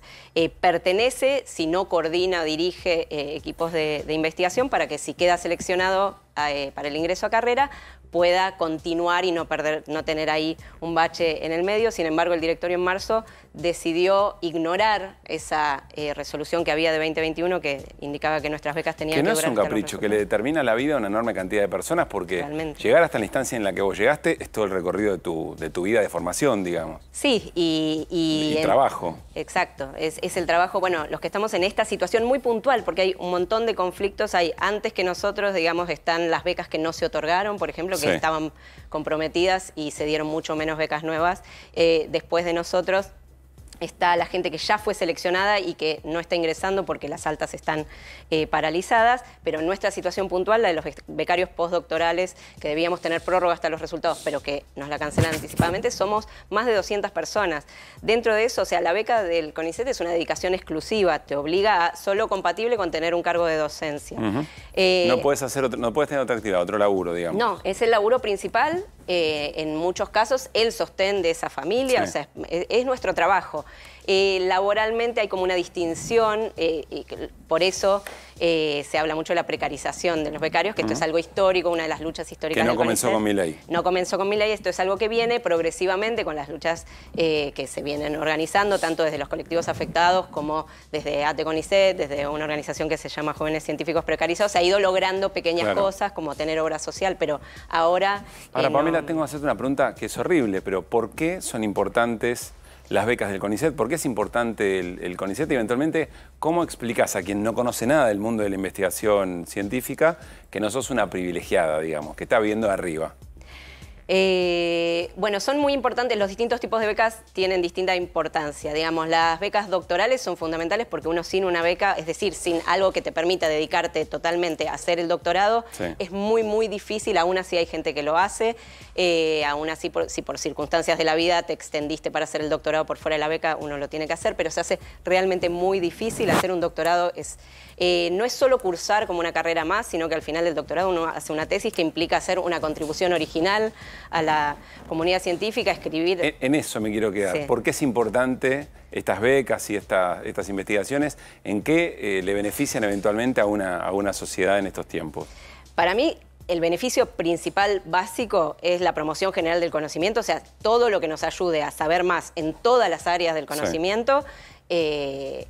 [SPEAKER 9] pertenece, si no coordina o dirige equipos de, investigación, para que si queda seleccionado para el ingreso a carrera, pueda continuar y no, perder, no tener ahí un bache en el medio. Sin embargo, el directorio en marzo decidió ignorar esa eh, resolución que había de 2021 que indicaba que nuestras becas tenían que no Que no es un capricho,
[SPEAKER 2] que le determina la vida a una enorme cantidad de personas porque llegar hasta la instancia en la que vos llegaste es todo el recorrido de tu, vida de formación, digamos.
[SPEAKER 9] Sí, y... Y, el, trabajo. Exacto, es, es el trabajo, bueno, los que estamos en esta situación muy puntual, porque hay un montón de conflictos, hay antes que nosotros, digamos, están las becas que no se otorgaron, por ejemplo, estaban comprometidas y se dieron mucho menos becas nuevas. Eh, después de nosotros está la gente que ya fue seleccionada y que no está ingresando porque las altas están eh, paralizadas, pero en nuestra situación puntual, la de los becarios postdoctorales, que debíamos tener prórroga hasta los resultados, pero que nos la cancelan anticipadamente, somos más de 200 personas. Dentro de eso, o sea, la beca del CONICET es una dedicación exclusiva, te obliga a solo compatible con tener un cargo de docencia.
[SPEAKER 2] Eh, no, puedes hacer no puedes tener otra actividad, otro laburo, digamos.
[SPEAKER 9] No, es el laburo principal, eh, en muchos casos, el sostén de esa familia, o sea, es nuestro trabajo. Eh, laboralmente hay como una distinción, eh, por eso eh, se habla mucho de la precarización de los becarios, que esto es algo histórico, una de las luchas históricas. Que no comenzó con mi ley. No comenzó con mi ley, esto es algo que viene progresivamente con las luchas que se vienen organizando, tanto desde los colectivos afectados como desde ATECONICET, desde una organización que se llama Jóvenes Científicos Precarizados. Se ha ido logrando pequeñas cosas, como tener obra social, pero ahora... Ahora, Pamela,
[SPEAKER 2] tengo que hacerte una pregunta que es horrible, pero ¿por qué son importantes las becas del CONICET, por qué es importante el, CONICET y eventualmente cómo explicas a quien no conoce nada del mundo de la investigación científica que no sos una privilegiada, digamos, que está viendo arriba.
[SPEAKER 9] Eh, bueno, son muy importantes, los distintos tipos de becas tienen distinta importancia. Digamos, las becas doctorales son fundamentales porque uno sin una beca, es decir, sin algo que te permita dedicarte totalmente a hacer el doctorado, es muy, muy difícil, aún así hay gente que lo hace, eh, aún así si por circunstancias de la vida te extendiste para hacer el doctorado por fuera de la beca, uno lo tiene que hacer, pero se hace realmente muy difícil, hacer un doctorado es, eh, no es solo cursar como una carrera más, sino que al final del doctorado uno hace una tesis que implica hacer una contribución original a la comunidad científica, escribir...
[SPEAKER 2] En, eso me quiero quedar. ¿Por qué es importante estas becas y estas investigaciones? ¿En qué eh, le benefician eventualmente a una, sociedad en estos tiempos?
[SPEAKER 9] Para mí, el beneficio principal básico es la promoción general del conocimiento, o sea, todo lo que nos ayude a saber más en todas las áreas del conocimiento. Eh,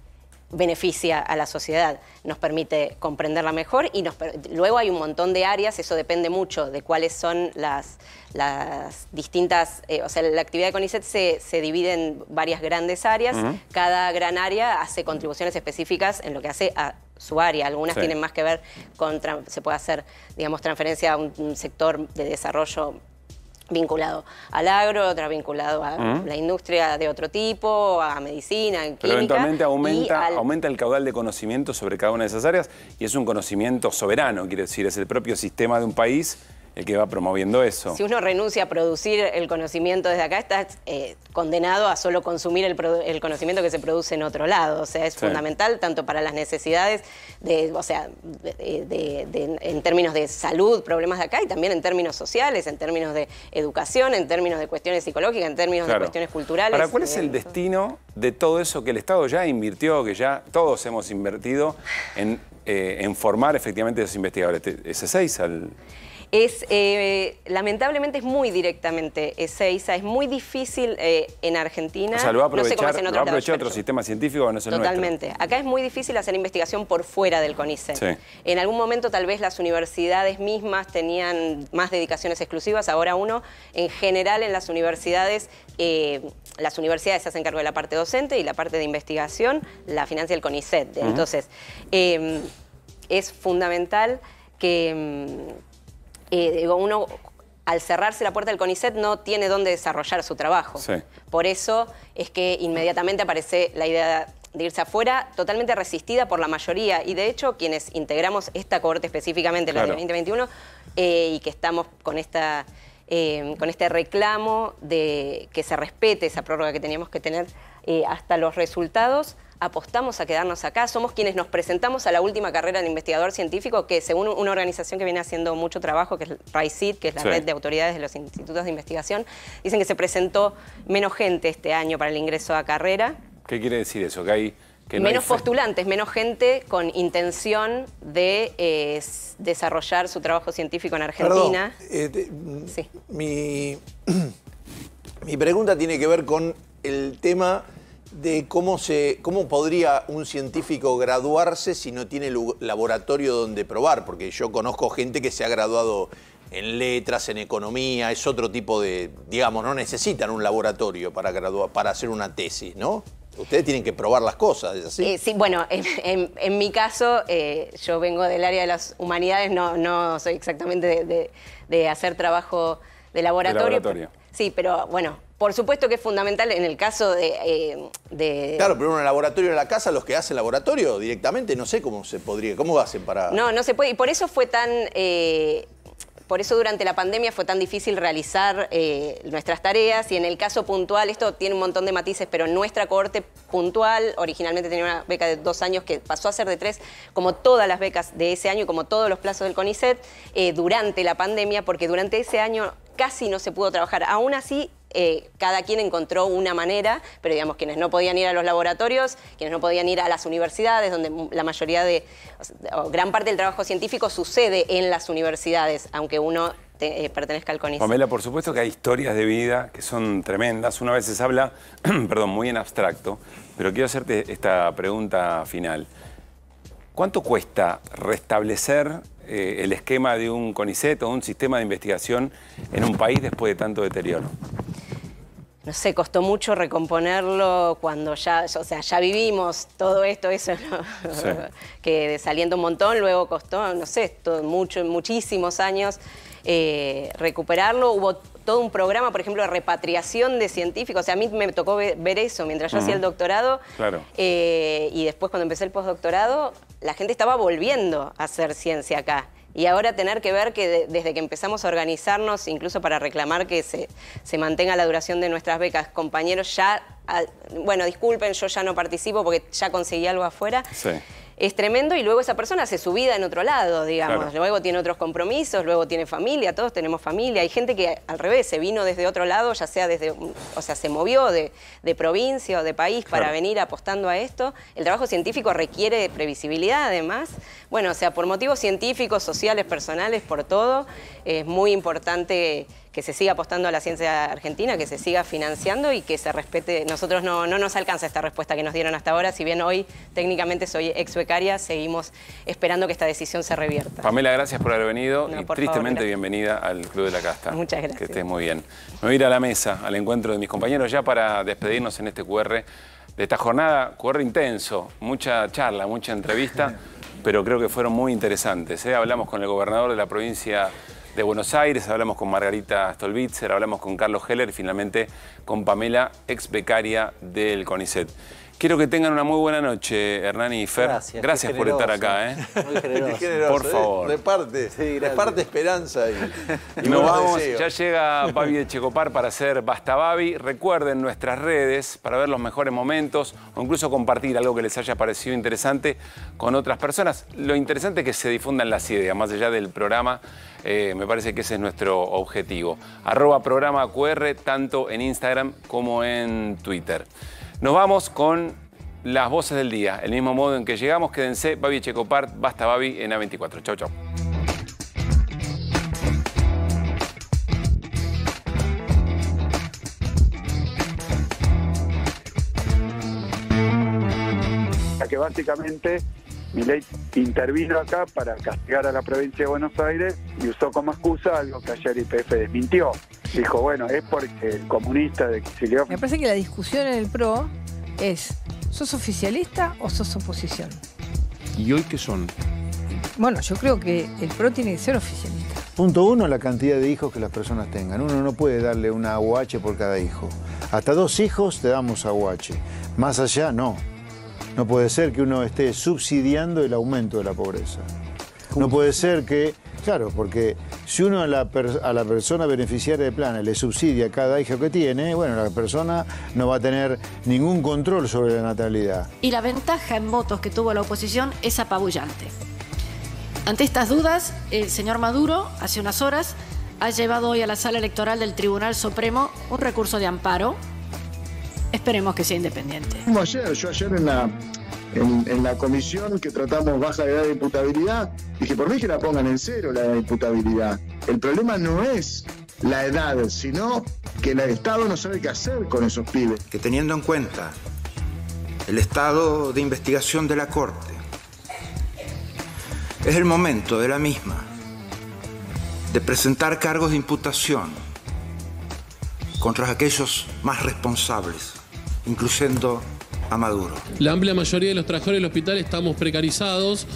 [SPEAKER 9] beneficia a la sociedad, nos permite comprenderla mejor y nos, luego hay un montón de áreas, eso depende mucho de cuáles son las, las distintas, eh, o sea, la actividad de CONICET se, divide en varias grandes áreas, cada gran área hace contribuciones específicas en lo que hace a su área, algunas tienen más que ver con, se puede hacer, digamos, transferencia a un sector de desarrollo vinculado al agro, otra vinculado a mm. la industria de otro tipo, a medicina, química. Pero eventualmente aumenta,
[SPEAKER 2] aumenta el caudal de conocimiento sobre cada una de esas áreas y es un conocimiento soberano, quiere decir, es el propio sistema de un país el que va promoviendo eso. Si uno
[SPEAKER 9] renuncia a producir el conocimiento desde acá, está eh, condenado a solo consumir el, conocimiento que se produce en otro lado. O sea, es fundamental tanto para las necesidades, de, o sea, en términos de salud, problemas de acá, y también en términos sociales, en términos de educación, en términos de cuestiones psicológicas, en términos de cuestiones culturales. ¿Para cuál es eh, el
[SPEAKER 2] destino de todo eso que el Estado ya invirtió, que ya todos hemos invertido en, eh, formar efectivamente a los investigadores? seis al...?
[SPEAKER 9] es, eh, lamentablemente es muy directamente Ezeiza, es muy difícil eh, en Argentina. lo va a aprovechar, otro
[SPEAKER 2] sistema científico no es el Totalmente.
[SPEAKER 9] Acá es muy difícil hacer investigación por fuera del CONICET. En algún momento tal vez las universidades mismas tenían más dedicaciones exclusivas, ahora uno, en general en las universidades, eh, las universidades se hacen cargo de la parte docente y la parte de investigación la financia el CONICET. Entonces, es fundamental que mm, eh, uno al cerrarse la puerta del CONICET no tiene dónde desarrollar su trabajo. Por eso es que inmediatamente aparece la idea de irse afuera, totalmente resistida por la mayoría. Y de hecho, quienes integramos esta cohorte específicamente, la de 2021, eh, y que estamos eh, con este reclamo de que se respete esa prórroga que teníamos que tener hasta los resultados, apostamos a quedarnos acá, somos quienes nos presentamos a la última carrera de investigador científico, que según una organización que viene haciendo mucho trabajo, que es RAICID, que es la red de autoridades de los institutos de investigación, dicen que se presentó menos gente este año para el ingreso a carrera.
[SPEAKER 2] ¿Qué quiere decir eso? Que hay menos
[SPEAKER 9] postulantes, menos gente con intención de eh, desarrollar su trabajo científico en Argentina.
[SPEAKER 4] Eh,
[SPEAKER 7] mi, mi pregunta tiene que ver con el tema de cómo, se, cómo podría un científico graduarse si no tiene laboratorio donde probar, porque yo conozco gente que se ha graduado en letras, en economía, es otro tipo de, digamos, no necesitan un laboratorio para, para hacer una tesis, ¿no? Ustedes tienen que probar las cosas, ¿es así?
[SPEAKER 9] Eh, sí, bueno, en, mi caso, eh, yo vengo del área de las humanidades, no, no soy exactamente de, hacer trabajo de laboratorio. laboratorio. sí, pero bueno, por supuesto que es fundamental en el caso de, eh, Claro,
[SPEAKER 7] pero un laboratorio en la casa, los que hacen laboratorio directamente, no sé cómo se podría, cómo hacen para... No,
[SPEAKER 9] no se puede. Y por eso fue tan... Eh, por eso durante la pandemia fue tan difícil realizar eh, nuestras tareas y en el caso puntual, esto tiene un montón de matices, pero nuestra cohorte puntual originalmente tenía una beca de dos años que pasó a ser de tres, como todas las becas de ese año y como todos los plazos del CONICET, durante la pandemia, porque durante ese año casi no se pudo trabajar. Aún así, eh, cada quien encontró una manera, pero digamos, quienes no podían ir a los laboratorios, quienes no podían ir a las universidades, donde la mayoría de, gran parte del trabajo científico sucede en las universidades, aunque uno eh, pertenezca al CONICET. Pamela,
[SPEAKER 2] por supuesto que hay historias de vida que son tremendas. Una vez se habla, perdón, muy en abstracto, pero quiero hacerte esta pregunta final. ¿Cuánto cuesta restablecer eh, el esquema de un CONICET o un sistema de investigación en un país después de tanto deterioro?
[SPEAKER 9] no sé, costó mucho recomponerlo cuando ya, o sea, ya vivimos todo esto, eso que saliendo un montón, luego costó, no sé, todo, mucho, muchísimos años eh, recuperarlo. Hubo todo un programa, por ejemplo, de repatriación de científicos. O sea, a mí me tocó ver eso mientras yo hacía el doctorado. Eh, y después cuando empecé el postdoctorado, la gente estaba volviendo a hacer ciencia acá y ahora tener que ver que desde que empezamos a organizarnos, incluso para reclamar que se, se mantenga la duración de nuestras becas, compañeros ya, bueno, disculpen, yo ya no participo porque ya conseguí algo afuera. Sí es tremendo y luego esa persona hace su vida en otro lado, digamos. Luego tiene otros compromisos, luego tiene familia, todos tenemos familia. Hay gente que al revés se vino desde otro lado, ya sea desde, o sea, se movió de, de provincia o de país para venir apostando a esto. El trabajo científico requiere previsibilidad además. Bueno, o sea, por motivos científicos, sociales, personales, por todo, es muy importante que se siga apostando a la ciencia argentina, que se siga financiando y que se respete. Nosotros no, no nos alcanza esta respuesta que nos dieron hasta ahora, si bien hoy técnicamente soy ex seguimos esperando que esta decisión se revierta.
[SPEAKER 2] Pamela, gracias por haber venido y tristemente bienvenida al Club de la Casta. Muchas gracias. Que estés muy bien. Me voy a ir a la mesa, al encuentro de mis compañeros ya para despedirnos en este QR de esta jornada, QR intenso, mucha charla, mucha entrevista, pero creo que fueron muy interesantes. ¿eh? Hablamos con el gobernador de la provincia de Buenos Aires, hablamos con Margarita Stolbitzer, hablamos con Carlos Heller y finalmente con Pamela, ex becaria del CONICET. Quiero que tengan una muy buena noche, Hernán y Fer. Gracias, por estar acá. ¿eh?
[SPEAKER 7] Muy generoso. por ¿eh? favor. Reparte, sí, reparte esperanza. Y, nos vamos.
[SPEAKER 2] Ya llega Babi de Checopar para hacer Basta Babi. Recuerden nuestras redes para ver los mejores momentos o incluso compartir algo que les haya parecido interesante con otras personas. Lo interesante es que se difundan las ideas, más allá del programa. Eh, me parece que ese es nuestro objetivo. Arroba programa QR tanto en Instagram como en Twitter. Nos vamos con las voces del día. El mismo modo en que llegamos, quédense. Babi Checopart, basta Babi en A24. Chau, chau.
[SPEAKER 3] que básicamente ley intervino acá para castigar a la provincia de Buenos Aires y usó como excusa algo que ayer IPF
[SPEAKER 6] desmintió. Dijo, bueno, es porque el comunista de Me parece
[SPEAKER 5] que la discusión en el PRO es, ¿sos oficialista o sos oposición?
[SPEAKER 6] ¿Y hoy qué son?
[SPEAKER 5] Bueno, yo creo que el PRO tiene que ser oficialista.
[SPEAKER 6] Punto uno, la cantidad de hijos que las personas tengan. Uno no puede darle una AUH por cada hijo. Hasta dos hijos te damos aguache. Más allá, no. No puede ser que uno esté subsidiando el aumento de la pobreza. No puede ser que, claro, porque si uno a la, persona beneficiaria de Planes le subsidia cada hijo que tiene, bueno, la persona no va a tener ningún control sobre la natalidad.
[SPEAKER 5] Y la ventaja en votos que tuvo la oposición es apabullante. Ante estas dudas, el señor Maduro, hace unas horas, ha llevado hoy a la sala electoral del Tribunal Supremo un recurso de amparo Esperemos que sea independiente.
[SPEAKER 6] Como ayer, yo ayer en la, la comisión que tratamos baja edad de imputabilidad, dije, por mí que la pongan en cero la edad de imputabilidad. El problema no es la edad, sino que el Estado no sabe qué hacer con esos pibes. Que teniendo en cuenta el estado de investigación de la Corte,
[SPEAKER 4] es el momento de la misma de presentar cargos de imputación contra aquellos más responsables incluyendo a Maduro.
[SPEAKER 2] La amplia mayoría de los trabajadores del hospital estamos precarizados.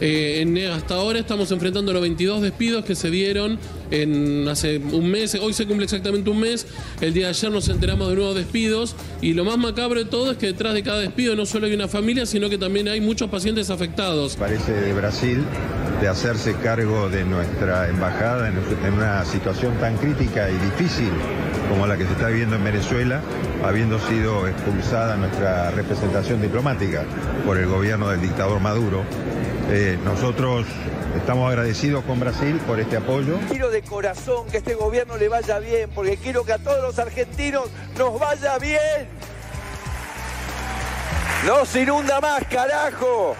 [SPEAKER 2] Eh, hasta ahora estamos enfrentando los 22 despidos que se dieron en hace un mes, hoy se cumple exactamente un mes, el día de ayer nos enteramos de nuevos despidos y lo más macabro de todo es que detrás de cada despido no solo hay una familia, sino que también hay muchos pacientes afectados. Parece
[SPEAKER 7] de Brasil de hacerse cargo de nuestra embajada en una situación tan crítica y difícil como la que se está viviendo en Venezuela, habiendo sido expulsada
[SPEAKER 6] nuestra representación diplomática por el gobierno del dictador Maduro. Eh, nosotros Estamos agradecidos con Brasil por este apoyo.
[SPEAKER 1] Quiero de corazón que este gobierno le vaya bien, porque quiero que a todos los argentinos nos vaya bien. No se inunda más, carajo.